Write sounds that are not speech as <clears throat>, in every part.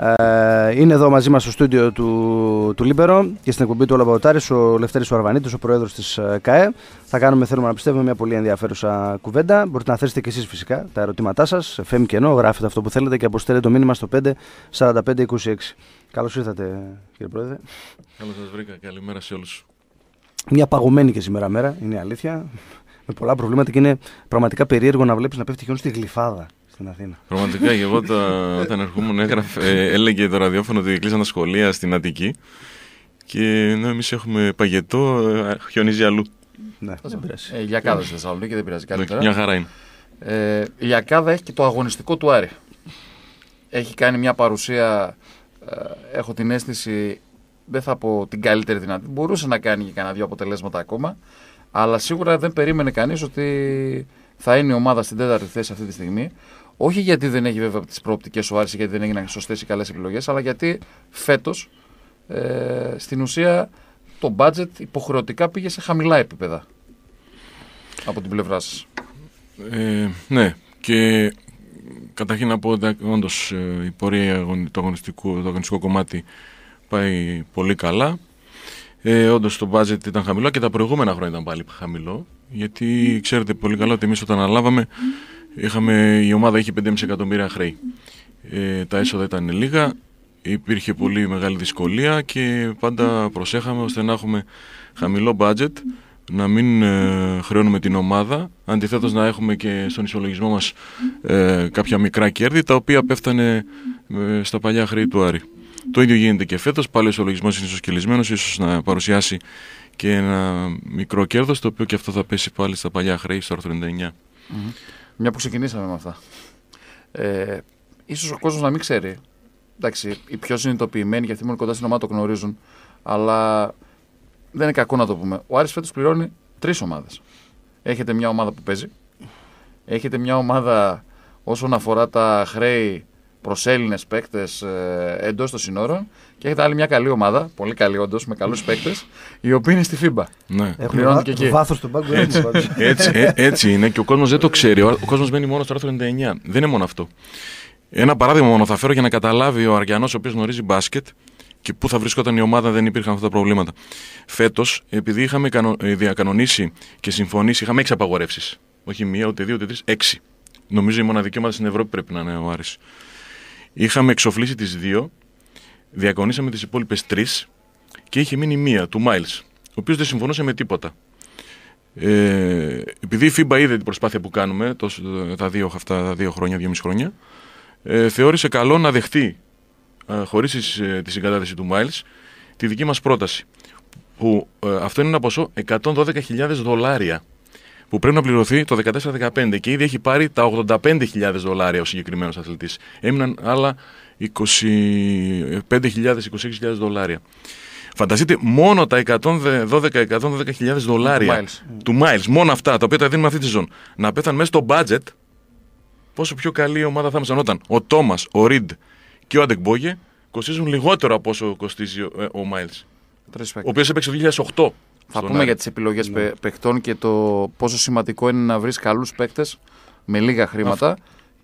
Ε, είναι εδώ μαζί μας στο στούντιο του, του Λίμπερο και στην εκπομπή του Ολαμπαουτάρης ο Λευτέρης Ορβανίτη, ο πρόεδρος της ε, ΚΑΕ. Θα κάνουμε, θέλουμε να πιστεύουμε, μια πολύ ενδιαφέρουσα κουβέντα. Μπορείτε να θέσετε και εσείς φυσικά τα ερωτήματά σας, φέμ ενώ γράφετε αυτό που θέλετε και αποστέλετε το μήνυμα στο 54526. Καλώς ήρθατε κύριε Πρόεδρε. Καλώς σας βρήκα, καλημέρα σε όλους. Μια παγωμένη και σήμερα μέρα, είναι η αλήθεια, με πολλά προβλήματα και είναι πραγματικά περίεργο να βλέπεις να πέφτει χιόνι στη γλυφάδα στην Αθήνα. Πραγματικά και εγώ <laughs> όταν ερχόμουν έγραφε, ε, έλεγε το ραδιόφωνο ότι κλείσαν τα σχολεία στην Αττική και ενώ εμείς έχουμε παγετό, ε, χιονίζει αλλού. Ναι. Δεν ναι. πειράζει. Ε, Ηλιακάδα στη Θεσσαλονίκη δεν πειράζει καλύτερα. Μια χαρά είναι. Ε, η Ηλιακάδα έχει και το αγωνιστικό του Άρη. Έχει κάνει μια παρουσία, ε, έχω την αίσθηση, δεν θα πω την καλύτερη δυνατή. Μπορούσε να κάνει και κανένα δύο αποτελέσματα ακόμα. Αλλά σίγουρα δεν περίμενε κανείς ότι θα είναι η ομάδα στην τέταρτη θέση αυτή τη στιγμή. Όχι γιατί δεν έχει βέβαια τις προοπτικές ο Άρης, γιατί δεν έγιναν σωστές ή καλέ επιλογέ, αλλά γιατί φέτος ε, στην ουσία το μπάτζετ υποχρεωτικά πήγε σε χαμηλά επίπεδα από την πλευρά σας. Ε, ναι, και καταρχήν να πω ότι όντως ε, η πορεία το αγωνιστικό, το αγωνιστικό κομμάτι πάει πολύ καλά. Ε, όντως το budget ήταν χαμηλό και τα προηγούμενα χρόνια ήταν πάλι χαμηλό. Γιατί ξέρετε πολύ καλά ότι εμείς όταν αναλάβαμε Είχαμε, η ομάδα είχε 5,5 εκατομμύρια χρέη. Ε, τα έσοδα ήταν λίγα, υπήρχε πολύ μεγάλη δυσκολία και πάντα προσέχαμε ώστε να έχουμε χαμηλό budget, να μην ε, χρεώνουμε την ομάδα, αντιθέτως να έχουμε και στον ισολογισμό μας ε, κάποια μικρά κέρδη, τα οποία πέφτανε ε, στα παλιά χρέη του Άρη. Το ίδιο γίνεται και φέτος, πάλι ο ισολογισμός είναι ισοσκελισμένος, ίσως να παρουσιάσει και ένα μικρό κέρδος, το οποίο και αυτό θα πέσει πάλι στα παλιά χρέη, στο άρθρο μια που ξεκινήσαμε με αυτά. Ε, ίσως ο κόσμος να μην ξέρει. Εντάξει, οι πιο συνειδητοποιημένοι γιατί μόνο κοντά στην ομάδα το γνωρίζουν. Αλλά δεν είναι κακό να το πούμε. Ο Άρης φέτος πληρώνει τρεις ομάδες. Έχετε μια ομάδα που παίζει. Έχετε μια ομάδα όσον αφορά τα χρέη προς Έλληνες παίκτες ε, εντός των συνόρων και έχετε άλλη μια καλή ομάδα, πολύ καλή όντως, με καλούς παίκτες, οι οποίοι είναι στη FIBA. Ναι. Έχουν και εκεί. βάθος του μπάγκου έτσι, έτσι, ε, έτσι είναι και ο κόσμος δεν το ξέρει. Ο, κόσμος μένει μόνο στο άρθρο 99. Δεν είναι μόνο αυτό. Ένα παράδειγμα μόνο θα φέρω για να καταλάβει ο Αριανό, ο οποίος γνωρίζει μπάσκετ και πού θα βρισκόταν η ομάδα δεν υπήρχαν αυτά τα προβλήματα. Φέτος, επειδή είχαμε ε, διακανονίσει και συμφωνήσει, είχαμε έξι απαγορεύσεις. Όχι μία, ούτε δύο, ούτε τρεις, έξι. Νομίζω η μοναδική ομάδα στην Ευρώπη πρέπει να είναι ο Άρης. Είχαμε εξοφλήσει τις δύο Διακονήσαμε τις υπόλοιπες τρεις και είχε μείνει μία του Μάιλ, ο οποίος δεν συμφωνούσε με τίποτα. Ε, επειδή η FIBA είδε την προσπάθεια που κάνουμε τόσο, τα, δύο, αυτά, τα δύο χρόνια, δύο μισή χρόνια, ε, θεώρησε καλό να δεχτεί ε, χωρίς τη συγκατάθεση του Μάιλ τη δική μας πρόταση. Που ε, αυτό είναι ένα ποσό 112.000 δολάρια που πρέπει να πληρωθεί το 14-15 και ήδη έχει πάρει τα 85.000 δολάρια ο συγκεκριμένος αθλητής. Έμειναν άλλα 25.000-26.000 ε, δολάρια. Φανταστείτε μόνο τα 112.000 δολάρια του Miles. μόνο αυτά τα οποία τα δίνουμε αυτή τη ζώνη, να πέθαν μέσα στο budget, πόσο πιο καλή ομάδα θα ήμασταν όταν ο Τόμας, ο Ριντ και ο Αντεκμπόγε κοστίζουν λιγότερο από όσο κοστίζει ο Μάιλ. Ε, ο οποίος έπαιξε το 2008. Θα πούμε για τις επιλογές παιχτών και το πόσο σημαντικό είναι να βρεις καλούς παίκτες με λίγα χρήματα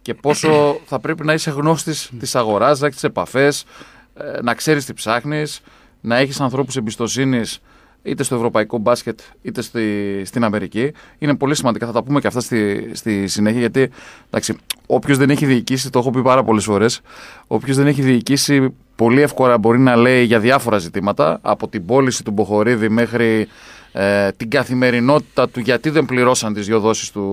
και πόσο <clears throat> θα πρέπει να είσαι γνώστης της αγοράς, να ε, τι επαφέ, να ξέρεις τι ψάχνεις, να έχεις ανθρώπους εμπιστοσύνης είτε στο ευρωπαϊκό μπάσκετ είτε στη, στην Αμερική. Είναι πολύ σημαντικά, θα τα πούμε και αυτά στη, στη συνέχεια, γιατί όποιος δεν έχει διοικήσει, το έχω πει πάρα πολλές φορές, όποιος δεν έχει διοικήσει, πολύ εύκολα μπορεί να λέει για διάφορα ζητήματα, από την πώληση του Μποχορίδη μέχρι ε, την καθημερινότητα του γιατί δεν πληρώσαν τις δύο δόσεις του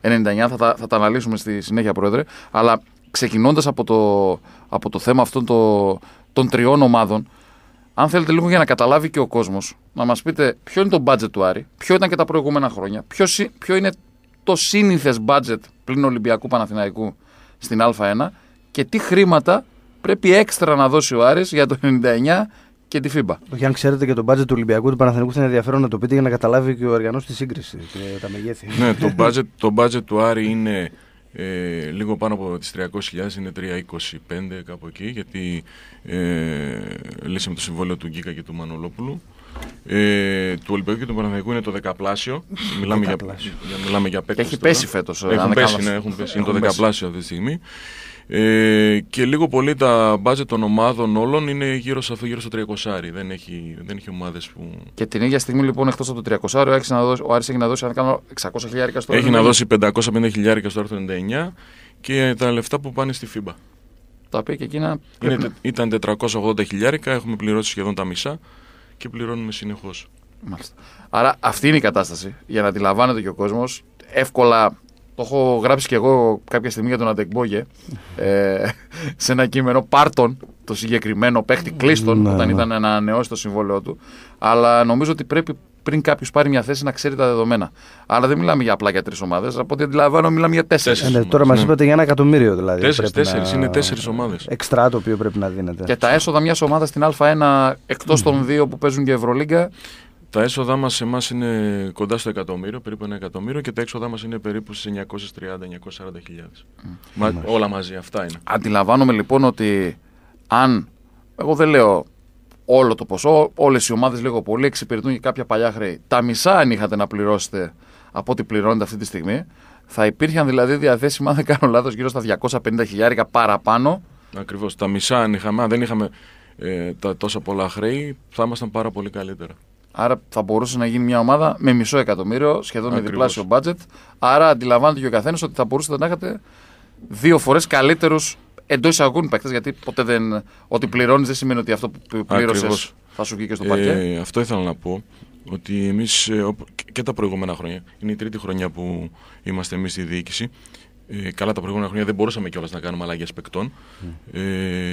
99. Θα τα, θα τα αναλύσουμε στη συνέχεια, Πρόεδρε. Αλλά ξεκινώντας από το, από το θέμα αυτών το, των τριών ομάδων, αν θέλετε λίγο για να καταλάβει και ο κόσμος, να μας πείτε ποιο είναι το budget του Άρη, ποιο ήταν και τα προηγούμενα χρόνια, ποιο, ποιο είναι το σύνηθες budget πλην Ολυμπιακού Παναθηναϊκού στην Α1 και τι χρήματα πρέπει έξτρα να δώσει ο Άρης για το 99 και τη FIBA. Όχι, αν ξέρετε και το budget του Ολυμπιακού του Παναθενικού θα είναι ενδιαφέρον να το πείτε για να καταλάβει και ο Αριανό τη σύγκριση, τα μεγέθη. ναι, το budget, το του Άρη είναι ε, λίγο πάνω από τις 300.000 είναι 325 κάπου εκεί γιατί ε, λύσαμε το συμβόλαιο του Γκίκα και του Μανολόπουλου ε, του Ολυμπιακού και του Παναθενικού είναι το δεκαπλάσιο μιλάμε, για, για, μιλάμε για έχει τώρα. πέσει φέτος ε, έχουν πέσει, ναι, έχουν πέσει. είναι το δεκαπλάσιο αυτή τη στιγμή ε, και λίγο πολύ τα μπάζε των ομάδων όλων είναι γύρω, σε αυτό, γύρω στο 300. Δεν έχει, δεν έχει ομάδες που. Και την ίδια στιγμή λοιπόν εκτός από το 300, ο Άρης, να δώσει, ο Άρης έχει να δώσει, αν κάνω 600 χιλιάρικα στο Έχει 99. να δώσει 550 χιλιάρικα στο άρθρο 99 και τα λεφτά που πάνε στη FIBA. Τα οποία και εκείνα. Είναι, να... Ήταν 480 χιλιάρικα, έχουμε πληρώσει σχεδόν τα μισά και πληρώνουμε συνεχώς. Μάλιστα. Άρα αυτή είναι η κατάσταση. Για να αντιλαμβάνεται και ο κόσμος, εύκολα το έχω γράψει και εγώ κάποια στιγμή για τον Αντεκμπόγε ε, σε ένα κείμενο. Πάρτον το συγκεκριμένο παίχτη κλείστον ναι, όταν ναι. ήταν να ανανεώσει το συμβόλαιό του. Αλλά νομίζω ότι πρέπει πριν κάποιος πάρει μια θέση να ξέρει τα δεδομένα. Αλλά δεν μιλάμε για απλά για τρεις ομάδες. Από ό,τι αντιλαμβάνω, μιλάμε για τέσσερις. Ε, ναι, τώρα μας ναι. είπατε για ένα εκατομμύριο δηλαδή. Τέσσερις, να... είναι τέσσερις ομάδες. Εξτρά το οποίο πρέπει να δίνεται. Και τα έσοδα μιας ομάδας στην Α1 εκτό των δύο που παίζουν και Ευρωλίγκα τα έσοδά μας σε εμάς είναι κοντά στο εκατομμύριο, περίπου ένα εκατομμύριο και τα έξοδά μας είναι περίπου στις 930-940 χιλιάδες. Μα, όλα μαζί, αυτά είναι. Αντιλαμβάνομαι λοιπόν ότι αν, εγώ δεν λέω όλο το ποσό, όλες οι ομάδες λίγο πολύ εξυπηρετούν και κάποια παλιά χρέη. Τα μισά αν είχατε να πληρώσετε από ό,τι πληρώνετε αυτή τη στιγμή, θα υπήρχαν δηλαδή διαθέσιμα, αν δεν κάνω λάθος, γύρω στα 250 χιλιάρια παραπάνω. Ακριβώς τα μισά αν είχαμε, αν δεν είχαμε ε, τα τόσα πολλά χρέη, θα ήμασταν πάρα πολύ καλύτερα. Άρα θα μπορούσε να γίνει μια ομάδα με μισό εκατομμύριο, σχεδόν με διπλάσιο budget. Άρα αντιλαμβάνεται και ο καθένας ότι θα μπορούσατε να έχετε δύο φορές καλύτερους εντός εισαγωγών παίκτες. Γιατί ποτέ δεν. Ότι πληρώνεις δεν σημαίνει ότι αυτό που πλήρωσε θα σου βγει και στο παρκέ. Ε, αυτό ήθελα να πω. Ότι εμείς ε, και τα προηγούμενα χρόνια, είναι η τρίτη χρονιά που είμαστε εμείς στη διοίκηση, ε, καλά, τα προηγούμενα χρόνια δεν μπορούσαμε κιόλας να κάνουμε αλλαγές παικτών. Ε,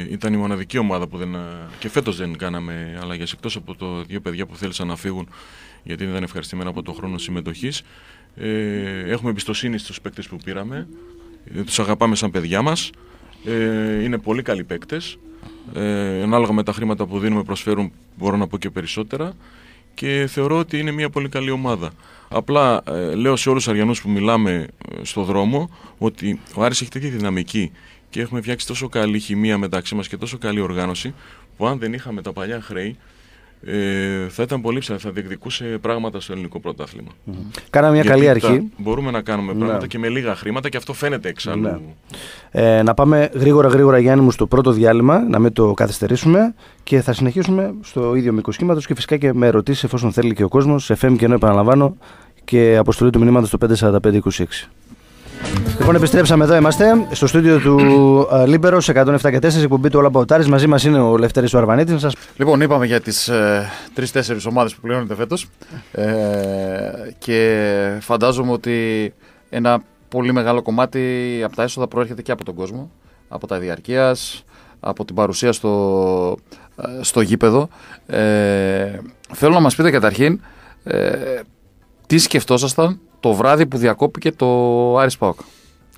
ήταν η μοναδική ομάδα που δεν. και φέτος δεν κάναμε αλλαγές. Εκτός από το δύο παιδιά που θέλησαν να φύγουν γιατί δεν ήταν ευχαριστημένα από τον χρόνο συμμετοχής. Ε, έχουμε εμπιστοσύνη στους παίκτες που πήραμε. Ε, τους αγαπάμε σαν παιδιά μας. Ε, είναι πολύ καλοί παίκτες. Ε, ανάλογα με τα χρήματα που δίνουμε, προσφέρουν μπορώ να πω και περισσότερα και θεωρώ ότι είναι μια πολύ καλή ομάδα. Απλά ε, λέω σε όλους τους Αριανούς που μιλάμε ε, στο δρόμο ότι ο Άρης έχει τέτοια δυναμική και έχουμε φτιάξει τόσο καλή χημεία μεταξύ μας και τόσο καλή οργάνωση που αν δεν είχαμε τα παλιά χρέη ε, θα ήταν πολύ ψηλά, θα διεκδικούσε πράγματα στο ελληνικό πρωτάθλημα. Mm. Κάναμε μια καλή αρχή. Μπορούμε να κάνουμε ναι. πράγματα και με λίγα χρήματα και αυτό φαίνεται εξάλλου. Ναι. Ε, να πάμε γρήγορα γρήγορα Γιάννη μου στο πρώτο διάλειμμα, να μην το καθυστερήσουμε και θα συνεχίσουμε στο ίδιο μήκος κύματος και φυσικά και με ερωτήσεις εφόσον θέλει και ο κόσμος. FM και ενώ επαναλαμβάνω και αποστολή του μηνύματος στο 54526. Λοιπόν, επιστρέψαμε εδώ. Είμαστε στο στούντιο του ε, Λίμπερος 107 και 4, εκπομπή του Όλα Μαζί μας είναι ο Λευτέρης του Αρβανίτη. Σας... Λοιπόν, είπαμε για τις ε, τρει-τέσσερι ομάδες που πληρώνεται φέτος. Ε, και φαντάζομαι ότι ένα πολύ μεγάλο κομμάτι από τα έσοδα προέρχεται και από τον κόσμο. Από τα διαρκείας, από την παρουσία στο, ε, στο γήπεδο. Ε, θέλω να μας πείτε καταρχήν. Ε, τι σκεφτόσασταν το βράδυ που διακόπηκε το Άρης Πάοκ.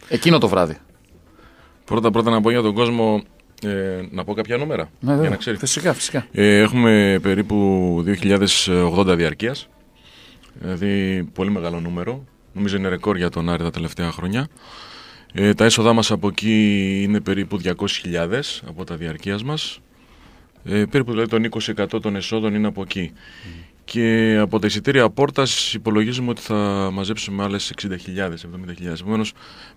Εκείνο το βράδυ. Πρώτα πρώτα να πω για τον κόσμο ε, να πω κάποια νούμερα. Ναι, για να ξέρεις. Φυσικά, φυσικά. Ε, έχουμε περίπου 2080 διαρκείας. Δηλαδή πολύ μεγάλο νούμερο. Νομίζω είναι ρεκόρ για τον Άρη τα τελευταία χρόνια. Ε, τα έσοδά μας από εκεί είναι περίπου 200.000 από τα διαρκείας μας, Ε, περίπου δηλαδή 20% των εσόδων είναι από εκεί και από τα εισιτήρια πόρτα υπολογίζουμε ότι θα μαζέψουμε άλλες 60.000, 70.000. Επομένω,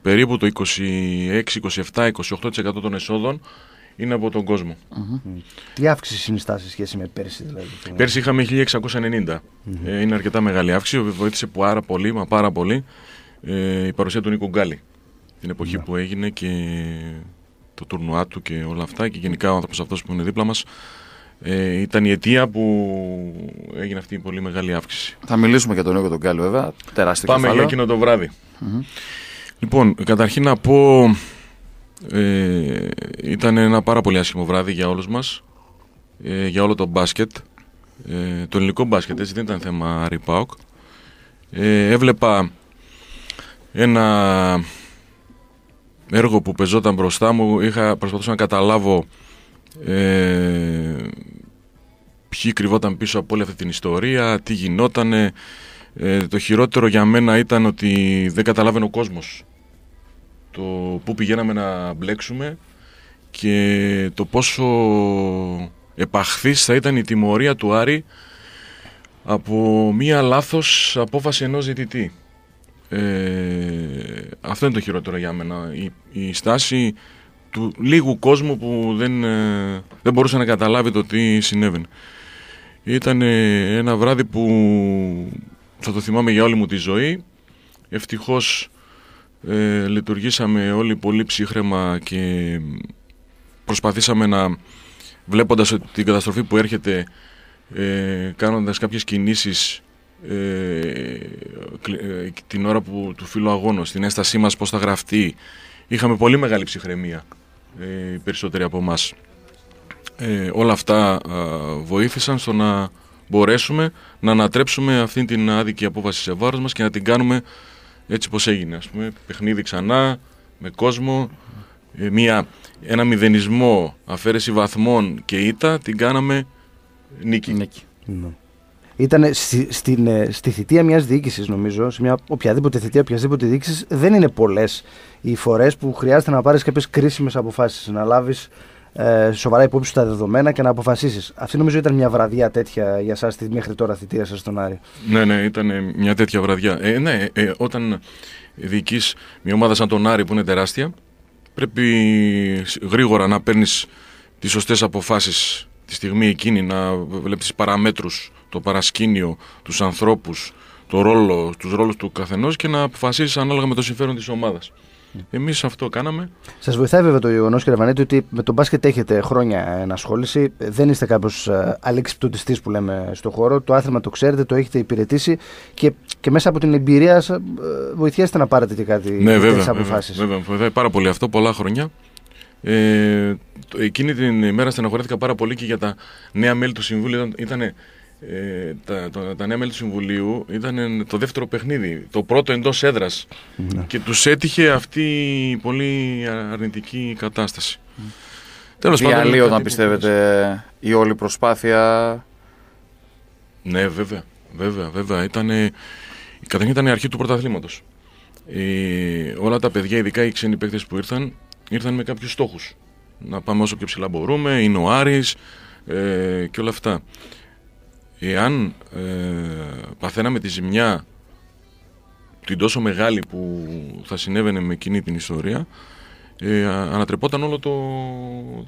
περίπου το 26, 27, 28% των εσόδων είναι από τον κοσμο Τι αύξηση συνιστά σε σχέση με πέρσι, δηλαδή. Πέρσι είχαμε 1690. Ε, είναι αρκετά μεγάλη αύξηση. Βοήθησε πάρα πολύ, μα πάρα πολύ ε, η παρουσία του Νίκο Γκάλι την εποχή ναι. που έγινε και το τουρνουά του και όλα αυτά. Και γενικά ο άνθρωπος αυτός που είναι δίπλα μας ε, ήταν η αιτία που έγινε αυτή η πολύ μεγάλη αύξηση. Θα μιλήσουμε για τον Νίκο τον κάλλο βέβαια. Τεράστιο Πάμε για εκείνο το βραδυ Λοιπόν, καταρχήν να πω. Ε, ήταν ένα πάρα πολύ άσχημο βράδυ για όλους μας ε, για όλο το μπάσκετ ε, το ελληνικό μπάσκετ έτσι δεν ήταν θέμα ε, έβλεπα ένα έργο που πεζόταν μπροστά μου είχα προσπαθούσα να καταλάβω ε, ποιοι κρυβόταν πίσω από όλη αυτή την ιστορία, τι γινότανε. Ε, το χειρότερο για μένα ήταν ότι δεν καταλάβαινε ο κόσμος το πού πηγαίναμε να μπλέξουμε και το πόσο επαχθής θα ήταν η τιμωρία του Άρη από μία λάθος απόφαση ενός ζητητή. Ε, αυτό είναι το χειρότερο για μένα. Η, η στάση του λίγου κόσμου που δεν, ε, δεν μπορούσε να καταλάβει το τι συνέβαινε. Ήταν ένα βράδυ που θα το θυμάμαι για όλη μου τη ζωή. Ευτυχώς ε, λειτουργήσαμε όλοι πολύ ψύχρεμα και προσπαθήσαμε να βλέποντας την καταστροφή που έρχεται ε, κάνοντας κάποιες κινήσεις ε, ε, την ώρα που, του φίλου αγώνος, την έστασή μας πώς θα γραφτεί είχαμε πολύ μεγάλη ψυχραιμία ε, οι περισσότεροι από μας. Ε, όλα αυτά βοήθησαν στο να μπορέσουμε να ανατρέψουμε αυτή την άδικη απόφαση σε βάρος μας και να την κάνουμε έτσι πως έγινε. Ας πούμε, παιχνίδι ξανά, με κόσμο, ε, μια, ένα μηδενισμό, αφαίρεση βαθμών και ήττα, την κάναμε νίκη. Ναι. Ήταν στη, ε, στη θητεία μιας διοίκησης, νομίζω, σε μια οποιαδήποτε θητεία, οποιαδήποτε διοίκησης, δεν είναι πολλές οι φορές που χρειάζεται να πάρεις κάποιες κρίσιμες αποφάσεις, να λάβεις ε, σοβαρά υπόψη τα δεδομένα και να αποφασίσεις. Αυτή νομίζω ήταν μια βραδιά τέτοια για εσά μέχρι τώρα θητεία σας στον Άρη. Ναι, ναι, ήταν μια τέτοια βραδιά. Ε, ναι, ε, όταν διοικείς μια ομάδα σαν τον Άρη που είναι τεράστια, πρέπει γρήγορα να παίρνεις τις σωστές αποφάσεις τη στιγμή εκείνη, να βλέπεις παραμέτρους, το παρασκήνιο, τους ανθρώπους, το ρόλο, τους ρόλους του καθενός και να αποφασίσεις ανάλογα με το συμφέρον της ομάδας. Εμείς αυτό κάναμε. Σας βοηθάει βέβαια το γεγονός, κύριε Βανέτη, ότι με τον μπάσκετ έχετε χρόνια ενασχόληση. Δεν είστε κάποιο ε, αλεξιπτωτιστής που λέμε στον χώρο. Το άθλημα το ξέρετε, το έχετε υπηρετήσει και, και μέσα από την εμπειρία ε, βοηθιέστε να πάρετε και κάτι ναι, βέβαια, αποφάσεις. Βέβαια, βοηθάει πάρα πολύ αυτό πολλά χρόνια. Ε, εκείνη την ημέρα στεναχωρέθηκα πάρα πολύ και για τα νέα μέλη του Συμβούλου. Ήταν, ήταν ε, τα, τα, νέα μέλη του Συμβουλίου ήταν το δεύτερο παιχνίδι, το πρώτο εντός έδρας. Ναι. Και τους έτυχε αυτή η πολύ αρνητική κατάσταση. Mm. Τέλος πάντων. όταν πιστεύετε η όλη προσπάθεια. Ναι, βέβαια. Βέβαια, βέβαια. Ήτανε... Καταρχήν ήταν η αρχή του πρωταθλήματος. Ε, όλα τα παιδιά, ειδικά οι ξένοι παίκτες που ήρθαν, ήρθαν με κάποιους στόχους. Να πάμε όσο πιο ψηλά μπορούμε, είναι ο ε, και όλα αυτά εάν ε, παθαίναμε τη ζημιά την τόσο μεγάλη που θα συνέβαινε με εκείνη την ιστορία, ε, ανατρεπόταν όλο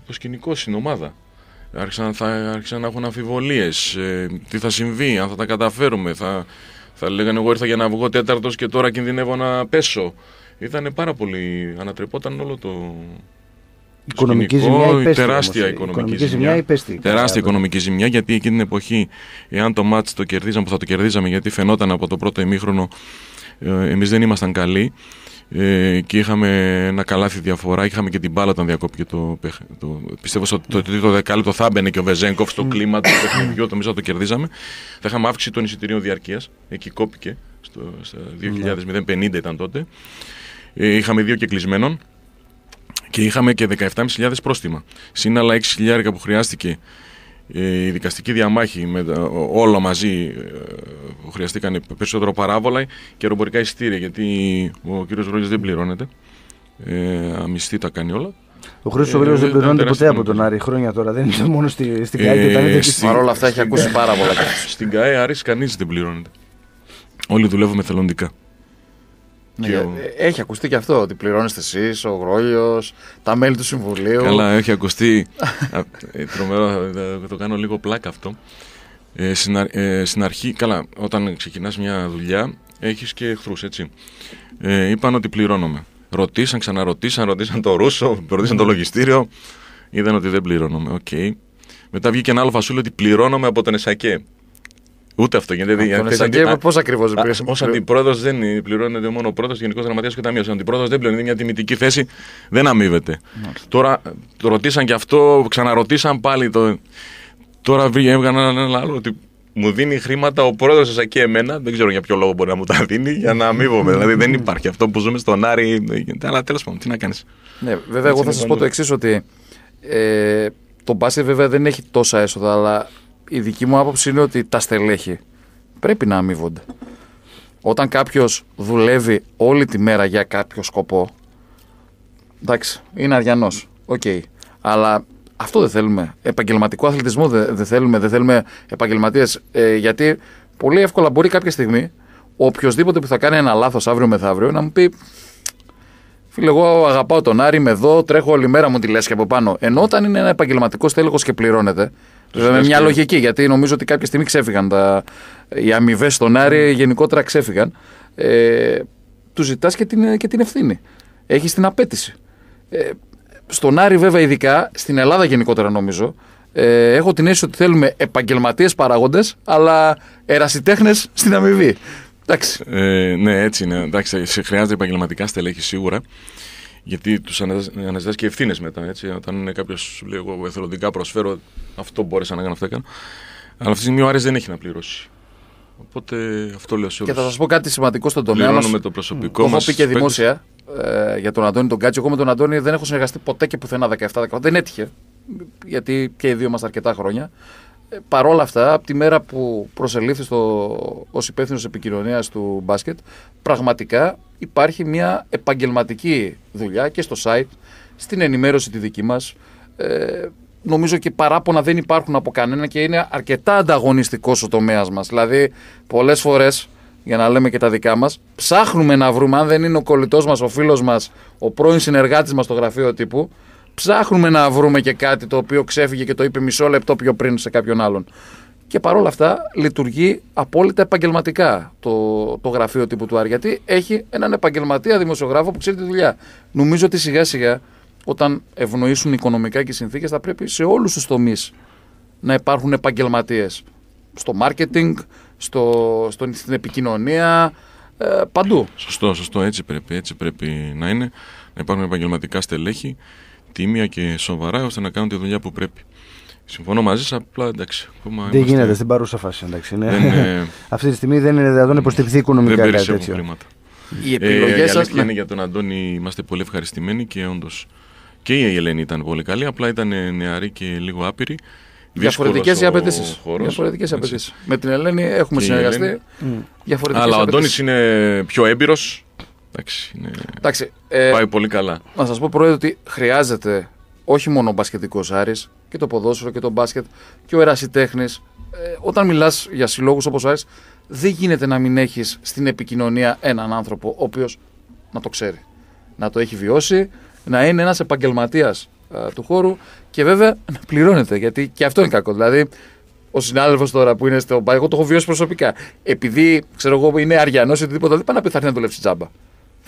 το, σκηνικό στην ομάδα. Άρχισαν, θα, άρχισαν να έχουν αμφιβολίες, ε, τι θα συμβεί, αν θα τα καταφέρουμε, θα, θα λέγανε εγώ ήρθα για να βγω τέταρτος και τώρα κινδυνεύω να πέσω. Ήταν πάρα πολύ, ανατρεπόταν όλο το, οικονομική ζημιά υπέστη, τεράστια οικονομική, ζημιά. υπέστη, τεράστια οικονομική ζημιά γιατί εκείνη την εποχή, εάν το μάτς το κερδίζαμε που θα το κερδίζαμε, γιατί φαινόταν από το πρώτο ημίχρονο ε, εμείς δεν ήμασταν καλοί ε, και είχαμε ένα καλάθι διαφορά. Είχαμε και την μπάλα όταν διακόπηκε το το Πιστεύω ότι το τρίτο δεκάλεπτο θα μπαινε και ο Βεζέγκοφ στο κλίμα του παιχνιδιού. Το μισό το κερδίζαμε. Θα είχαμε αύξηση των εισιτηρίων διαρκείας. Εκεί κόπηκε. Στο, στα 2050 ναι. ήταν τότε. Ε, είχαμε δύο κεκλεισμένων. Και είχαμε και 17.500 πρόστιμα. Συν άλλα 6.000 που χρειάστηκε ε, η δικαστική διαμάχη με όλα μαζί ε, που χρειαστήκαν περισσότερο παράβολα και αεροπορικά εισιτήρια γιατί ο κύριος Ρόλης δεν πληρώνεται. Ε, αμυστή τα κάνει όλα. Ο Χρήστος ε, δεν ε, πληρώνεται ποτέ από τον Άρη. Χρόνια τώρα. Δεν είναι μόνο στην ΚΑΕ και τα Παρ' όλα αυτά έχει ακούσει πάρα πολλά. Στην ΚΑΕ Άρης κανείς δεν πληρώνεται. Όλοι δουλεύουμε θελοντικά. Ναι, ε, έχει ακουστεί και αυτό, ότι πληρώνεστε εσείς, ο Γρόλιο, τα μέλη του Συμβουλίου. Καλά, έχει ακουστεί. Ε, τρομερό, ε, το κάνω λίγο πλάκα αυτό. Ε, στην, αρχή, καλά, όταν ξεκινάς μια δουλειά, έχεις και εχθρούς, έτσι. Ε, είπαν ότι πληρώνομαι. Ρωτήσαν, ξαναρωτήσαν, ρωτήσαν το Ρούσο, ρωτήσαν το λογιστήριο. Είδαν ότι δεν πληρώνομαι. Οκ. Μετά βγήκε ένα άλλο φασούλιο ότι πληρώνομαι από τον Εσακέ. Ούτε αυτό γίνεται. πώς ακριβώς Ως αντιπρόεδρος δεν πληρώνεται μόνο ο πρόεδρος, γενικός γραμματέας και ταμείο. Ο αντιπρόεδρος δεν πληρώνεται. Μια τιμητική θέση δεν αμείβεται. Τώρα το ρωτήσαν και αυτό, ξαναρωτήσαν πάλι. Το... Τώρα έβγαναν ένα άλλο ότι μου δίνει χρήματα ο πρόεδρος σας και εμένα. Δεν ξέρω για ποιο λόγο μπορεί να μου τα δίνει, για να αμείβομαι. δηλαδή δεν υπάρχει αυτό που ζούμε στον Άρη. Αλλά τέλος πάντων, τι να κάνεις. Ναι, βέβαια, εγώ θα σας πω το εξής ότι. Ε, το μπάσκετ βέβαια δεν έχει τόσα έσοδα, αλλά η δική μου άποψη είναι ότι τα στελέχη πρέπει να αμείβονται. Όταν κάποιος δουλεύει όλη τη μέρα για κάποιο σκοπό. Εντάξει, είναι αριανό. Οκ. Αλλά αυτό δεν θέλουμε. Επαγγελματικό αθλητισμό δεν δε θέλουμε. Δεν θέλουμε επαγγελματίες. Ε, γιατί πολύ εύκολα μπορεί κάποια στιγμή οποιοδήποτε που θα κάνει ένα λάθος αύριο μεθαύριο να μου πει. Φίλε, εγώ αγαπάω τον Άρη, είμαι εδώ, τρέχω όλη μέρα μου τη λέσχη από πάνω. Ενώ όταν είναι ένα επαγγελματικό τέλεχο και πληρώνεται, με μια λογική, γιατί νομίζω ότι κάποια στιγμή ξέφυγαν τα... οι αμοιβές στον Άρη, γενικότερα ξέφυγαν. Ε, του ζητάς και την, και την ευθύνη. Έχεις την απέτηση. Ε, στον Άρη, βέβαια, ειδικά, στην Ελλάδα γενικότερα νομίζω, ε, έχω την αίσθηση ότι θέλουμε επαγγελματίες παράγοντες, αλλά ερασιτέχνες στην αμοιβή. Ε, ναι, έτσι είναι. Εντάξει, χρειάζεται επαγγελματικά στελέχη σίγουρα. Γιατί τους αναζητάς και ευθύνες μετά. Έτσι. Όταν είναι κάποιος σου λέει: Εγώ εθελοντικά προσφέρω, αυτό μπόρεσα να κάνω, αυτό έκανα. Αλλά αυτή τη στιγμή ο Άρης δεν έχει να πληρώσει. Οπότε αυτό λέω σε όλους. Και θα σας πω κάτι σημαντικό στον τομέα μας. με το προσωπικό μας. έχω πει και δημόσια ε, για τον Αντώνη τον Κάτσι. Εγώ με τον Αντώνη δεν έχω συνεργαστεί ποτέ και πουθενά 17-18. Δεν έτυχε. Γιατί και οι δύο είμαστε αρκετά χρόνια. Ε, παρόλα αυτά, από τη μέρα που προσελήφθη στο, ως υπεύθυνος επικοινωνίας του μπάσκετ, πραγματικά υπάρχει μια επαγγελματική δουλειά και στο site, στην ενημέρωση τη δική μας. Ε, νομίζω και παράπονα δεν υπάρχουν από κανένα και είναι αρκετά ανταγωνιστικός ο τομέας μας. Δηλαδή, πολλές φορές, για να λέμε και τα δικά μας, ψάχνουμε να βρούμε αν δεν είναι ο κολλητός μας ο φίλος μας ο πρώην συνεργάτης μας στο γραφείο τύπου, ψάχνουμε να βρούμε και κάτι το οποίο ξέφυγε και το είπε μισό λεπτό πιο πριν σε κάποιον άλλον. Και παρόλα αυτά λειτουργεί απόλυτα επαγγελματικά το, το γραφείο τύπου του Άρη. Γιατί έχει έναν επαγγελματία δημοσιογράφο που ξέρει τη δουλειά. Νομίζω ότι σιγά σιγά όταν ευνοήσουν οικονομικά και οι συνθήκες, θα πρέπει σε όλους τους τομείς να υπάρχουν επαγγελματίες. Στο μάρκετινγκ, στο, στο, στην επικοινωνία, ε, παντού. Σωστό, σωστό. Έτσι πρέπει, έτσι πρέπει να είναι. Να υπάρχουν επαγγελματικά στελέχη τίμια και σοβαρά ώστε να κάνουν τη δουλειά που πρέπει. Συμφωνώ μαζί σας, απλά εντάξει. δεν είμαστε... γίνεται στην παρούσα φάση. Εντάξει, ναι. Δεν, <laughs> Αυτή τη στιγμή δεν είναι δυνατόν να υποστηριχθεί οικονομικά δεν κάτι τέτοιο. Χρήματα. Οι επιλογές ε, σας... είναι για τον Αντώνη, είμαστε πολύ ευχαριστημένοι και όντως και η Ελένη ήταν πολύ καλή. Απλά ήταν νεαρή και λίγο άπειρη. Διαφορετικές οι απαιτήσει. Διαφορετικέ απαιτήσει. Με την Ελένη έχουμε συνεργαστεί. Ελένη... Mm. Αλλά ο Αντώνης είναι πιο έμπειρος Εντάξει, είναι... Εντάξει ε, πάει πολύ καλά. Να σας πω, πρώτα ότι χρειάζεται όχι μόνο ο μπασκετικός Άρης και το ποδόσφαιρο και το μπάσκετ και ο ερασιτέχνης. Ε, όταν μιλάς για συλλόγους όπως ο Άρης, δεν γίνεται να μην έχεις στην επικοινωνία έναν άνθρωπο ο οποίος να το ξέρει. Να το έχει βιώσει, να είναι ένας επαγγελματίας ε, του χώρου και βέβαια να πληρώνεται. Γιατί και αυτό είναι κακό. Δηλαδή, ο συνάδελφος τώρα που είναι στο. Εγώ το έχω βιώσει προσωπικά. Επειδή ξέρω εγώ είναι αριανός ή οτιδήποτε, δεν πάει να πει να δουλεύσει τζάμπα.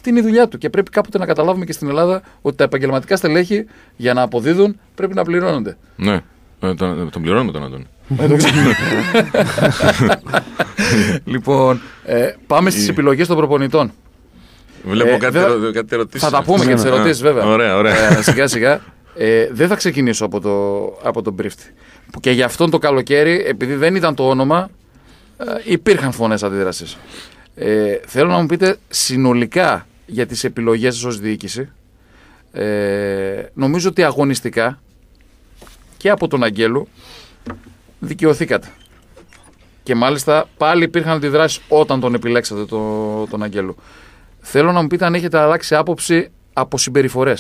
Αυτή είναι η δουλειά του και πρέπει κάποτε να καταλάβουμε και στην Ελλάδα ότι τα επαγγελματικά στελέχη για να αποδίδουν πρέπει να πληρώνονται. Ναι. Ε, τον, ε, τον πληρώνουμε τον Αντώνη. Ε, <laughs> λοιπόν, ε, πάμε στις επιλογές των προπονητών. Βλέπω ε, κάτι, δε... Θα τα πούμε και τις ναι, ναι. ερωτήσεις, βέβαια. Ωραία, ωραία. σιγά σιγά. Ε, δεν θα ξεκινήσω από, το, από τον Πρίφτη. Και γι' αυτόν το καλοκαίρι, επειδή δεν ήταν το όνομα, υπήρχαν φωνές αντίδρασης. Ε, θέλω να μου πείτε συνολικά για τις επιλογές σας ως διοίκηση. Ε, νομίζω ότι αγωνιστικά και από τον Αγγέλου δικαιωθήκατε. Και μάλιστα πάλι υπήρχαν αντιδράσεις όταν τον επιλέξατε το, τον Αγγέλου. Θέλω να μου πείτε αν έχετε αλλάξει άποψη από συμπεριφορές.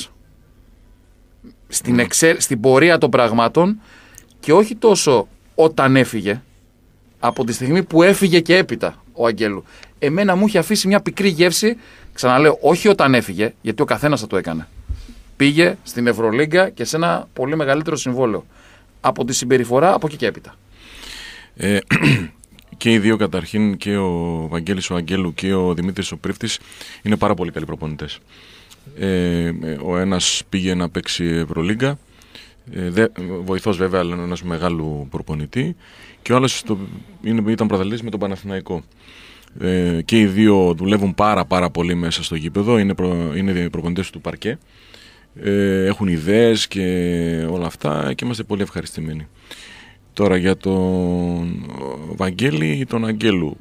Στην, ναι. εξε, στην πορεία των πραγμάτων και όχι τόσο όταν έφυγε, από τη στιγμή που έφυγε και έπειτα ο Αγγέλου. Εμένα μου είχε αφήσει μια πικρή γεύση Ξαναλέω, όχι όταν έφυγε, γιατί ο καθένας θα το έκανε. Πήγε στην Ευρωλίγκα και σε ένα πολύ μεγαλύτερο συμβόλαιο. Από τη συμπεριφορά, από εκεί και έπειτα. Ε, <clears throat> και οι δύο καταρχήν, και ο Βαγγέλης ο Αγγέλου και ο Δημήτρης ο Πρίφτης, είναι πάρα πολύ καλοί προπονητές. Ε, ο ένας πήγε να παίξει Ευρωλίγκα, ε, βέβαια, αλλά ένας μεγάλου προπονητή, και ο άλλος ήταν προδελής με τον Παναθηναϊκό. Ε, και οι δύο δουλεύουν πάρα πάρα πολύ μέσα στο γήπεδο, είναι, προ, είναι προπονητές του παρκέ. Ε, έχουν ιδέες και όλα αυτά και είμαστε πολύ ευχαριστημένοι. Τώρα για τον Βαγγέλη ή τον Αγγέλου.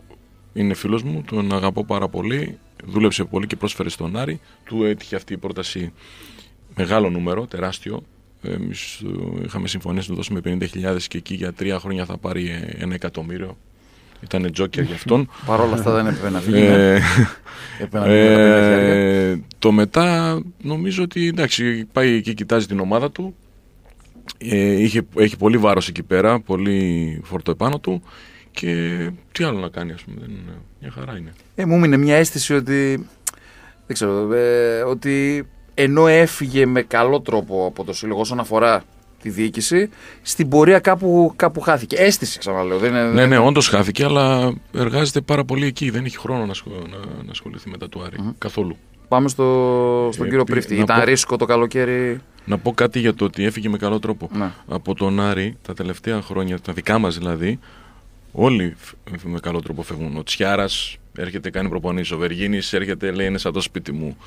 Είναι φίλος μου, τον αγαπώ πάρα πολύ, δούλεψε πολύ και πρόσφερε στον Άρη. Του έτυχε αυτή η πρόταση μεγάλο νούμερο, τεράστιο. Εμείς είχαμε συμφωνήσει να δώσουμε 50.000 και εκεί για τρία χρόνια θα πάρει ένα εκατομμύριο ήταν τζόκερ για αυτόν. Παρ' αυτά δεν έπρεπε να φύγει. Ε, <laughs> ε, το μετά νομίζω ότι εντάξει, πάει και κοιτάζει την ομάδα του. Ε, είχε, έχει πολύ βάρος εκεί πέρα, πολύ φορτο επάνω του. Και τι άλλο να κάνει, ας πούμε. Δεν, μια χαρά είναι. Ε, μου έμεινε μια αίσθηση ότι. Δεν ξέρω, ότι ενώ έφυγε με καλό τρόπο από το σύλλογο όσον αφορά τη διοίκηση, στην πορεία κάπου, κάπου χάθηκε. Έστηση ξαναλέω. Δεν είναι... Ναι, ναι, όντως χάθηκε, αλλά εργάζεται πάρα πολύ εκεί. Δεν έχει χρόνο να, να, ασχοληθεί με τα του αρη Καθόλου. Πάμε στο, στον ε, κύριο Πρίφτη. Ήταν πω... ρίσκο το καλοκαίρι. Να πω κάτι για το ότι έφυγε με καλό τρόπο. Ναι. Από τον Άρη τα τελευταία χρόνια, τα δικά μας δηλαδή, όλοι με καλό τρόπο φεύγουν. Ο Τσιάρας έρχεται, κάνει προπονήσεις. Ο Βεργίνης έρχεται, λέει είναι σαν το σπίτι μου.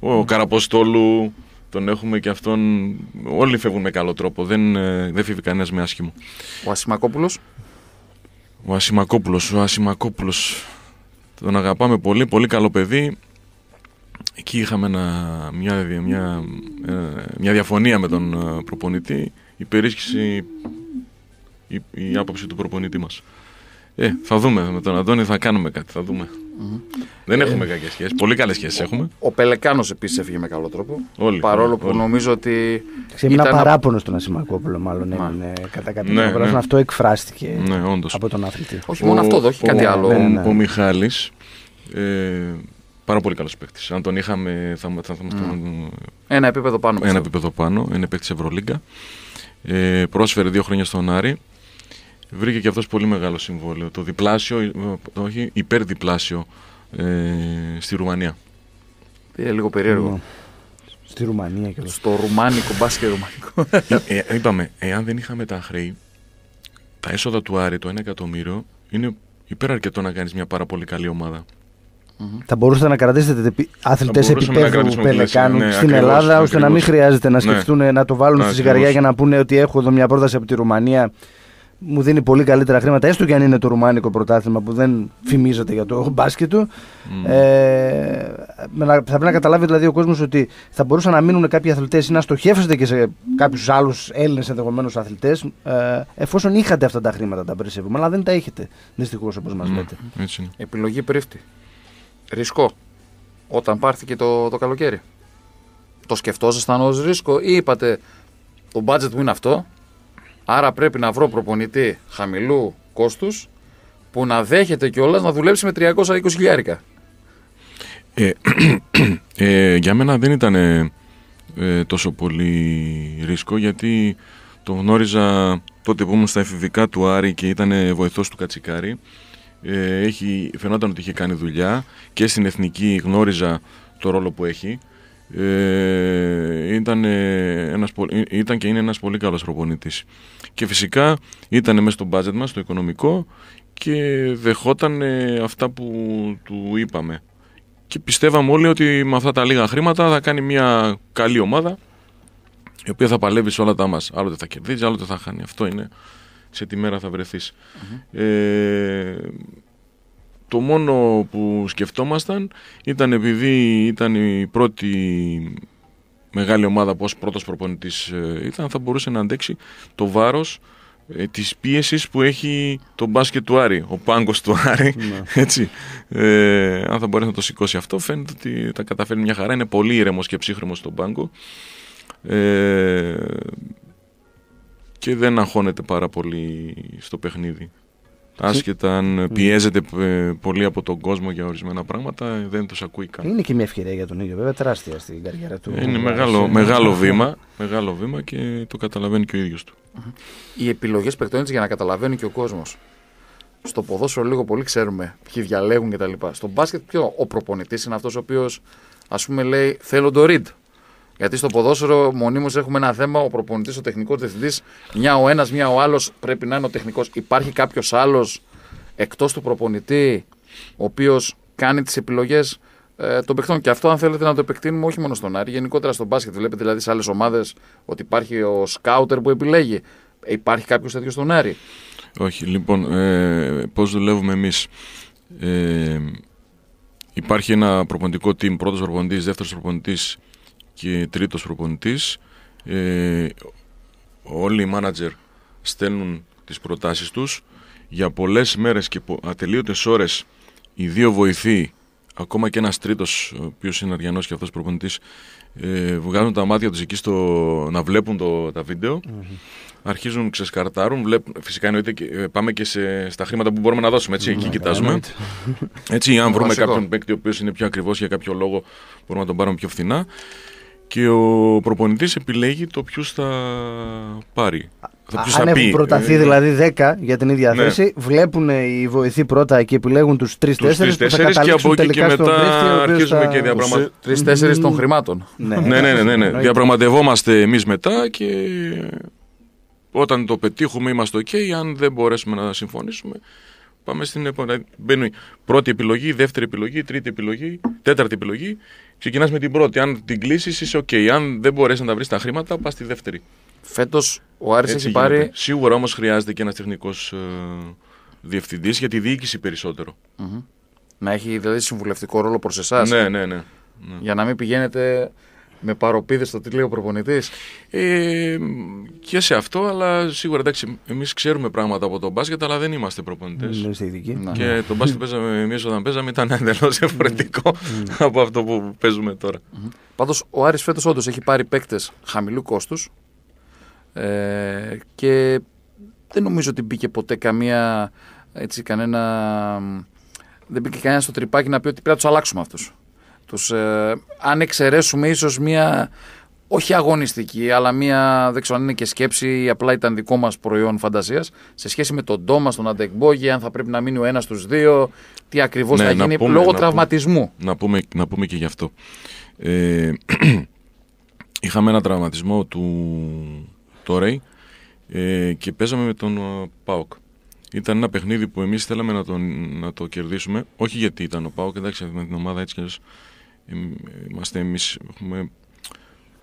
Ο Καραποστόλου τον έχουμε και αυτόν. Όλοι φεύγουν με καλό τρόπο. Δεν, ε, δεν φεύγει κανένας με άσχημο. Ο Ασημακόπουλος. Ο Ασημακόπουλος. Ο Ασημακόπουλος. Τον αγαπάμε πολύ. Πολύ καλό παιδί. Εκεί είχαμε μια, μια, ε, μια διαφωνία με τον ε, προπονητή. η η, η άποψη του προπονητή μας. Ε, θα δούμε με τον Αντώνη, θα κάνουμε κάτι, θα δούμε. Δεν ε, έχουμε κακές σχέσεις. Πολύ καλές σχέσεις έχουμε. Ο Πελεκάνος επίσης έφυγε με καλό τρόπο. Όλοι, παρόλο που όλοι. νομίζω ότι. ένα παράπονο στον Ασημακόπουλο, μάλλον έμεινε κατά ναι, κάποιο ναι, ναι. Αυτό εκφράστηκε ναι, από τον αθλητή. Όχι μόνο αυτό, όχι κάτι άλλο. Ο, ναι, ναι, ο Μιχάλης. Ε, πάρα πολύ καλός παίκτης. Αν τον είχαμε, θα, θα, θα mm. Ένα επίπεδο πάνω. Ένα επίπεδο πάνω. Είναι παίκτης Ευρωλίγκα. Ε, πρόσφερε δύο χρόνια στον Άρη βρήκε και αυτός πολύ μεγάλο συμβόλαιο. Το διπλάσιο, ε, όχι, υπερδιπλάσιο ε, στη Ρουμανία. Είναι λίγο περίεργο. Ναι. Στη Ρουμανία και Στο ρουμάνικο, μπάσκετ ρουμανικό. Ε, ε, είπαμε, εάν δεν είχαμε τα χρέη, τα έσοδα του Άρη, το 1 εκατομμύριο, είναι υπεραρκετό να κάνεις μια πάρα πολύ καλή ομάδα. Mm-hmm. Θα μπορούσατε να κρατήσετε αθλητέ επίπεδου πελεκάνου ναι, στην ακριβώς, Ελλάδα, ώστε να μην χρειάζεται να ναι. σκεφτούν ναι. να το βάλουν ναι, στη ζυγαριά για να πούνε ότι έχω εδώ μια πρόταση από τη Ρουμανία μου δίνει πολύ καλύτερα χρήματα, έστω και αν είναι το ρουμάνικο πρωτάθλημα που δεν φημίζεται για το μπάσκετ του. Mm. Ε, θα πρέπει να καταλάβει δηλαδή ο κόσμος ότι θα μπορούσαν να μείνουν κάποιοι αθλητές ή να στοχεύσετε και σε κάποιους άλλους Έλληνες ενδεχομένως αθλητές, ε, εφόσον είχατε αυτά τα χρήματα τα περισσεύουμε. Αλλά δεν τα έχετε δυστυχώς όπως μας mm, λέτε. Επιλογή πρίφτη. Ρισκό. Όταν πάρθηκε το, το καλοκαίρι. Το σκεφτόσασταν ως ρίσκο ή είπατε το budget μου είναι αυτό, Άρα πρέπει να βρω προπονητή χαμηλού κόστους που να δέχεται κιόλας να δουλέψει με 320 χιλιάρικα. Ε, <clears throat> ε, για μένα δεν ήταν ε, ε, τόσο πολύ ρίσκο γιατί το γνώριζα τότε που ήμουν στα εφηβικά του Άρη και ήταν βοηθός του Κατσικάρη. Ε, έχει, φαινόταν ότι είχε κάνει δουλειά και στην εθνική γνώριζα το ρόλο που έχει. Ε, ήταν, ένας, ήταν και είναι ένας πολύ καλός προπονητής και φυσικά ήταν μέσα στο μπάτζετ μας, στο οικονομικό και δεχόταν αυτά που του είπαμε και πιστεύαμε όλοι ότι με αυτά τα λίγα χρήματα θα κάνει μια καλή ομάδα η οποία θα παλεύει σε όλα τα μας άλλοτε θα κερδίζει, άλλοτε θα χάνει αυτό είναι σε τι μέρα θα βρεθεις mm ε, το μόνο που σκεφτόμασταν ήταν επειδή ήταν η πρώτη μεγάλη ομάδα που ως πρώτος προπονητής ε, ήταν θα μπορούσε να αντέξει το βάρος τη ε, της που έχει το μπάσκετ του Άρη, ο πάγκος του Άρη ναι. <laughs> έτσι, ε, αν θα μπορέσει να το σηκώσει αυτό φαίνεται ότι τα καταφέρει μια χαρά είναι πολύ ήρεμος και ψύχρεμος στον πάγκο ε, και δεν αγχώνεται πάρα πολύ στο παιχνίδι Άσχετα αν ναι. πιέζεται ε, πολύ από τον κόσμο για ορισμένα πράγματα, ε, δεν τους ακούει καν. Είναι και μια ευκαιρία για τον ίδιο, βέβαια, τεράστια στην καριέρα του. Είναι μεγάλο, μεγάλο, βήμα, μεγάλο βήμα και το καταλαβαίνει και ο ίδιος του. Οι επιλογές παιχτών για να καταλαβαίνει και ο κόσμος. Στο ποδόσφαιρο λίγο πολύ ξέρουμε ποιοι διαλέγουν κτλ. Στο μπάσκετ, ποιο ο προπονητής είναι αυτός ο οποίος ας πούμε λέει Θέλω το Ριντ. Γιατί στο ποδόσφαιρο μονίμως έχουμε ένα θέμα. Ο προπονητής, ο τεχνικός διευθυντής, μια ο ένας, μια ο άλλος πρέπει να είναι ο τεχνικός. Υπάρχει κάποιος άλλος εκτός του προπονητή, ο οποίος κάνει τις επιλογές ε, των παιχτών. Και αυτό, αν θέλετε να το επεκτείνουμε, όχι μόνο στον Άρη, γενικότερα στον μπάσκετ. Βλέπετε δηλαδή σε άλλες ομάδες ότι υπάρχει ο σκάουτερ που επιλέγει. Ε, υπάρχει κάποιος τέτοιος στον Άρη. Όχι, λοιπόν, ε, πώς δουλεύουμε εμείς Ε, υπάρχει ένα προπονητικό team, πρώτος προπονητής, δεύτερος προπονητής, και τρίτος προπονητής. Ε, όλοι οι μάνατζερ στέλνουν τις προτάσεις τους. Για πολλές μέρες και ατελείωτες ώρες οι δύο βοηθοί, ακόμα και ένας τρίτος, ο οποίος είναι αριανός και αυτός προπονητής, ε, βγάζουν τα μάτια τους εκεί στο, να βλέπουν το, τα βίντεο. Mm-hmm. Αρχίζουν, ξεσκαρτάρουν. Βλέπουν, φυσικά εννοείται και, ε, πάμε και σε, στα χρήματα που μπορούμε να δώσουμε. Έτσι, mm-hmm. εκει ναι, κοιτάζουμε. Έτσι, αν βρούμε κάποιον παίκτη ο οποίος είναι πιο ακριβώ για κάποιο λόγο, μπορούμε να τον πάρουμε πιο φθηνά και ο προπονητής επιλέγει το ποιο θα πάρει. Θα, ποιος αν έχουν προταθεί ε, δηλαδή 10 για την ίδια ναι. θέση, βλέπουν οι βοηθοί πρώτα και επιλέγουν τους 3-4 που θα και από εκεί και μετά αρχίζουμε και διαπραγματευόμαστε. 3-4 των χρημάτων. Ναι, ναι, ναι. ναι, ναι. ναι. διαπραγματευόμαστε εμείς μετά και όταν το πετύχουμε είμαστε OK. Αν δεν μπορέσουμε να συμφωνήσουμε, πάμε στην επόμενη. Μπαίνει πρώτη επιλογή, δεύτερη επιλογή, τρίτη επιλογή, τέταρτη επιλογή ξεκινάς με την πρώτη. Αν την κλείσεις, είσαι οκ. Αν δεν μπορέσεις να τα βρεις τα χρήματα, πας στη δεύτερη. Φέτος ο Άρης έχει πάρει. Σίγουρα όμως χρειάζεται και ένας τεχνικός ε, διευθυντής για τη διοίκηση Να έχει δηλαδή συμβουλευτικό ρόλο προς εσάς. Ναι, ναι, ναι, ναι. Για να μην πηγαίνετε με παροπίδες στο τι λέει ο προπονητής. Ε, και σε αυτό, αλλά σίγουρα εντάξει, εμείς ξέρουμε πράγματα από τον μπάσκετ, αλλά δεν είμαστε προπονητές. Ναι, ναι. Ναι. Και τον μπάσκετ παίζαμε εμείς όταν παίζαμε ήταν εντελώς διαφορετικό από αυτό που παίζουμε τώρα. Πάντως, ο Άρης φέτος όντως έχει πάρει παίκτες χαμηλού κόστους ε, και δεν νομίζω ότι μπήκε ποτέ καμία. Έτσι, κανένα, δεν μπήκε κανένα στο τρυπάκι να πει ότι πρέπει να τους αλλάξουμε αυτούς τους. Ε, αν εξαιρέσουμε ίσως μία, όχι αγωνιστική, αλλά μία, δεν ξέρω αν είναι και σκέψη, Ή απλά ήταν δικό μας προϊόν φαντασίας, σε σχέση με τον Ντόμα, τον Αντεκμπόγη, αν θα πρέπει να μείνει ο ένας στους δύο, τι ακριβώς ναι, θα γίνει, λόγω τραυματισμού. να, πούμε, να πούμε και γι' αυτό. Ε, <clears throat> είχαμε ένα τραυματισμό του Τόρεϊ ε, και παίζαμε με τον ε, Πάοκ. Ήταν ένα παιχνίδι που εμείς θέλαμε να, τον, να το κερδίσουμε. Όχι γιατί ήταν ο Πάοκ, εντάξει, με την ομάδα έτσι κι είμαστε εμείς, έχουμε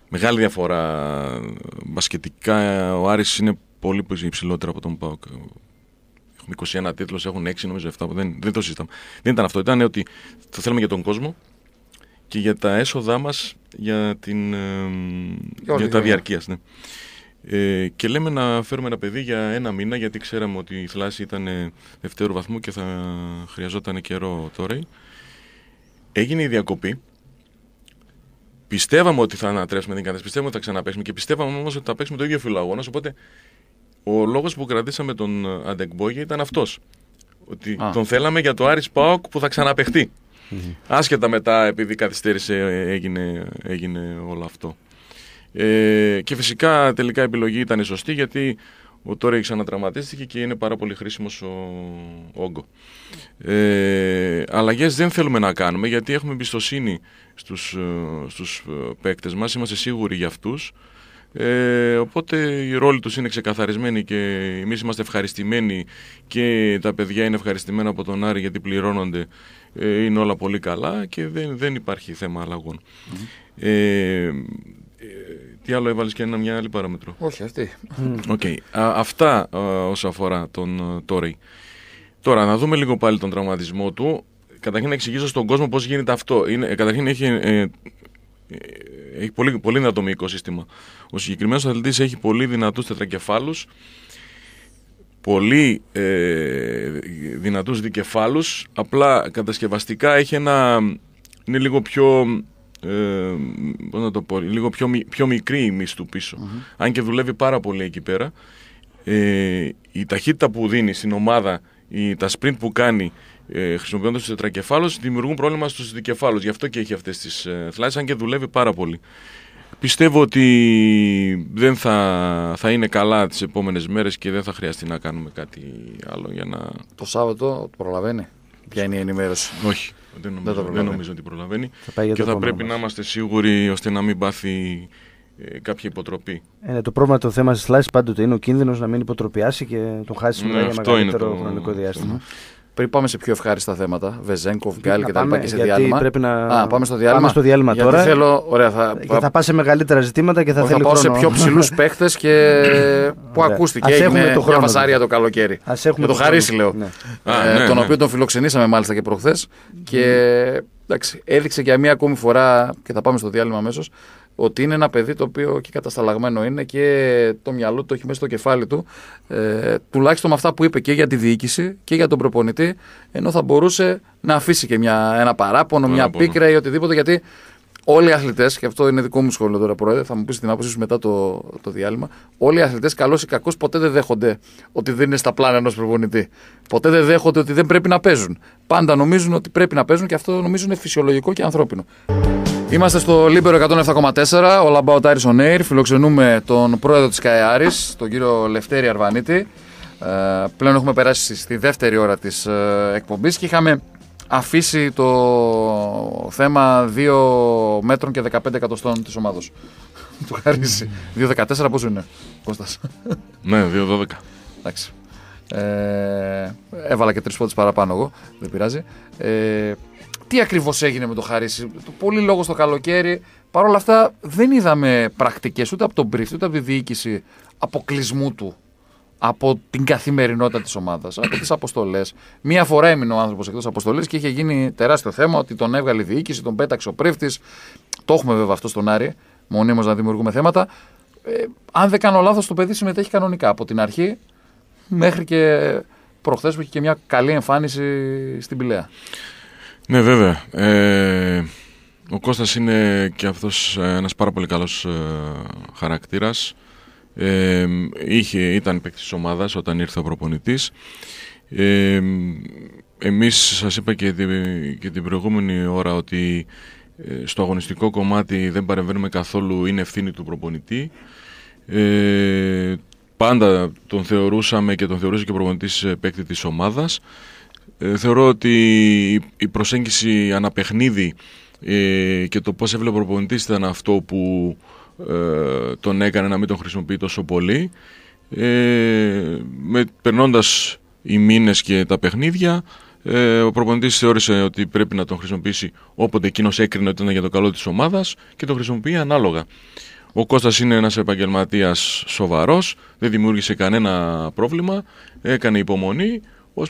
μεγάλη διαφορά μπασκετικά. Ο Άρης είναι πολύ υψηλότερο από τον ΠΑΟΚ. Έχουμε 21 τίτλους, έχουν 6 νομίζω 7, δεν, δεν το συζητάμε. Δεν ήταν αυτό, ήταν ότι το θέλουμε για τον κόσμο και για τα έσοδά μας για, την, για, για τα διαρκείας. Ναι. Ε, και λέμε να φέρουμε ένα παιδί για ένα μήνα γιατί ξέραμε ότι η θλάση ήταν δευτέρου βαθμού και θα χρειαζόταν καιρό τώρα. Έγινε η διακοπή Πιστεύαμε ότι θα ανατρέψουμε την κατάσταση, πιστεύαμε ότι θα ξαναπέξουμε και πιστεύαμε όμως ότι θα παίξουμε το ίδιο φιλοαγώνας. Οπότε ο λόγος που κρατήσαμε τον ε, Αντεκμπόγια ήταν αυτός. Ότι τον θέλαμε για το Άρης Πάοκ που θα ξαναπεχτεί. Άσχετα μετά, επειδή καθυστέρησε, ε, έγινε, έγινε όλο αυτό. Ε, και φυσικά τελικά η επιλογή ήταν η σωστή γιατί ο τώρα ξανατραματίστηκε και είναι πάρα πολύ χρήσιμος ο Όγκο. Ε, αλλαγές δεν θέλουμε να κάνουμε γιατί έχουμε εμπιστοσύνη στους, ε, στους ε, παίκτες μας, είμαστε σίγουροι για αυτούς. Ε, οπότε οι ρόλοι τους είναι ξεκαθαρισμένοι και εμείς είμαστε ευχαριστημένοι και τα παιδιά είναι ευχαριστημένα από τον Άρη γιατί πληρώνονται. Ε, είναι όλα πολύ καλά και δεν, δεν υπάρχει θέμα αλλαγών. Ε, τι άλλο έβαλες και ένα, μια άλλη παράμετρο. Όχι, αυτή. Okay. Α, αυτά α, αφορά τον Τόρι. Τώρα, να δούμε λίγο πάλι τον τραυματισμό του. Καταρχήν να εξηγήσω στον κόσμο πώς γίνεται αυτό. Είναι, ε, καταρχήν έχει, ε, ε, έχει πολύ, πολύ δυνατό μυϊκό σύστημα. Ο συγκεκριμένος αθλητής έχει πολύ δυνατούς τετρακεφάλους, πολύ ε, δυνατούς δικεφάλους. Απλά κατασκευαστικά έχει ένα. είναι λίγο πιο ε, να το πω, λίγο πιο, πιο μικρή η μισθού πίσω. Αν και δουλεύει πάρα πολύ εκεί πέρα, ε, η ταχύτητα που δίνει στην ομάδα, η, τα sprint που κάνει ε, χρησιμοποιώντας τους τετρακεφάλους, δημιουργούν πρόβλημα στους δικεφάλους. Γι' αυτό και έχει αυτές τις ε, αν και δουλεύει πάρα πολύ. Πιστεύω ότι δεν θα, θα είναι καλά τις επόμενες μέρες και δεν θα χρειαστεί να κάνουμε κάτι άλλο για να... Το Σάββατο το προλαβαίνει. Ποια είναι η ενημέρωση. Όχι. Δεν νομίζω, νομίζω ότι προλαβαίνει. Θα και θα πρέπει μας. να είμαστε σίγουροι ώστε να μην πάθει ε, κάποια υποτροπή. Ε, ναι, το πρόβλημα το θέμα της λάση πάντοτε είναι ο κίνδυνος να μην υποτροπιάσει και τον χάσει ναι, μετά για μεγαλύτερο το... χρονικό διάστημα. Πριν πάμε σε πιο ευχάριστα θέματα, Βεζένκο, Γκάλ και τα λοιπά και σε Πρέπει να... Α, πάμε στο διάλειμμα. Πάμε στο διάλειμμα γιατί τώρα. Θέλω... Ωραία, θα... Και θα πά σε μεγαλύτερα ζητήματα και θα θέλω. Θα πάω σε πιο ψηλούς <laughs> παίχτες και. που ακούστηκε. Ας έγινε το χρόνο. βασάρια το καλοκαίρι. Με έχουμε το, το χαρίσι, λέω. Ναι. Ε, ναι, τον ναι. οποίο τον φιλοξενήσαμε μάλιστα και προχθές. Και εντάξει, έδειξε για μία ακόμη φορά, και θα πάμε στο διάλειμμα αμέσως, ότι είναι ένα παιδί το οποίο και κατασταλαγμένο είναι και το μυαλό του το έχει μέσα στο κεφάλι του. Ε, τουλάχιστον με αυτά που είπε και για τη διοίκηση και για τον προπονητή, ενώ θα μπορούσε να αφήσει και μια, ένα παράπονο, μια πίκρα ή οτιδήποτε, γιατί όλοι οι αθλητές, και αυτό είναι δικό μου σχόλιο τώρα, Πρόεδρε, θα μου πεις την άποψή σου μετά το, το διάλειμμα. Όλοι οι αθλητές, καλός ή κακός, ποτέ δεν δέχονται ότι δεν είναι στα πλάνα ενός προπονητή. Ποτέ δεν δέχονται ότι δεν πρέπει να παίζουν. Πάντα νομίζουν ότι πρέπει να παίζουν και αυτό νομίζουν είναι φυσιολογικό και ανθρώπινο. Είμαστε στο Λίμπερο 107,4, All About Iris on Φιλοξενούμε τον πρόεδρο της ΚΑΕ τον κύριο Λευτέρη Αρβανίτη. Ε, πλέον έχουμε περάσει στη δεύτερη ώρα της ε, εκπομπής και είχαμε αφήσει το θέμα 2 μέτρων και 15 εκατοστών της ομάδος. <laughs> Του χαρίζει. 2,14 πόσο είναι, Κώστας. Ναι, 2,12. Εντάξει. Ε, έβαλα και τρεις πόντες παραπάνω εγώ, δεν πειράζει. Ε, τι ακριβώς έγινε με το Χαρίση. Πολύ λόγο στο καλοκαίρι. Παρ' όλα αυτά δεν είδαμε πρακτικές ούτε από τον Πρίφτη, ούτε από τη διοίκηση αποκλεισμού του από την καθημερινότητα της ομάδας, από τις αποστολές. Μία φορά έμεινε ο άνθρωπος εκτός αποστολής και είχε γίνει τεράστιο θέμα ότι τον έβγαλε η διοίκηση, τον πέταξε ο Πρίφτης. Το έχουμε βέβαια αυτό στον Άρη, μονίμως να δημιουργούμε θέματα. Ε, αν δεν κάνω λάθος, το παιδί συμμετέχει κανονικά από την αρχή μέχρι και προχθές που είχε και μια καλή εμφάνιση στην Πηλαία. Ναι, βέβαια. Ε, ο Κώστας είναι και αυτός ε, ένας πάρα πολύ καλός ε, χαρακτήρας. Ε, είχε, ήταν παίκτης της ομάδας όταν ήρθε ο προπονητής. Ε, εμείς σας είπα και την, και την προηγούμενη ώρα ότι στο αγωνιστικό κομμάτι δεν παρεμβαίνουμε καθόλου, είναι ευθύνη του προπονητή. πάντα τον θεωρούσαμε και τον θεωρούσε και ο προπονητής παίκτη της ομάδας. Ε, θεωρώ ότι η προσέγγιση αναπαιχνίδι ε, και το πώς έβλεπε ο προπονητής ήταν αυτό που ε, τον έκανε να μην τον χρησιμοποιεί τόσο πολύ. με, περνώντας οι μήνες και τα παιχνίδια, ο προπονητής θεώρησε ότι πρέπει να τον χρησιμοποιήσει όποτε εκείνος έκρινε ότι ήταν για το καλό της ομάδας και τον χρησιμοποιεί ανάλογα. Ο Κώστας είναι ένας επαγγελματίας σοβαρός, δεν δημιούργησε κανένα πρόβλημα, έκανε υπομονή,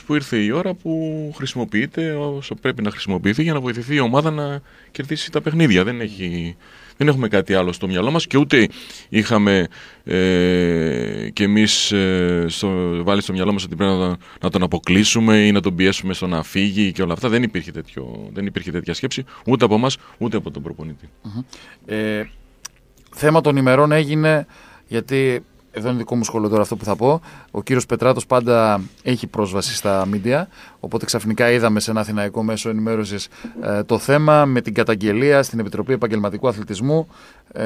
που ήρθε η ώρα που χρησιμοποιείται όσο πρέπει να χρησιμοποιηθεί για να βοηθηθεί η ομάδα να κερδίσει τα παιχνίδια. Δεν, έχει, δεν έχουμε κάτι άλλο στο μυαλό μας και ούτε είχαμε ε, και εμείς ε, στο, βάλει στο μυαλό μας ότι πρέπει να, τον αποκλείσουμε ή να τον πιέσουμε στο να φύγει και όλα αυτά. Δεν υπήρχε, τέτοιο, δεν υπήρχε τέτοια σκέψη ούτε από εμάς ούτε από τον προπονητη ε, θέμα των ημερών έγινε γιατί εδώ είναι δικό μου σχόλιο τώρα αυτό που θα πω. Ο κύριος Πετράτος πάντα έχει πρόσβαση στα μίντια. Οπότε ξαφνικά είδαμε σε ένα αθηναϊκό μέσο ενημέρωσης ε, το θέμα με την καταγγελία στην Επιτροπή Επαγγελματικού Αθλητισμού ε,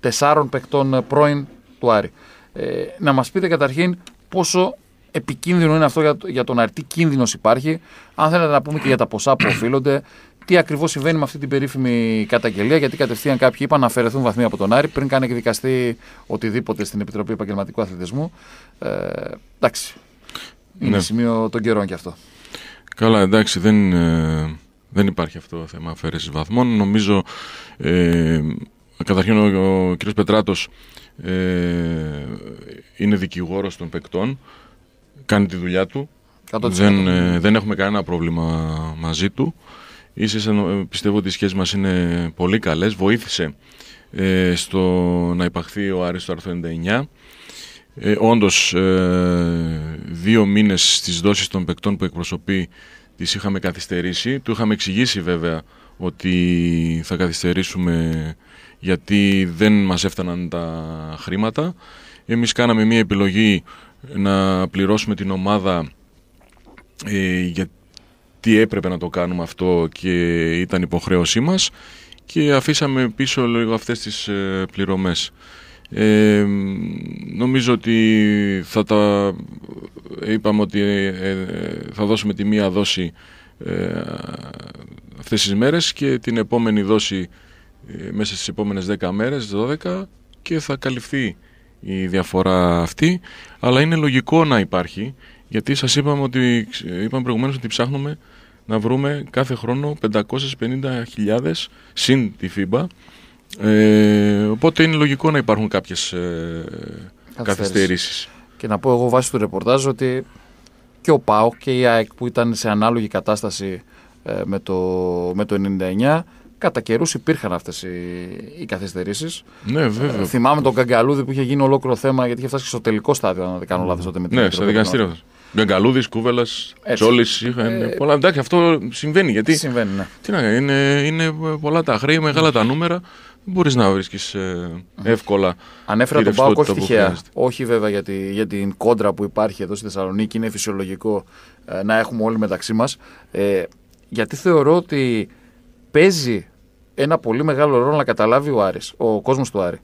τεσσάρων παιχτών πρώην του Άρη. Ε, να μας πείτε καταρχήν πόσο επικίνδυνο είναι αυτό για, για τον αρτή, κίνδυνος υπάρχει. Αν θέλετε να πούμε και για τα ποσά που οφείλονται, τι ακριβώς συμβαίνει με αυτή την περίφημη καταγγελία, γιατί κατευθείαν κάποιοι είπαν να αφαιρεθούν βαθμοί από τον Άρη πριν καν εκδικαστεί οτιδήποτε στην Επιτροπή Επαγγελματικού Αθλητισμού. Ε, εντάξει. Είναι ναι. σημείο των καιρών και αυτό. Καλά, εντάξει, δεν, ε, δεν υπάρχει αυτό το θέμα αφαίρεσης βαθμών. Νομίζω ε, καταρχήν ο, κ. Πετράτος ε, είναι δικηγόρος των παικτών. Κάνει τη δουλειά του. Δεν, ε, δεν έχουμε κανένα πρόβλημα μαζί του. Ίσως ε, πιστεύω ότι οι σχέσεις μας είναι πολύ καλές. Βοήθησε ε, στο να υπαχθεί ο Άρης στο άρθρο 99. Ε, δύο μήνες στις δόσεις των παικτών που εκπροσωπεί τις είχαμε καθυστερήσει. Του είχαμε εξηγήσει βέβαια ότι θα καθυστερήσουμε γιατί δεν μας έφταναν τα χρήματα. Εμείς κάναμε μία επιλογή να πληρώσουμε την ομάδα ε, τι έπρεπε να το κάνουμε αυτό και ήταν υποχρέωσή μας και αφήσαμε πίσω λίγο αυτές τις ε, πληρωμές. Ε, νομίζω ότι θα τα ε, είπαμε ότι θα δώσουμε τη μία δόση ε, αυτές τις μέρες και την επόμενη δόση μέσα στις επόμενες 10 μέρες, 12 και θα καλυφθεί η διαφορά αυτή αλλά είναι λογικό να υπάρχει γιατί σας είπαμε ότι είπαμε προηγουμένως ότι ψάχνουμε να βρούμε κάθε χρόνο 550.000 συν τη ΦΥΜΠΑ Ε, οπότε είναι λογικό να υπάρχουν κάποιες ε, καθυστερήσεις. καθυστερήσεις. Και να πω εγώ βάσει του ρεπορτάζ ότι και ο ΠΑΟΚ και η ΑΕΚ που ήταν σε ανάλογη κατάσταση ε, με, το, με το 99 κατά καιρούς υπήρχαν αυτές οι, οι καθυστερήσεις. Ναι, βέβαια. Ε, θυμάμαι τον Καγκαλούδη που είχε γίνει ολόκληρο θέμα γιατί είχε φτάσει στο τελικό στάδιο, αν δεν κάνω λάθος. Ναι, στο δικαστήριο. Μπεγκαλούδης, Κούβελας, Τσόλης ε, ε, ε, Εντάξει, αυτό συμβαίνει. Γιατί, συμβαίνει, ναι. Τι να κάνει, είναι, είναι πολλά τα χρέη, μεγάλα τα νούμερα. Δεν μπορείς να βρίσκεις εύκολα. Ανέφερα τον Πάοκ όχι τυχαία. Όχι βέβαια για, τη, για την κόντρα που υπάρχει εδώ στη Θεσσαλονίκη. Είναι φυσιολογικό να έχουμε όλοι μεταξύ μας. γιατί θεωρώ ότι παίζει ένα πολύ μεγάλο ρόλο να καταλάβει ο Άρης, ο κόσμος του Άρη.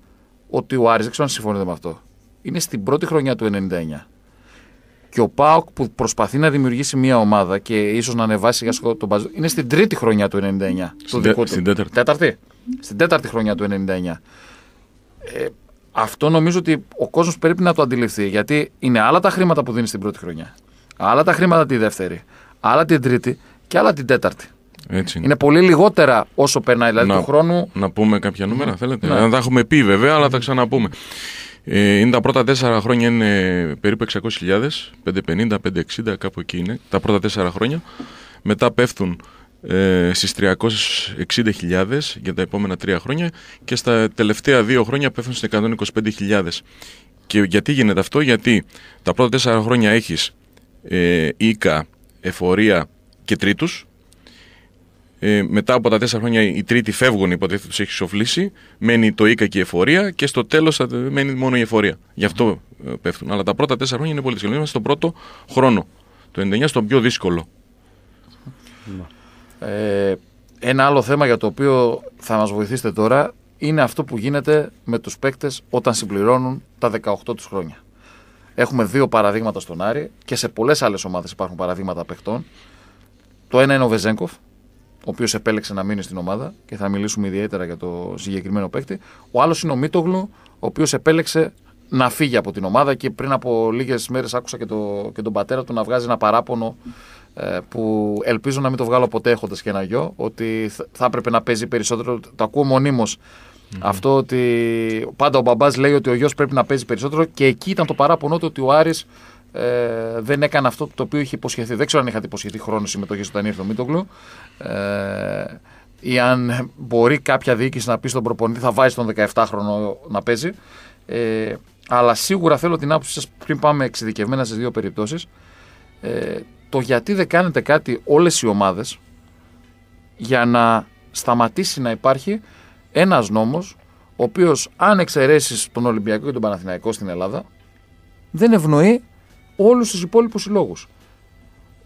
Ότι ο Άρης, δεν ξέρω αν συμφωνείτε με αυτό, είναι στην πρώτη χρονιά του 99. Και ο Πάοκ που προσπαθεί να δημιουργήσει μια ομάδα και ίσως να ανεβάσει για τον Παζό. Είναι στην τρίτη χρονιά του 99. Στην, στην τέταρτη. τέταρτη. Στην τέταρτη χρονιά του 99. Ε, αυτό νομίζω ότι ο κόσμος πρέπει να το αντιληφθεί. Γιατί είναι άλλα τα χρήματα που δίνει στην πρώτη χρονιά. Άλλα τα χρήματα τη δεύτερη. Άλλα την τρίτη και άλλα την τέταρτη. Έτσι είναι. είναι. πολύ λιγότερα όσο περνάει δηλαδή, του χρόνου. Να πούμε κάποια νούμερα, θέλετε. Ναι. Να τα έχουμε πει βέβαια, αλλά θα ξαναπούμε. Ε, είναι τα πρώτα τέσσερα χρόνια είναι περίπου 600.000, 550, 560, κάπου εκεί είναι, τα πρώτα τέσσερα χρόνια. Μετά πέφτουν ε, στις 360.000 για τα επόμενα τρία χρόνια και στα τελευταία δύο χρόνια πέφτουν στις 125.000. Και γιατί γίνεται αυτό, γιατί τα πρώτα τέσσερα χρόνια έχεις ε, ίκα, εφορία και τρίτους, ε, μετά από τα τέσσερα χρόνια η τρίτη φεύγουν, υποτίθεται τους έχει σοφλήσει. Μένει το ΙΚΑ και η εφορία και στο τέλος μένει μόνο η εφορία. Γι' αυτό ε, πέφτουν. Αλλά τα πρώτα τέσσερα χρόνια είναι πολύ δύσκολα. Είμαστε στον πρώτο χρόνο. Το 99 στον πιο δύσκολο. Ε, ένα άλλο θέμα για το οποίο θα μας βοηθήσετε τώρα είναι αυτό που γίνεται με τους παίκτες όταν συμπληρώνουν τα 18 τους χρόνια. Έχουμε δύο παραδείγματα στον Άρη και σε πολλές άλλες ομάδες υπάρχουν παραδείγματα παιχτών. Το ένα είναι ο Βεζέγκοφ, ο οποίος επέλεξε να μείνει στην ομάδα και θα μιλήσουμε ιδιαίτερα για το συγκεκριμένο παίκτη. Ο άλλος είναι ο Μίτογλου, ο οποίος επέλεξε να φύγει από την ομάδα και πριν από λίγες μέρες άκουσα και, το, και τον πατέρα του να βγάζει ένα παράπονο ε, που ελπίζω να μην το βγάλω ποτέ έχοντας και ένα γιο, ότι θα έπρεπε να παίζει περισσότερο. Το ακούω Αυτό ότι πάντα ο μπαμπάς λέει ότι ο γιος πρέπει να παίζει περισσότερο και εκεί ήταν το παράπονο του ότι ο Άρης ε, δεν έκανε αυτό το οποίο είχε υποσχεθεί. Δεν ξέρω αν είχατε υποσχεθεί χρόνο συμμετοχή όταν ήρθε ο Μίτογκλου ή ε, αν μπορεί κάποια διοίκηση να πει στον προπονητή θα βάζει τον 17χρονο να παίζει. Ε, αλλά σίγουρα θέλω την άποψη σας πριν πάμε εξειδικευμένα στις δύο περιπτώσεις. Ε, το γιατί δεν κάνετε κάτι όλες οι ομάδες για να σταματήσει να υπάρχει ένας νόμος ο οποίος, αν εξαιρέσεις τον Ολυμπιακό και τον Παναθηναϊκό στην Ελλάδα, δεν ευνοεί όλους τους υπόλοιπους συλλόγους.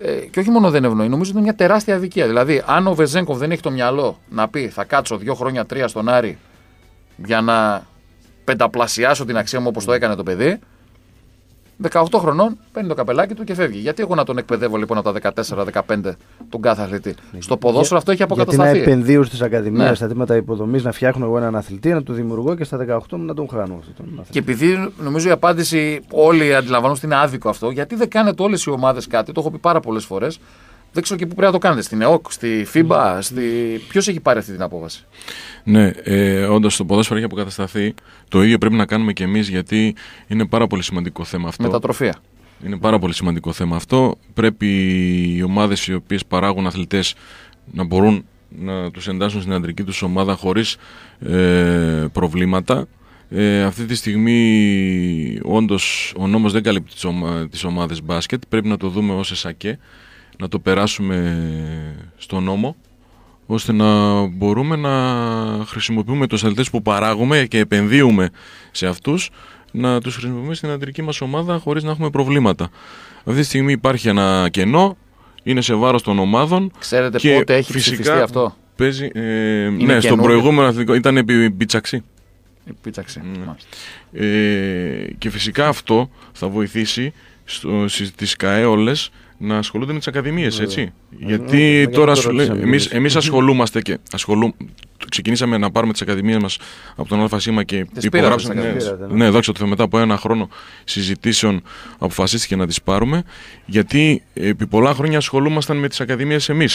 Ε, και όχι μόνο δεν ευνοεί, νομίζω ότι είναι μια τεράστια αδικία. Δηλαδή, αν ο Βεζέγκοβ δεν έχει το μυαλό να πει θα κάτσω δύο χρόνια τρία στον Άρη για να πενταπλασιάσω την αξία μου όπως το έκανε το παιδί, 18 χρονών παίρνει το καπελάκι του και φεύγει. Γιατί εγώ να τον εκπαιδεύω λοιπόν από τα 14-15 τον κάθε αθλητή. Στο ποδόσφαιρο αυτό έχει αποκατασταθεί. Γιατί να επενδύω στις ακαδημίες, ναι. στα θέματα υποδομής, να φτιάχνω εγώ έναν αθλητή, να του δημιουργώ και στα 18 μου να τον χάνω. Τον και επειδή νομίζω η απάντηση όλοι αντιλαμβάνονται ότι είναι άδικο αυτό, γιατί δεν κάνετε όλες οι ομάδες κάτι, το έχω πει πάρα πολλές φορές, δεν ξέρω και πού πρέπει να το κάνετε. Στην ΕΟΚ, στη ΦΥΜΠΑ. Ναι. στη... ποιος έχει πάρει αυτή την απόφαση. Ναι, ε, όντως το ποδόσφαιρο έχει αποκατασταθεί. Το ίδιο πρέπει να κάνουμε και εμείς γιατί είναι πάρα πολύ σημαντικό θέμα αυτό. Μετατροφία. Είναι πάρα πολύ σημαντικό θέμα αυτό. Πρέπει οι ομάδες οι οποίες παράγουν αθλητές να μπορούν να τους εντάσσουν στην αντρική τους ομάδα χωρίς ε, προβλήματα. Ε, αυτή τη στιγμή όντως ο νόμος δεν καλύπτει τις, ομάδε ομάδες μπάσκετ, πρέπει να το δούμε ως εσακέ να το περάσουμε στον νόμο ώστε να μπορούμε να χρησιμοποιούμε τους αθλητές που παράγουμε και επενδύουμε σε αυτούς να τους χρησιμοποιούμε στην αντρική μας ομάδα χωρίς να έχουμε προβλήματα. Αυτή τη στιγμή υπάρχει ένα κενό, είναι σε βάρος των ομάδων. Ξέρετε πότε έχει φυσικά αυτό. Παίζει, ε, ναι, στον προηγούμενο αθλητικό ήταν επί Πιτσαξή. Πιτσαξή, ναι. ε, και φυσικά αυτό θα βοηθήσει στις, στις καέολες να ασχολούνται με τις ακαδημίες, έτσι. Ε, γιατί ε, ε, τώρα εμεί ασχολούμαστε και ασχολού... ξεκινήσαμε να πάρουμε τις ακαδημίες μας από τον ΑΣΥΜΑ και υπογράψαμε. Ναι, δόξα ναι. Ναι, τω μετά από ένα χρόνο συζητήσεων αποφασίστηκε να τις πάρουμε. Γιατί επί πολλά χρόνια ασχολούμασταν με τις ακαδημίες εμείς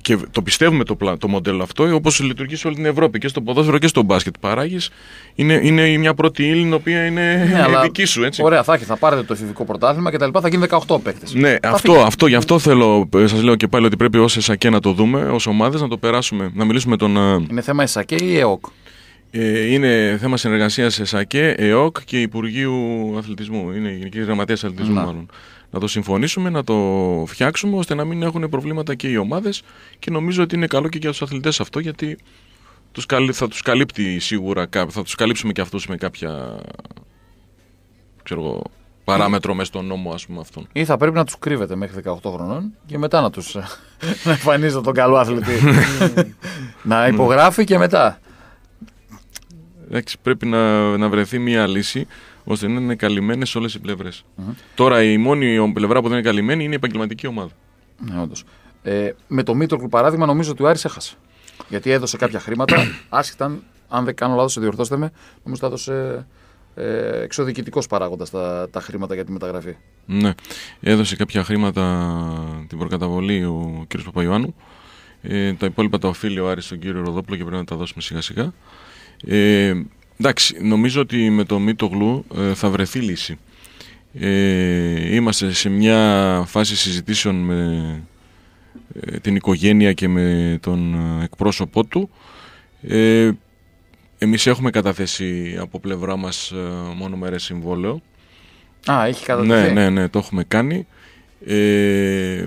και το πιστεύουμε το, το μοντέλο αυτό, όπως λειτουργεί σε όλη την Ευρώπη και στο ποδόσφαιρο και στο μπάσκετ. Παράγεις, είναι, είναι μια πρώτη ύλη, η οποία είναι ναι, δική σου. Έτσι. Ωραία, θα, έχει, θα πάρετε το εφηβικό πρωτάθλημα και τα λοιπά, θα γίνει 18 παίκτες. Ναι, αυτό, αυτό, γι' αυτό θέλω, ε, σας λέω και πάλι ότι πρέπει ως ΕΣΑΚΕ να το δούμε, ως ομάδες να το περάσουμε, να μιλήσουμε τον. Ε, είναι θέμα ΕΣΑΚΕ ή ΕΟΚ. Ε, είναι θέμα συνεργασίας ΕΣΑΚΕ, ΕΟΚ και Υπουργείου Αθλητισμού. Είναι Γενικής Γραμματείας Αθλητισμού, μάλλον να το συμφωνήσουμε, να το φτιάξουμε ώστε να μην έχουν προβλήματα και οι ομάδες. Και νομίζω ότι είναι καλό και για τους αθλητές αυτό, γιατί τους θα τους καλύπτει σίγουρα, θα τους καλύψουμε και αυτούς με κάποια. Ξέρω παράμετρο μέσα στον νόμο, ας πούμε αυτόν. Ή θα πρέπει να τους κρύβεται μέχρι 18 χρονών και μετά να τους. Ε, <laughs> να εμφανίζετε τον καλό αθλητή. <laughs> να ναι. υπογράφει και μετά. Εντάξει, πρέπει να, να βρεθεί μια λύση ώστε να είναι καλυμμένες όλες οι πλευρε Τώρα η μόνη πλευρά που δεν είναι καλυμμένη είναι η επαγγελματική ομάδα. Ναι, όντως. Ε, με το που παράδειγμα, νομίζω ότι ο Άρης έχασε. Γιατί έδωσε κάποια χρήματα, <coughs> άσχετα αν δεν κάνω λάθος, διορθώστε με, νομίζω τα έδωσε ε, εξοδικητικός παράγοντας τα, τα χρήματα για τη μεταγραφή. Ναι. Έδωσε κάποια χρήματα την προκαταβολή ο κ. Παπαϊωάννου. Ε, τα υπόλοιπα τα οφείλει ο Άρης στον κύριο Ροδόπλο και πρέπει να τα δώσουμε σιγά σιγά. Ε, Εντάξει, νομίζω ότι με το Μήτογλου ε, θα βρεθεί λύση. Ε, είμαστε σε μια φάση συζητήσεων με ε, την οικογένεια και με τον ε, εκπρόσωπό του. Ε, εμείς έχουμε καταθέσει από πλευρά μας μόνο μέρες συμβόλαιο. Α, έχει καταθέσει. Ναι, ναι, ναι, το έχουμε κάνει. Ε,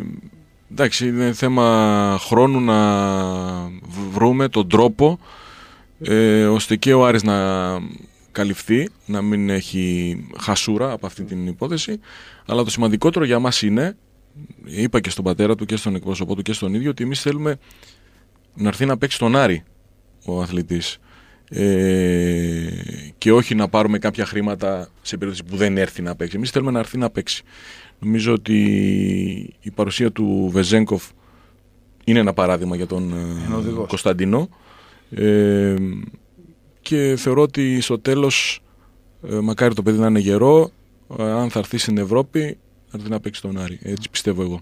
εντάξει, είναι θέμα χρόνου να βρούμε τον τρόπο ε, ώστε και ο Άρης να καλυφθεί, να μην έχει χασούρα από αυτή την υπόθεση. Αλλά το σημαντικότερο για μας είναι, είπα και στον πατέρα του και στον εκπρόσωπό του και στον ίδιο, ότι εμείς θέλουμε να έρθει να παίξει τον Άρη ο αθλητής. Ε, και όχι να πάρουμε κάποια χρήματα σε περίπτωση που δεν έρθει να παίξει. Εμείς θέλουμε να έρθει να παίξει. Νομίζω ότι η παρουσία του Βεζέγκοφ είναι ένα παράδειγμα για τον ε, Κωνσταντινό και θεωρώ ότι στο τέλος ε, μακάρι το παιδί να είναι γερό ε, αν θα έρθει στην Ευρώπη Θα έρθει να παίξει τον Άρη. Έτσι πιστεύω εγώ.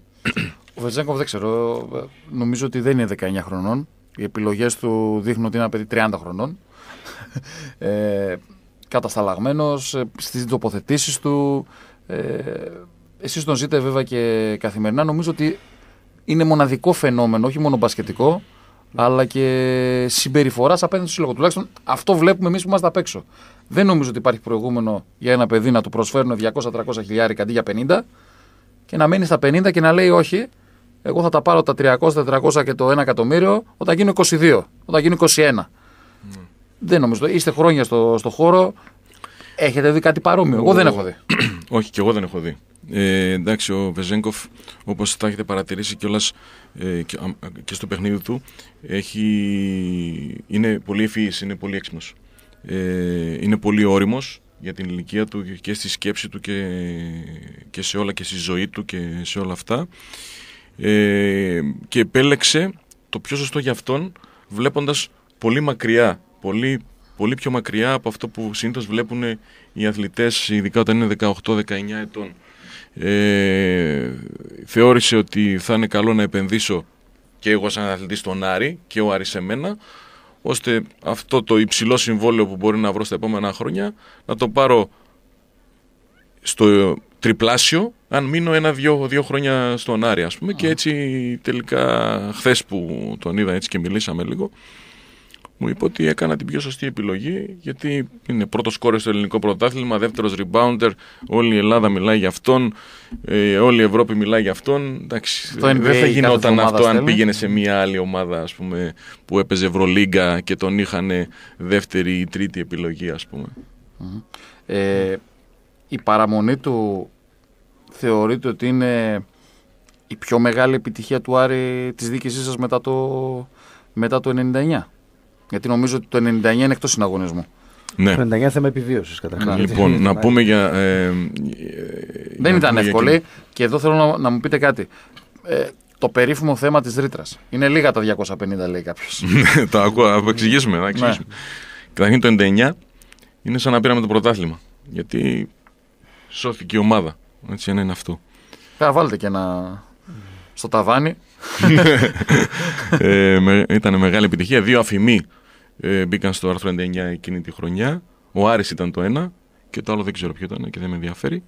Ο Βετζέγκοφ δεν ξέρω. Ε, νομίζω ότι δεν είναι 19 χρονών. Οι επιλογές του δείχνουν ότι είναι ένα παιδί 30 χρονών. Ε, κατασταλαγμένος στις τοποθετήσεις του. Ε, εσείς τον ζείτε βέβαια και καθημερινά. Νομίζω ότι είναι μοναδικό φαινόμενο, όχι μόνο μπασκετικό, αλλά και συμπεριφοράς απέναντι στο σύλλογο. Τουλάχιστον αυτό βλέπουμε εμείς που είμαστε απ' έξω. Δεν νομίζω ότι υπάρχει προηγούμενο για ένα παιδί να του προσφέρουν 200-300 χιλιάρικα αντί για 50 και να μένει στα 50 και να λέει όχι, εγώ θα τα πάρω τα 300-400 και το 1 εκατομμύριο όταν γίνω 22, όταν γίνω 21. Ναι. Δεν νομίζω. Είστε χρόνια στο, στο χώρο. Έχετε δει κάτι παρόμοιο. Εγώ δεν έχω δει. όχι, και εγώ δεν έχω δει. Ε, εντάξει, ο Βεζέγκοφ, όπως θα έχετε παρατηρήσει κιόλας, ε, και στο παιχνίδι του έχει, είναι πολύ ευφυής, είναι πολύ έξυπνος. Ε, είναι πολύ όριμος για την ηλικία του και στη σκέψη του και, και σε όλα και στη ζωή του και σε όλα αυτά ε, και επέλεξε το πιο σωστό για αυτόν βλέποντας πολύ μακριά, πολύ, πολύ πιο μακριά από αυτό που συνήθως βλέπουν οι αθλητές ειδικά όταν είναι 18-19 ετών. Ε, θεώρησε ότι θα είναι καλό να επενδύσω και εγώ σαν αθλητής στον Άρη και ο Άρης εμένα μένα, ώστε αυτό το υψηλό συμβόλαιο που μπορεί να βρω στα επόμενα χρόνια να το πάρω στο τριπλάσιο αν μείνω ένα-δύο χρόνια στον Άρη ας πούμε και έτσι τελικά χθες που τον είδα έτσι και μιλήσαμε λίγο μου είπε ότι έκανα την πιο σωστή επιλογή γιατί είναι πρώτος κόρε στο ελληνικό πρωτάθλημα, δεύτερος rebounder. Όλη η Ελλάδα μιλάει για αυτόν, ε, όλη η Ευρώπη μιλάει για αυτόν. Εντάξει, το δεν θα γινόταν αυτό αν πήγαινε σε μια άλλη ομάδα ας πούμε, που έπαιζε Ευρωλίγκα και τον είχαν δεύτερη ή τρίτη επιλογή, ας πούμε. Ε, η παραμονή του θεωρείται ότι είναι η πιο μεγάλη επιτυχία του Άρη της δίκησής σας μετά το, μετά το 99. Γιατί νομίζω ότι το 99 είναι εκτός συναγωνισμού. Ναι. Το 99 θέμα επιβίωσης καταρχά. Λοιπόν, να ναι. πούμε για. Ε, ε Δεν ήταν εύκολη και εδώ θέλω να, να μου πείτε κάτι. Ε, το περίφημο θέμα της ρήτρας. Είναι λίγα τα 250, λέει κάποιος. <laughs> Ναι, τα ακούω, να εξηγήσουμε. εξηγήσουμε. Ναι. Καταρχήν το 99 είναι σαν να πήραμε το πρωτάθλημα. Γιατί σώθηκε η ομάδα. Έτσι ένα είναι αυτό. Πέρα βάλτε και ένα στο ταβάνι ε, ήταν μεγάλη επιτυχία. Δύο αφημοί ε, μπήκαν στο άρθρο 99 εκείνη τη χρονιά. Ο Άρης ήταν το ένα και το άλλο δεν ξέρω ποιο ήταν και δεν με ενδιαφέρει.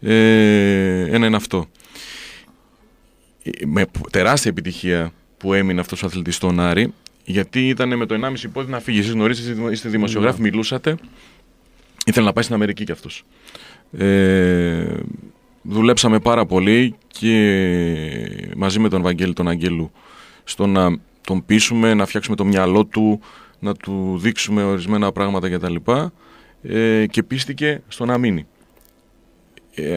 Ε, ένα είναι αυτό. Ε, με τεράστια επιτυχία που έμεινε αυτός ο αθλητής στον Άρη, γιατί ήταν με το 1,5 πόδι να φύγεις. Εσείς γνωρίζετε, είστε δημοσιογράφοι, ναι. μιλούσατε. Ήθελε να πάει στην Αμερική κι αυτός. Ε, δουλέψαμε πάρα πολύ και μαζί με τον Βαγγέλη τον Αγγέλου στο να τον πείσουμε, να φτιάξουμε το μυαλό του, να του δείξουμε ορισμένα πράγματα κτλ. Ε, και πίστηκε στο να μείνει. Ε,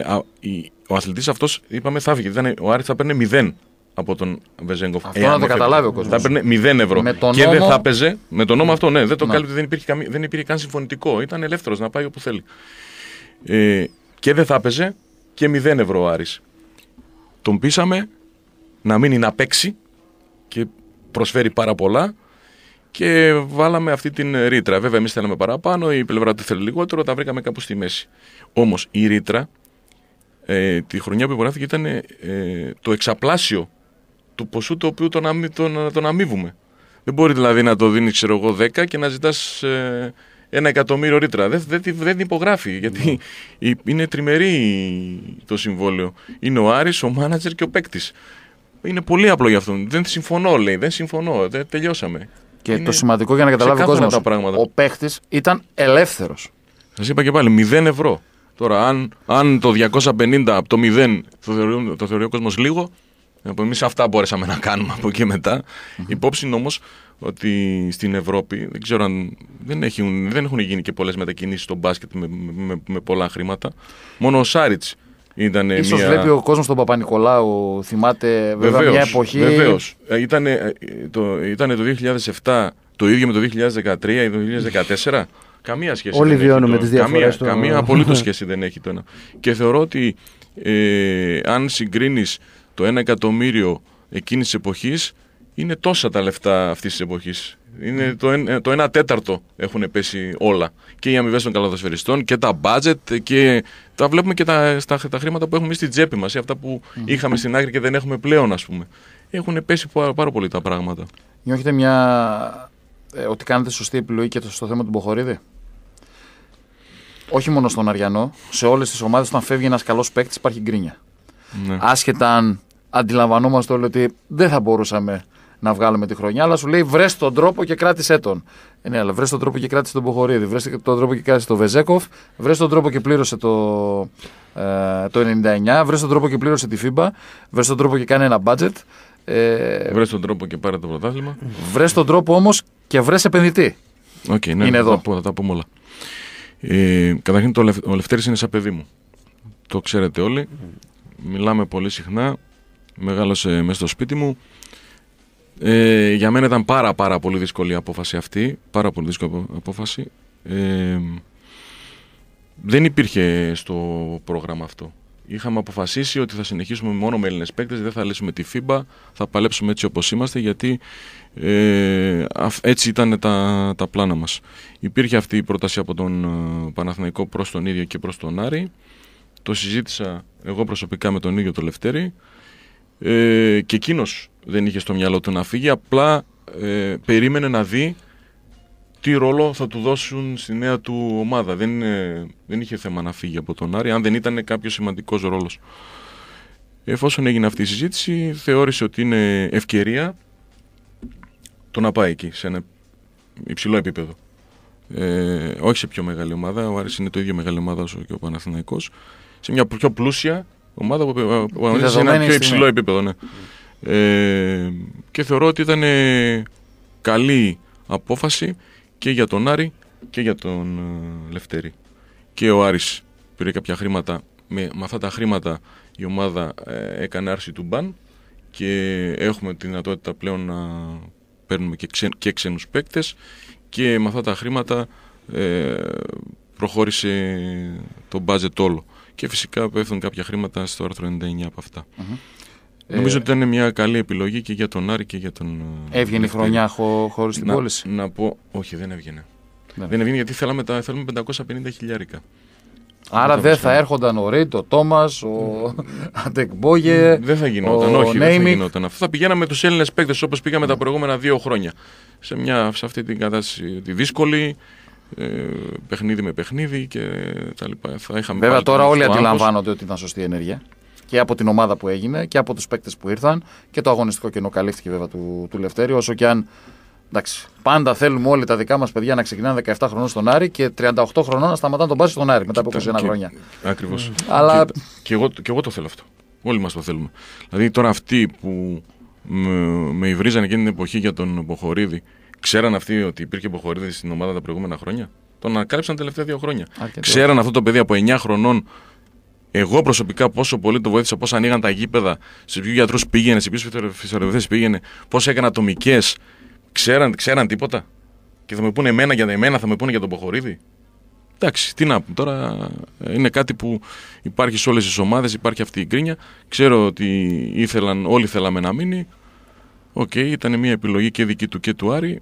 ο αθλητής αυτός, είπαμε, θα φύγει. Ο Άρης θα παίρνει μηδέν από τον Βεζέγκοφ. Αυτό να ε, το καταλάβει ο κόσμος. Θα παίρνε 0 ευρώ. Με και δεν θα παίζε. Με τον νόμο αυτό, ναι, δεν το ναι. κάλυπτε, δεν, υπήρχε καμί... δεν υπήρχε καν συμφωνητικό. Ήταν ελεύθερος να πάει όπου θέλει. Ε, και δεν θα έπαιζε και 0 ευρώ ο Άρης. Τον πείσαμε να μείνει να παίξει και προσφέρει πάρα πολλά και βάλαμε αυτή την ρήτρα. Βέβαια, εμείς θέλαμε παραπάνω, η πλευρά του θέλει λιγότερο, τα βρήκαμε κάπου στη μέση. Όμως η ρήτρα ε, τη χρονιά που υπογράφηκε ήταν ε, το εξαπλάσιο του ποσού το οποίο τον, αμ, Δεν μπορεί δηλαδή να το δίνεις, ξέρω εγώ, 10 και να ζητάς ε, ένα εκατομμύριο ρήτρα. Δεν, δεν, δεν υπογράφει, γιατί ναι. είναι τριμερή το συμβόλαιο. Είναι ο Άρης, ο μάνατζερ και ο παίκτης. Είναι πολύ απλό για αυτόν. Δεν συμφωνώ, λέει. Δεν συμφωνώ. τελειώσαμε. Και το σημαντικό για να καταλάβει ο κόσμο. Ο παίκτης ήταν ελεύθερος. Σας είπα και πάλι, 0 ευρώ. Τώρα, αν, αν το 250 από το 0 το θεωρεί, το θεωρεί ο κόσμος λίγο, εμείς αυτά μπορέσαμε να κάνουμε από εκεί μετά. Mm-hmm. Υπόψη όμως ότι στην Ευρώπη δεν ξέρω αν δεν έχουν, δεν έχουν γίνει και πολλές μετακινήσεις στο μπάσκετ με, με, με πολλά χρήματα. Μόνο ο Σάριτς ήταν ίσως βλέπει ο κόσμος τον Παπα-Νικολάου, θυμάται βέβαια μια εποχή. Βεβαίως. Ε, ήταν ε, το, ήτανε το 2007 το ίδιο με το 2013 ή το 2014. Καμία σχέση Όλοι δεν βιώνουμε τις καμία, του... καμία <laughs> απολύτως σχέση δεν έχει το ένα. Και θεωρώ ότι ε, αν συγκρίνεις το ένα εκατομμύριο εκείνης της εποχής είναι τόσα τα λεφτά αυτής της εποχής. Είναι το, ε, το 1 τέταρτο έχουν πέσει όλα. Και οι αμοιβές των καλαδοσφαιριστών και τα budget και τα βλέπουμε και τα, στα, τα χρήματα που έχουμε στην τσέπη μας. Αυτά που mm. είχαμε στην άκρη και δεν έχουμε πλέον, ας πούμε. Έχουν πέσει πάρα, πολύ τα πράγματα. Νιώθετε μια. Ε, ότι κάνετε σωστή επιλογή και στο θέμα του Μποχορίδη. Όχι μόνο στον Αριανό. Σε όλες τις ομάδες, όταν φεύγει ένας καλός παίκτης, υπάρχει γκρίνια. Ναι. Άσχετα αν αντιλαμβανόμαστε όλοι ότι δεν θα μπορούσαμε να βγάλουμε τη χρονιά, αλλά σου λέει βρες τον τρόπο και κράτησε τον. Ε, ναι, αλλά βρες τον τρόπο και κράτησε τον Μποχορίδη, βρες τον τρόπο και κράτησε τον Βεζέκοφ, βρες τον τρόπο και πλήρωσε το, ε, το 99, βρες τον τρόπο και πλήρωσε τη FIBA, βρες τον τρόπο και κάνει ένα budget. Ε, βρες τον τρόπο και πάρε το πρωτάθλημα. Βρες τον τρόπο όμως και βρες επενδυτή. Okay, ναι, είναι ναι, εδώ. Θα τα, πω, θα τα πούμε όλα. Ε, καταρχήν, το, ο Λευτέρης είναι σαν παιδί μου. Το ξέρετε όλοι. Μιλάμε πολύ συχνά. Μεγάλωσε μέσα στο σπίτι μου. Ε, για μένα ήταν πάρα πάρα πολύ δύσκολη απόφαση αυτή. Πάρα πολύ δύσκολη απόφαση. Ε, δεν υπήρχε στο πρόγραμμα αυτό. Είχαμε αποφασίσει ότι θα συνεχίσουμε μόνο με ελληνές παίκτες δεν θα λύσουμε τη ΦΥΜΠΑ θα παλέψουμε έτσι όπως είμαστε, γιατί ε, έτσι ήταν τα, τα πλάνα μας Υπήρχε αυτή η πρόταση από τον ε, Παναθηναϊκό προς τον ίδιο και προς τον Άρη. Το συζήτησα εγώ προσωπικά με τον ίδιο τον Λευτέρη ε, και εκείνος δεν είχε στο μυαλό του να φύγει, απλά ε, περίμενε να δει τι ρόλο θα του δώσουν στη νέα του ομάδα. Δεν, ε, δεν είχε θέμα να φύγει από τον Άρη, αν δεν ήταν κάποιος σημαντικός ρόλος. Εφόσον έγινε αυτή η συζήτηση, θεώρησε ότι είναι ευκαιρία το να πάει εκεί, σε ένα υψηλό επίπεδο. Ε, όχι σε πιο μεγάλη ομάδα, ο Άρης είναι το ίδιο μεγάλη ομάδα όσο και ο Παναθηναϊκός, σε μια πιο πλούσια ομάδα που είναι σε ένα πιο υψηλό επίπεδο. Ναι. Mm. Ε, και θεωρώ ότι ήταν ε, καλή απόφαση και για τον Άρη και για τον ε, Λευτέρη. Και ο Άρης πήρε κάποια χρήματα. Με, με αυτά τα χρήματα η ομάδα ε, έκανε άρση του μπαν και έχουμε τη δυνατότητα πλέον να παίρνουμε και, και ξένους παίκτες και με αυτά τα χρήματα ε, προχώρησε το μπάζετ όλο. Και φυσικά πέφτουν κάποια χρήματα στο άρθρο 99 από Νομίζω ε, ότι ήταν μια καλή επιλογή και για τον Άρη και για τον. Ε, έβγαινε η χρονιά χωρίς την πώληση. Να πω, όχι, δεν έβγαινε. Ναι. Δεν έβγαινε γιατί θέλαμε, τα, θέλουμε 550 χιλιάρικα. Άρα δεν θα έρχονταν ο Ρίτ, ο Τόμας, ο Αντεκμπόγε. Δεν θα γινόταν, όχι, δεν θα γινόταν. Αυτό θα πηγαίναμε τους Έλληνες παίκτες όπως πήγαμε τα ναι. προηγούμενα δύο χρόνια. Σε, μια, σε αυτή την κατάσταση τη δύσκολη, ε, παιχνίδι με παιχνίδι και τα λοιπά. Θα είχαμε Βέβαια τώρα όλοι αντιλαμβάνονται ότι ήταν σωστή ενέργεια και από την ομάδα που έγινε και από τους παίκτες που ήρθαν και το αγωνιστικό κενό καλύφθηκε βέβαια του, του Λευτέρη. Όσο και αν εντάξει, πάντα θέλουμε όλοι τα δικά μας παιδιά να ξεκινάνε 17 χρονών στον Άρη και 38 χρονών να σταματάνε τον πάση στον Άρη μετά από 21 χρόνια. Ακριβώς. Αλλά... Και, εγώ, και εγώ το θέλω αυτό. Όλοι μας το θέλουμε. Δηλαδή τώρα αυτοί που με, με εκείνη την εποχή για τον Μποχορίδη, ξέραν αυτοί ότι υπήρχε Μποχορίδη στην ομάδα τα προηγούμενα χρόνια. Τον ανακάλυψαν τα τελευταία δύο χρόνια. Ξέραν αυτό το παιδί από 9 χρονών εγώ προσωπικά πόσο πολύ το βοήθησα, πώς ανοίγαν τα γήπεδα, σε ποιους γιατρούς πήγαινε, σε ποιους φυσιολογητέ πήγαινε, πώς έκανα ατομικές. Ξέραν, ξέραν τίποτα. Και θα μου πούνε εμένα για εμένα, θα με πούνε για τον Ποχορίδη. Εντάξει, τι να πούμε τώρα. Ε, είναι κάτι που υπάρχει σε όλες τις ομάδες, υπάρχει αυτή η γκρίνια. Ξέρω ότι ήθελαν, όλοι θέλαμε να μείνει. Οκ, okay, ήταν μια επιλογή και δική του και του Άρη,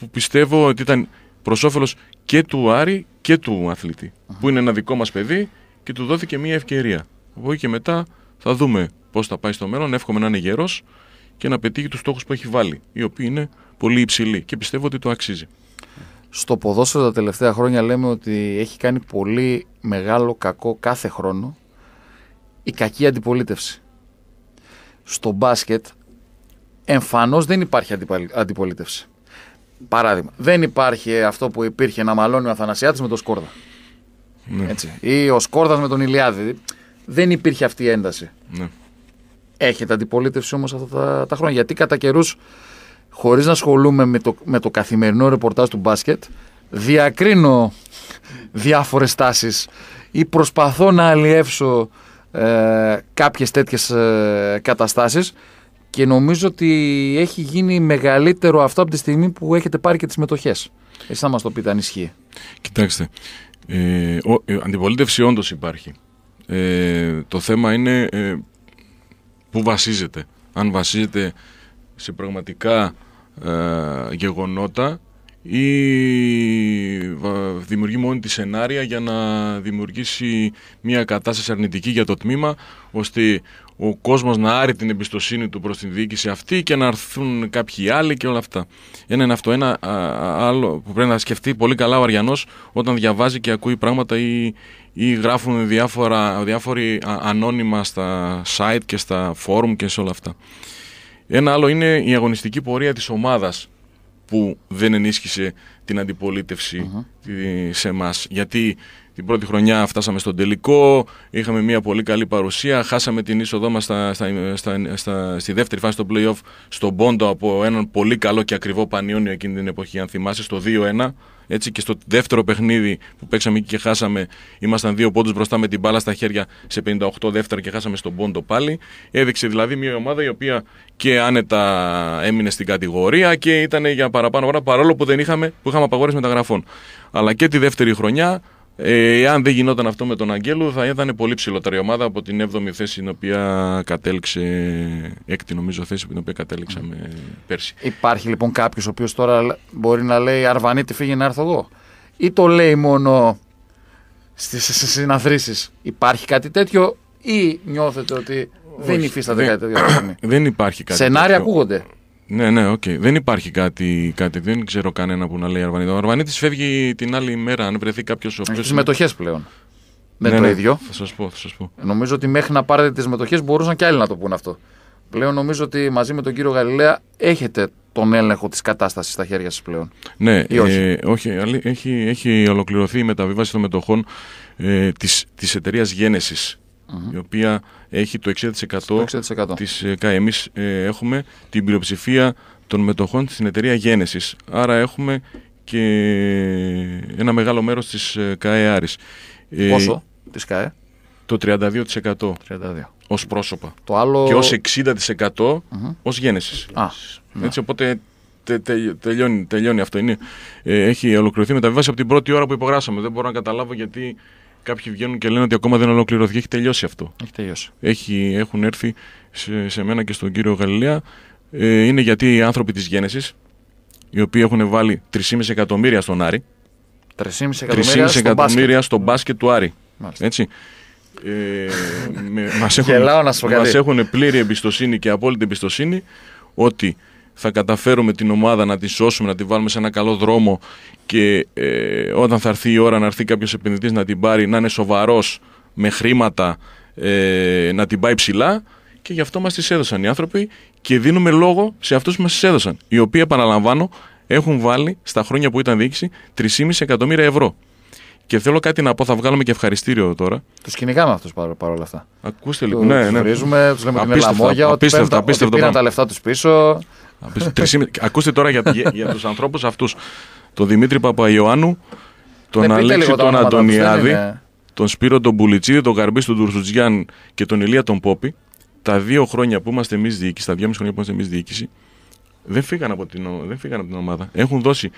που πιστεύω ότι ήταν προς όφελος και του Άρη και του αθλητη Που είναι ένα δικό μας παιδί, και του δόθηκε μια ευκαιρία. Από εκεί και μετά θα δούμε πώς θα πάει στο μέλλον. Εύχομαι να είναι γερός και να πετύχει τους στόχους που έχει βάλει, οι οποίοι είναι πολύ υψηλοί και πιστεύω ότι το αξίζει. Στο ποδόσφαιρο τα τελευταία χρόνια λέμε ότι έχει κάνει πολύ μεγάλο κακό κάθε χρόνο η κακή αντιπολίτευση. Στο μπάσκετ εμφανώς δεν υπάρχει αντιπολίτευση. Παράδειγμα, δεν υπάρχει αυτό που υπήρχε να μαλώνει ο Αθανασιάτης με το Σκόρδα. Ναι. Ή ο Σκόρδας με τον Ηλιάδη. Δεν υπήρχε αυτή η ένταση. Ναι. Έχετε αντιπολίτευση όμως αυτά τα, τα χρόνια. Γιατί κατά καιρούς, χωρίς να ασχολούμαι με το, με το καθημερινό ρεπορτάζ του μπάσκετ, διακρίνω διάφορες τάσεις ή προσπαθώ να αλλιεύσω ε, κάποιες τέτοιες ε, καταστάσεις και νομίζω ότι έχει γίνει μεγαλύτερο αυτό από τη στιγμή που έχετε πάρει και τις μετοχές. Εσύ θα μας το πείτε αν ισχύει. Κοιτάξτε, ε, ο, ε, αντιπολίτευση όντως υπάρχει. Ε, το θέμα είναι ε, πού βασίζεται. Αν βασίζεται σε πραγματικά ε, γεγονότα ή δημιουργεί μόνη τη σενάρια για να δημιουργήσει μια κατάσταση αρνητική για το τμήμα ώστε ο κόσμος να άρει την εμπιστοσύνη του προς την διοίκηση αυτή και να έρθουν κάποιοι άλλοι και όλα αυτά. Ένα είναι αυτό. Ένα άλλο που πρέπει να σκεφτεί πολύ καλά ο Αριανός όταν διαβάζει και ακούει πράγματα ή, γράφουν διάφορα, διάφοροι ανώνυμα στα site και στα forum και σε όλα αυτά. Ένα άλλο είναι η αγωνιστική πορεία της ομάδας που δεν ενίσχυσε την αντιπολιτευση σε εμάς. Γιατί την πρώτη χρονιά φτάσαμε στον τελικό, είχαμε μια πολύ καλή παρουσία, χάσαμε την είσοδό μας στα, στα, στα, στη δεύτερη φάση του play-off στον Πόντο από έναν πολύ καλό και ακριβό Πανιόνιο εκείνη την εποχή, αν θυμάσαι, στο 2-1. Έτσι και στο δεύτερο παιχνίδι που παίξαμε και χάσαμε, ήμασταν δύο πόντους μπροστά με την μπάλα στα χέρια σε 58 δεύτερα και χάσαμε στον πόντο πάλι. Έδειξε δηλαδή μια ομάδα η οποία και άνετα έμεινε στην κατηγορία και ήταν για παραπάνω ώρα παρόλο που δεν είχαμε, που είχαμε απαγόρευση μεταγραφών. Αλλά και τη δεύτερη χρονιά ε, αν δεν γινόταν αυτό με τον Αγγέλου, θα ήταν πολύ ψηλότερη ομάδα από την 7η θέση την οποία κατέληξε. Έκτη, νομίζω, θέση την οποία κατέληξαμε ναι. πέρσι. Υπάρχει λοιπόν κάποιος ο οποίος τώρα μπορεί να λέει Αρβανίτη, φύγει να έρθω εγώ. Ή το λέει μόνο στις συναθρήσεις. Υπάρχει κάτι τέτοιο, ή νιώθετε ότι δεν υφίσταται κάτι τέτοιο. Δεν υπάρχει κάτι Σενάρια ακούγονται. Ναι, ναι, οκ. Okay. Δεν υπάρχει κάτι, κάτι, δεν ξέρω κανένα που να λέει Αρβανίτη. Ο Αρβανίτης φεύγει την άλλη μέρα, αν βρεθεί κάποιος. Έχει τι μετοχές πλέον. Δεν ναι, το ναι. ίδιο. Θα σας πω, θα σας πω. Νομίζω ότι μέχρι να πάρετε τις μετοχές μπορούσαν και άλλοι να το πούν αυτό. Πλέον νομίζω ότι μαζί με τον κύριο Γαλιλαία έχετε τον έλεγχο της κατάστασης στα χέρια σας πλέον. Ναι, Ή όχι. Ε, όχι έχει, έχει ολοκληρωθεί οχι οχι εχει εχει ολοκληρωθει η μεταβιβαση των μετοχών ε, της εταιρείας Γένεσης η οποία έχει το 60%, τη της ε, ΚΑΕ. Εμείς ε, έχουμε την πλειοψηφία των μετοχών στην εταιρεία Γένεσης. Άρα έχουμε και ένα μεγάλο μέρος της ε, ΚΑΕ Άρης. Πόσο ε, της ΚΑΕ? Το 32%. 32. Ως πρόσωπα. Το άλλο... Και ως 60% mm-hmm. ως γένεσης. Ναι. Έτσι, οπότε τελειώνει, αυτό. Είναι, έχει ολοκληρωθεί μεταβίβαση από την πρώτη ώρα που υπογράψαμε. Δεν μπορώ να καταλάβω γιατί Κάποιοι βγαίνουν και λένε ότι ακόμα δεν ολοκληρωθεί. Έχει τελειώσει αυτό. Έχει τελειώσει. Έχει, έχουν έρθει σε, σε μένα και στον κύριο Γαλιλαία. Ε, είναι γιατί οι άνθρωποι της Γένεσης, οι οποίοι έχουν βάλει 3,5 εκατομμύρια στον Άρη. 3,5 εκατομμύρια, 3,5 εκατομμύρια στο μπάσκετ του Άρη. Μάλιστα. Έτσι. Ε, με, <laughs> έχουν, έχουν πλήρη εμπιστοσύνη και απόλυτη εμπιστοσύνη ότι θα καταφέρουμε την ομάδα να τη σώσουμε, να τη βάλουμε σε ένα καλό δρόμο και ε, όταν θα έρθει η ώρα να έρθει κάποιος επενδυτής να την πάρει, να είναι σοβαρός με χρήματα, ε, να την πάει ψηλά. Και γι' αυτό μας τις έδωσαν οι άνθρωποι και δίνουμε λόγο σε αυτούς που μας τις έδωσαν. Οι οποίοι, επαναλαμβάνω, έχουν βάλει στα χρόνια που ήταν διοίκηση 3,5 εκατομμύρια ευρώ. Και θέλω κάτι να πω, θα βγάλουμε και ευχαριστήριο τώρα. Τους κυνηγάμε αυτούς παρόλα αυτά. Ακούστε Λοιπόν, ναι, ναι. Τους λέμε απίστευτα, ότι, απίστευτα, ότι πήραν τα λεφτά τους πίσω. Ακούστε τώρα για, για, για τους ανθρώπους αυτούς. Τον Δημήτρη Παπαϊωάννου, τον ναι, Αλέξη τον Αντωνιάδη, τον Σπύρο τον Πουλιτσίδη, τον Καρμπή τον Τουρσουτζιάν και τον Ηλία τον Πόπη. Τα δύο χρόνια που είμαστε εμείς διοίκηση, τα δυόμιση χρόνια που είμαστε εμείς διοίκηση, δεν φύγαν, από την, δεν φύγαν από την ομάδα. Έχουν δώσει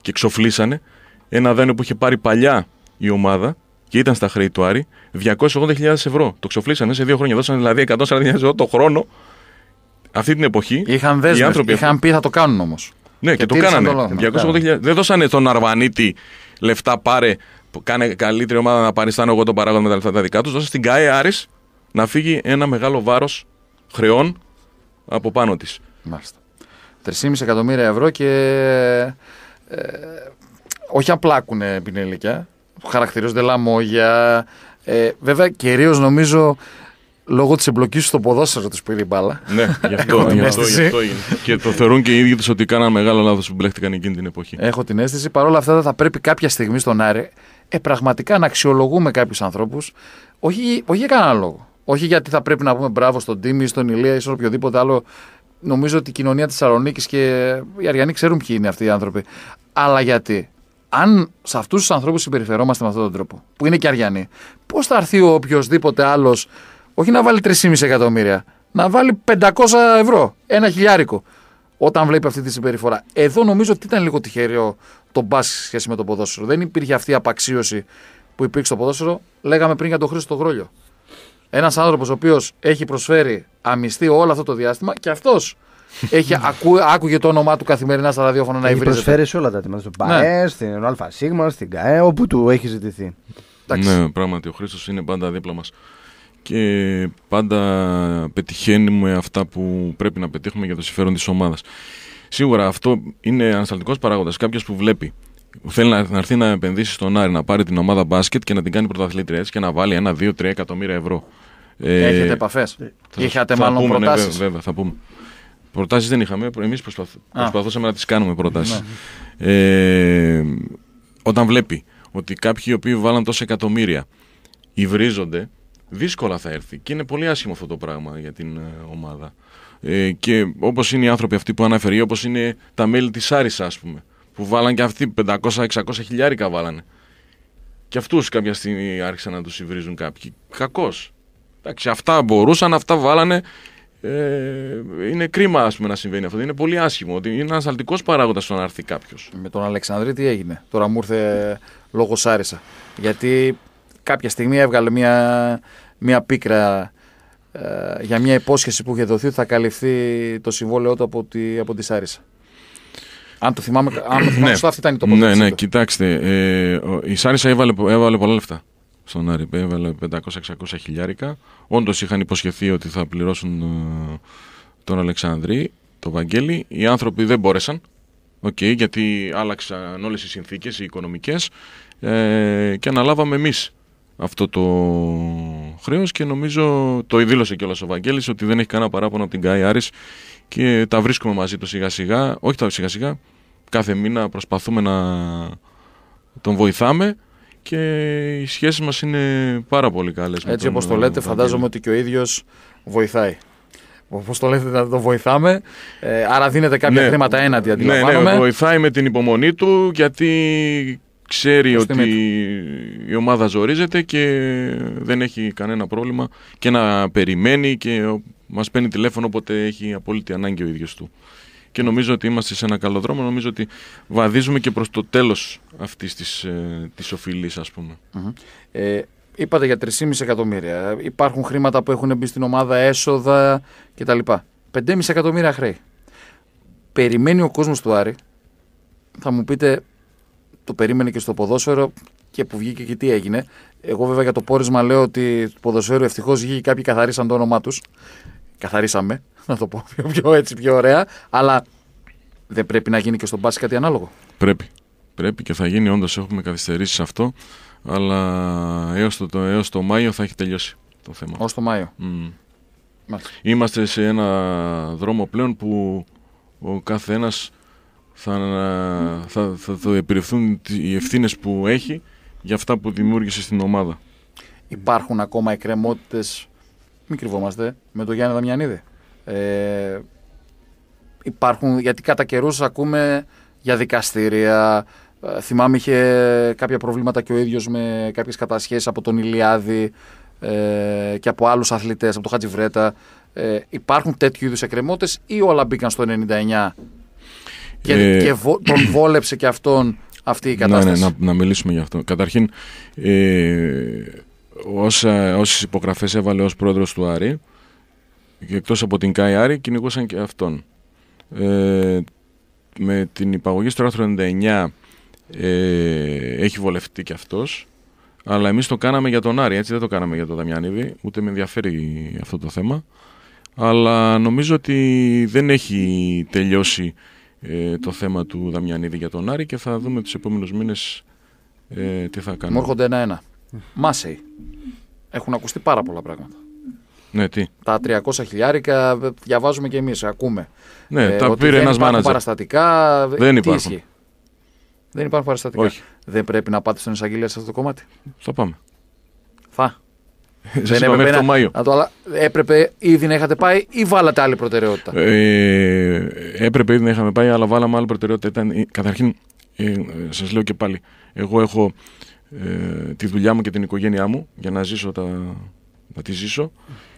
και ξοφλήσανε ένα δάνειο που είχε πάρει παλιά η ομάδα και ήταν στα χρέη του Άρη, 280.000 ευρώ. Το ξοφλήσανε σε δύο χρόνια. Δώσανε δηλαδή 140.000 ευρώ το χρόνο αυτή την εποχή. Είχαν άνθρωποι είχαν πει θα το κάνουν όμως. Ναι, και, το κάνανε. Το ναι. Δεν δώσανε τον Αρβανίτη λεφτά, πάρε, κάνε καλύτερη ομάδα να παριστάνω εγώ τον παράγοντα με τα λεφτά τα δικά τους. Δώσανε στην ΚΑΕ Άρης να φύγει ένα μεγάλο βάρος χρεών από πάνω της. Μάλιστα. 3,5 εκατομμύρια ευρώ και. Ε, ε όχι απλά ακούνε πινελίκια. Χαρακτηρίζονται λαμόγια. Ε, βέβαια, κυρίως νομίζω λόγω της εμπλοκής του στο ποδόσφαιρο του πήρε η μπάλα. Ναι, <laughs> γι' αυτό, γι γι Και το θεωρούν και οι ίδιοι τους ότι κάναν μεγάλο λάθος που μπλέχτηκαν εκείνη την εποχή. Έχω την αίσθηση. Παρ' όλα αυτά θα πρέπει κάποια στιγμή στον Άρη ε, πραγματικά να αξιολογούμε κάποιους ανθρώπους. Όχι, όχι για κανέναν λόγο. Όχι γιατί θα πρέπει να πούμε μπράβο στον Τίμη, στον Ηλία ή σε οποιοδήποτε άλλο. Νομίζω ότι η κοινωνία τη Θεσσαλονίκης και οι Αριανοί ξέρουν ποιοι είναι αυτοί οι άνθρωποι. Αλλά γιατί αν σε αυτούς τους ανθρώπους συμπεριφερόμαστε με αυτόν τον τρόπο, που είναι και Αριανοί, πώς θα έρθει ο οποιοδήποτε άλλος όχι να βάλει 3,5 εκατομμύρια. Να βάλει 500 ευρώ. Ένα χιλιάρικο. Όταν βλέπει αυτή τη συμπεριφορά. Εδώ νομίζω ότι ήταν λίγο τυχερό το μπάσκετ σχέση με το ποδόσφαιρο. Δεν υπήρχε αυτή η απαξίωση που υπήρξε στο ποδόσφαιρο. Λέγαμε πριν για τον Χρήστο Γρόλιο. Ένας άνθρωπος ο οποίος έχει προσφέρει αμυστή όλο αυτό το διάστημα και αυτός <laughs> έχει ακού, άκουγε το όνομά του καθημερινά στα ραδιόφωνα να υβρίζεται. προσφέρει σε όλα τα τμήματα. Στον ΠΑΕ, ναι. στην ΑΣ, στην ΚΑΕ, όπου του έχει ζητηθεί. Ναι, πράγματι ο Χρήστος είναι πάντα δίπλα μας και πάντα πετυχαίνουμε αυτά που πρέπει να πετύχουμε για το συμφέρον της ομάδας. Σίγουρα αυτό είναι ανασταλτικός παράγοντας. Κάποιος που βλέπει θέλει να έρθει να επενδύσει στον Άρη, να πάρει την ομάδα μπάσκετ και να την κάνει πρωταθλήτρια έτσι και να βάλει ένα, δύο, τρία εκατομμύρια ευρώ. Ε, Έχετε επαφές. Είχατε θα μάλλον προτάσει. Ναι, βέβαια, θα πούμε. Προτάσεις δεν είχαμε. Εμείς προσπαθ... προσπαθούσαμε να τις κάνουμε προτάσεις. Ναι. Ε, όταν βλέπει ότι κάποιοι οι οποίοι βάλαν τόσα εκατομμύρια υβρίζονται δύσκολα θα έρθει. Και είναι πολύ άσχημο αυτό το πράγμα για την ε, ομάδα. Ε, και όπως είναι οι άνθρωποι αυτοί που αναφέρει, όπως είναι τα μέλη της Άρισας, ας πούμε, που βάλαν και αυτοί 500-600 χιλιάρικα βάλανε. Και αυτούς κάποια στιγμή άρχισαν να τους υβρίζουν κάποιοι. Κακώ. Εντάξει, αυτά μπορούσαν, αυτά βάλανε. Ε, είναι κρίμα ας πούμε, να συμβαίνει αυτό. Είναι πολύ άσχημο. Ότι είναι ένας αλτικός παράγοντας το να έρθει κάποιος. Με τον Αλεξανδρή τι έγινε. Τώρα μου ήρθε λόγος Άρισα. Γιατί κάποια στιγμή έβγαλε μια, μια πίκρα ε, για μια υπόσχεση που είχε δοθεί ότι θα καλυφθεί το συμβόλαιό του από τη, από τη Σάρισα. Αν το θυμάμαι, αν το θυμάμαι ναι. σωστά, αυτή ήταν η τοποθέτηση. Ναι, ναι, κοιτάξτε. Ε, η Σάρισα έβαλε, έβαλε πολλά λεφτά στον Άρη. Έβαλε 500-600 χιλιάρικα. Όντως είχαν υποσχεθεί ότι θα πληρώσουν ε, τον Αλεξανδρή, τον Βαγγέλη. Οι άνθρωποι δεν μπόρεσαν. Okay, γιατί άλλαξαν όλες οι συνθήκες, οι οικονομικές ε, και αναλάβαμε εμείς αυτό το χρέος και νομίζω το δήλωσε και ο Βαγγέλης ότι δεν έχει κανένα παράπονο από την Γκάι Άρης και τα βρίσκουμε μαζί του σιγά σιγά, όχι τα σιγά σιγά, κάθε μήνα προσπαθούμε να τον βοηθάμε και οι σχέσεις μας είναι πάρα πολύ καλές. Έτσι όπω όπως το λέτε φαντάζομαι ότι και ο ίδιος βοηθάει. Όπως το λέτε, να το βοηθάμε. Ε, άρα δίνετε κάποια ναι. χρήματα έναντι, αντιλαμβάνομαι. Ναι, ναι, βοηθάει με την υπομονή του, γιατί ξέρει ότι η ομάδα ζορίζεται και δεν έχει κανένα πρόβλημα και να περιμένει και μας παίρνει τηλέφωνο όποτε έχει απόλυτη ανάγκη ο ίδιος του. Και νομίζω ότι είμαστε σε ένα καλό δρόμο, νομίζω ότι βαδίζουμε και προς το τέλος αυτής της, ε, της οφειλής ας πουμε Ε, είπατε για 3,5 εκατομμύρια, υπάρχουν χρήματα που έχουν μπει στην ομάδα, έσοδα κτλ. 5,5 εκατομμύρια χρέη. Περιμένει ο κόσμος του Άρη, θα μου πείτε το περίμενε και στο ποδόσφαιρο και που βγήκε και τι έγινε. Εγώ βέβαια για το πόρισμα λέω ότι το ποδοσφαίρο ευτυχώς βγήκε κάποιοι καθαρίσαν το όνομά τους. Καθαρίσαμε, <laughs> να το πω πιο, πιο, έτσι πιο ωραία. Αλλά δεν πρέπει να γίνει και στον μπάσκετ κάτι ανάλογο. Πρέπει. Πρέπει και θα γίνει. Όντως έχουμε καθυστερήσει σε αυτό. Αλλά έως το, το Μάιο θα έχει τελειώσει το θέμα. Ως το Μάιο. Είμαστε σε ένα δρόμο πλέον που ο καθένας θα, θα, το επιρρευθούν οι ευθύνες που έχει για αυτά που δημιούργησε στην ομάδα. Υπάρχουν ακόμα εκκρεμότητες. Μην κρυβόμαστε με τον Γιάννη Δαμιανίδη. Ε, υπάρχουν, γιατί κατά καιρούς ακούμε για δικαστήρια. Ε, θυμάμαι είχε κάποια προβλήματα και ο ίδιος με κάποιες κατασχέσεις από τον Ηλιάδη ε, και από άλλους αθλητές, από τον Χατζιβρέτα. Ε, υπάρχουν τέτοιου είδους εκκρεμότητες ή όλα μπήκαν στο 99 και, ε, και τον βόλεψε και αυτόν αυτή η κατάσταση. Ναι, ναι, να, να μιλήσουμε για αυτό. Καταρχήν, ε, όσα, όσες υπογραφές έβαλε ως πρόεδρος του Άρη, και εκτός από την ΚΑΙ Άρη, κυνηγούσαν και αυτόν. Ε, με την υπαγωγή στο άρθρο 99 ε, έχει βολευτεί και αυτός, αλλά εμείς το κάναμε για τον Άρη, έτσι δεν το κάναμε για τον Δαμιανίδη, ούτε με ενδιαφέρει αυτό το θέμα. Αλλά νομίζω ότι δεν έχει τελειώσει ε, το θέμα του Δαμιανίδη για τον Άρη και θα δούμε τους επόμενους μήνες ε, τι θα κάνουμε. Μου έρχονται ένα-ένα. Μάσεϊ. Έχουν ακουστεί πάρα πολλά πράγματα. Ναι, τι. Τα 300 χιλιάρικα ε, διαβάζουμε και εμείς, ακούμε. Ναι, ε, τα πήρε ένας μάνατζερ. παραστατικά. Ε, δεν υπάρχουν. Δεν υπάρχουν παραστατικά. Όχι. Δεν πρέπει να πάτε στον εισαγγελέα σε αυτό το κομμάτι. Θα πάμε. Θα δεν έπρεπε το Μάιο. Να το, έπρεπε ήδη να είχατε πάει ή βάλατε άλλη προτεραιότητα. Ε, έπρεπε ήδη να είχαμε πάει, αλλά βάλαμε άλλη προτεραιότητα. Ήταν, καταρχήν, ε, σας λέω και πάλι, εγώ έχω ε, τη δουλειά μου και την οικογένειά μου για να ζήσω τα, να τη ζήσω.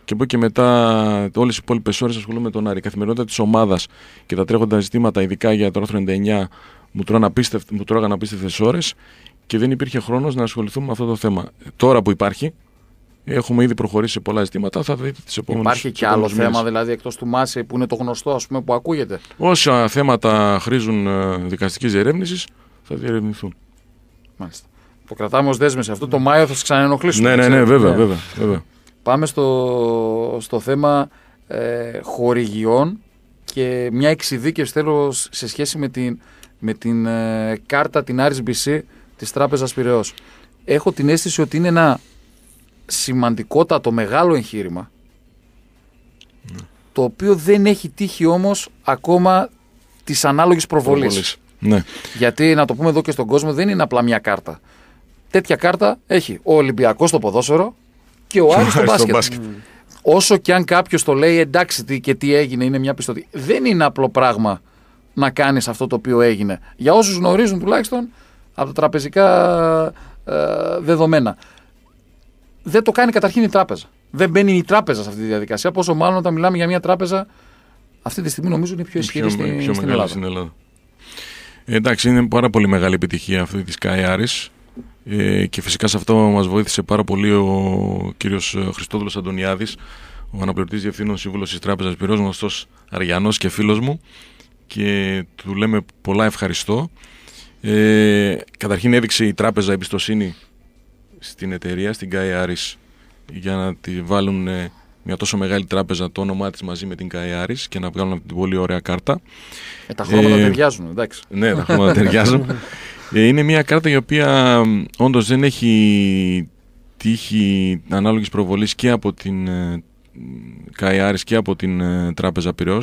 Και από εκεί και μετά, όλες οι υπόλοιπες ώρες ασχολούμαι με τον Άρη. Η καθημερινότητα της ομάδας και τα τρέχοντα ζητήματα, ειδικά για το άρθρο 99, μου, μου τρώγαν απίστευτες ώρες και δεν υπήρχε χρόνος να ασχοληθούμε με αυτό το θέμα. Τώρα που υπάρχει, Έχουμε ήδη προχωρήσει σε πολλά ζητήματα. Θα δείτε τις επόμενες Υπάρχει και άλλο θέμα, δηλαδή εκτός του Μάση, που είναι το γνωστό που ακούγεται. Όσα θέματα χρήζουν ε, δικαστικής διερεύνησης, θα διερευνηθούν. Μάλιστα. Το κρατάμε ως δέσμευση. Αυτό το Μάιο θα σας ξαναενοχλήσουμε. Ναι, ναι, ναι, βέβαια. Ναι. βέβαια, βέβαια. Πάμε στο, στο θέμα ε, χορηγιών και μια εξειδίκευση θέλω σε σχέση με την, με την ε, κάρτα την RSBC της Τράπεζας Πυραιός. Έχω την αίσθηση ότι είναι ένα σημαντικότατο μεγάλο εγχείρημα το οποίο δεν έχει τύχει όμως ακόμα της ανάλογης προβολής. Ναι. Γιατί να το πούμε εδώ και στον κόσμο δεν είναι απλά μια κάρτα. Τέτοια κάρτα έχει ο Ολυμπιακός στο ποδόσφαιρο και ο <laughs> Άρης στο μπάσκετ. Mm. Όσο και αν κάποιος το λέει εντάξει τι και τι έγινε είναι μια πιστοτή. Δεν είναι απλό πράγμα να κάνεις αυτό το οποίο έγινε. Για όσους γνωρίζουν τουλάχιστον από τα τραπεζικά ε, δεδομένα δεν το κάνει καταρχήν η τράπεζα. Δεν μπαίνει η τράπεζα σε αυτή τη διαδικασία. Πόσο μάλλον όταν μιλάμε για μια τράπεζα αυτή τη στιγμή νομίζω είναι πιο ισχυρή στην, πιο στην, Ελλάδα. στην Ελλάδα. Ε, εντάξει, είναι πάρα πολύ μεγάλη επιτυχία αυτή της Sky Ε, και φυσικά σε αυτό μας βοήθησε πάρα πολύ ο κύριος ε, Χριστόδουλος Αντωνιάδης, ο αναπληρωτής διευθύνων Σύμβουλος της Τράπεζας Πυρός, Γνωστός Αριανός και φίλος μου και του λέμε πολλά ευχαριστώ. Ε, καταρχήν έδειξε η τράπεζα εμπιστοσύνη στην εταιρεία, στην Kai για να τη βάλουν ε, μια τόσο μεγάλη τράπεζα το όνομά της μαζί με την Kai και να βγάλουν από την πολύ ωραία κάρτα. Ε, τα χρώματα ε, ταιριάζουν, εντάξει. Ναι, τα χρώματα ταιριάζουν. <laughs> Ε, είναι μια κάρτα η οποία όντως δεν έχει τύχει ανάλογης προβολής και από την Kai ε, και από την Τράπεζα Πυρό.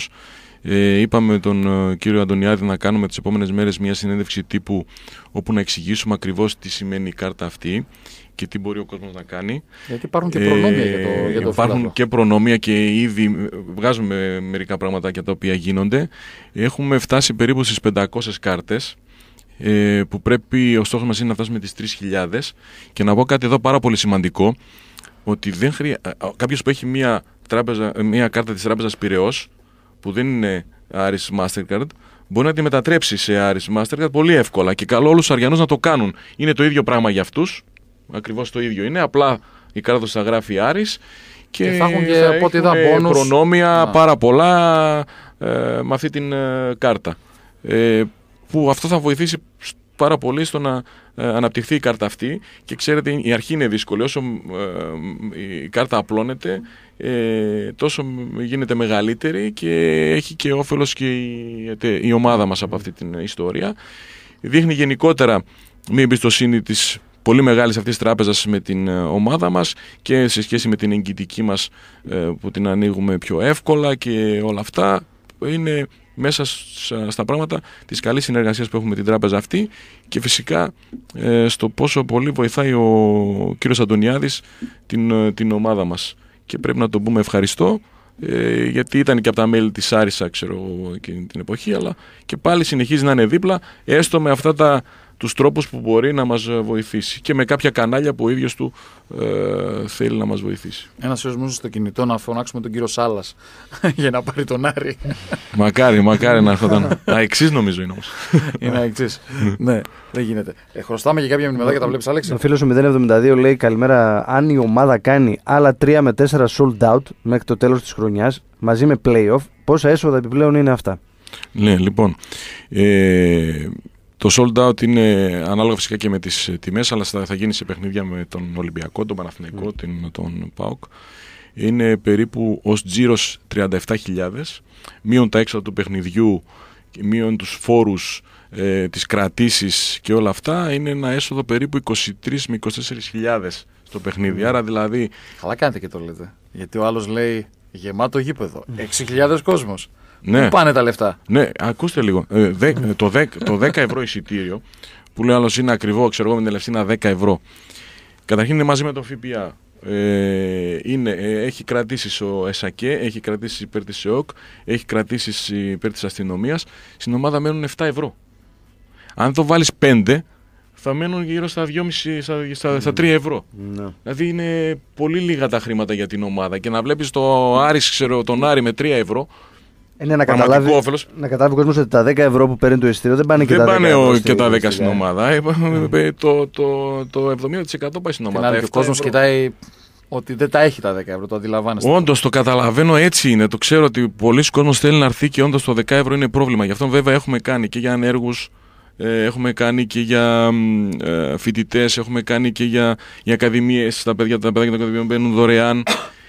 Ε, είπαμε τον κύριο Αντωνιάδη να κάνουμε τις επόμενες μέρες μια συνέντευξη τύπου όπου να εξηγήσουμε ακριβώς τι σημαίνει η κάρτα αυτή και τι μπορεί ο κόσμος να κάνει. Γιατί υπάρχουν και προνόμια ε, για το, για το ε, Υπάρχουν και προνόμια και ήδη βγάζουμε μερικά πραγματάκια τα οποία γίνονται. Έχουμε φτάσει περίπου στις 500 κάρτες ε, που πρέπει ο στόχος μας είναι να φτάσουμε τις 3.000 και να πω κάτι εδώ πάρα πολύ σημαντικό ότι δεν κάποιος που έχει μια, τράπεζα, μια κάρτα της τράπεζας Πυραιός που δεν είναι Aris Mastercard μπορεί να τη μετατρέψει σε Aris Mastercard πολύ εύκολα και καλό όλους τους Αριανούς να το κάνουν. Είναι το ίδιο πράγμα για αυτούς ακριβώς το ίδιο είναι. Απλά η κάρτα θα γράφει Άρης και, θα έχουν και ε, προνόμια πάρα πολλά ε, με αυτή την ε, κάρτα. που αυτό θα βοηθήσει πάρα πολύ στο να αναπτυχθεί η κάρτα αυτή και ξέρετε η αρχή είναι δύσκολη όσο η κάρτα απλώνεται τόσο γίνεται μεγαλύτερη και έχει και όφελος και η, η ομάδα μας από αυτή την ιστορία δείχνει γενικότερα μια εμπιστοσύνη της πολύ μεγάλης αυτής της τράπεζας με την ε, ομάδα μας και σε σχέση με την εγκυτική μας ε, που την ανοίγουμε πιο εύκολα και όλα αυτά. Είναι μέσα στα πράγματα της καλής συνεργασίας που έχουμε με την τράπεζα αυτή και φυσικά ε, στο πόσο πολύ βοηθάει ο κύριος Αντωνιάδης την, την ομάδα μας. Και πρέπει να τον πούμε ευχαριστώ. γιατί ήταν και από τα μέλη της Άρισα ξέρω εκείνη την εποχή αλλά και πάλι συνεχίζει να είναι δίπλα έστω με αυτά τα τους τρόπους που μπορεί να μας ε, βοηθήσει και με κάποια κανάλια που ο ίδιος του ε, θέλει να μας βοηθήσει. Ένα σειρός στο κινητό να φωνάξουμε τον κύριο Σάλλας <laughs> για να πάρει τον Άρη. Μακάρι, μακάρι να έρχονταν. Αεξή νομίζω είναι όμως. <laughs> Είναι αεξή. ναι, δεν γίνεται. Ε, χρωστάμε και κάποια και τα βλέπεις Αλέξη. Ο φίλος 072 λέει καλημέρα αν η ομάδα κάνει άλλα 3 με 4 sold out μέχρι το τέλος της χρονιάς μαζί με playoff πόσα έσοδα επιπλέον είναι αυτά. Ναι, λοιπόν, ε, το sold out είναι ανάλογα φυσικά και με τις ε, τιμές, αλλά θα γίνει σε παιχνίδια με τον Ολυμπιακό, τον Παναθηναϊκό, ναι. τον ΠΑΟΚ. Είναι περίπου ως τζίρος 37.000, μείον τα έξοδα του παιχνιδιού, μείον τους φόρους, ε, τις κρατήσεις και όλα αυτά, είναι ένα έσοδο περίπου 23 με 24.000 στο παιχνίδι. Ναι. Άρα δηλαδή... Καλά κάνετε και το λέτε, γιατί ο άλλος λέει γεμάτο γήπεδο, 6.000 ναι. κόσμος. Ναι. Πού πάνε τα λεφτά. Ναι, ακούστε λίγο. Ε, ε, το, δε, το 10 ευρώ εισιτήριο, που λέει άλλος είναι ακριβό, ξέρω εγώ με την Ελευθερία 10 ευρώ. Καταρχήν είναι μαζί με το ΦΠΑ. Ε, είναι, ε, έχει κρατήσει ο ΕΣΑΚΕ, έχει κρατήσει υπέρ της ΕΟΚ, έχει κρατήσει υπέρ της αστυνομίας. Στην ομάδα μένουν 7 ευρώ. Αν το βάλεις 5, θα μένουν γύρω στα 2,5 στα, 3 ευρώ. Ναι. Δηλαδή είναι πολύ λίγα τα χρήματα για την ομάδα. Και να βλέπεις το Άρης, ξέρω, τον Άρη με 3 ευρώ, είναι να καταλάβει, να καταλάβει ο κόσμος ότι τα 10 ευρώ που παίρνει το εστίο δεν πάνε και τα 10 Δεν πάνε και τα 10 στην ομάδα. Ε, ναι. ε, ε, το, 70% πάει στην ομάδα. Δηλαδή, ο κόσμο κοιτάει ότι δεν τα έχει τα 10 ευρώ, το αντιλαμβάνεστε. Όντως το καταλαβαίνω έτσι είναι. Το ξέρω ότι πολλοί κόσμοι θέλουν να έρθει και όντως το 10 ευρώ είναι πρόβλημα. Γι' αυτό βέβαια έχουμε κάνει και για ανέργους, έχουμε κάνει και για φοιτητές, έχουμε κάνει και για για ακαδημίες. Τα παιδιά, τα παιδιά μπαίνουν δωρεάν.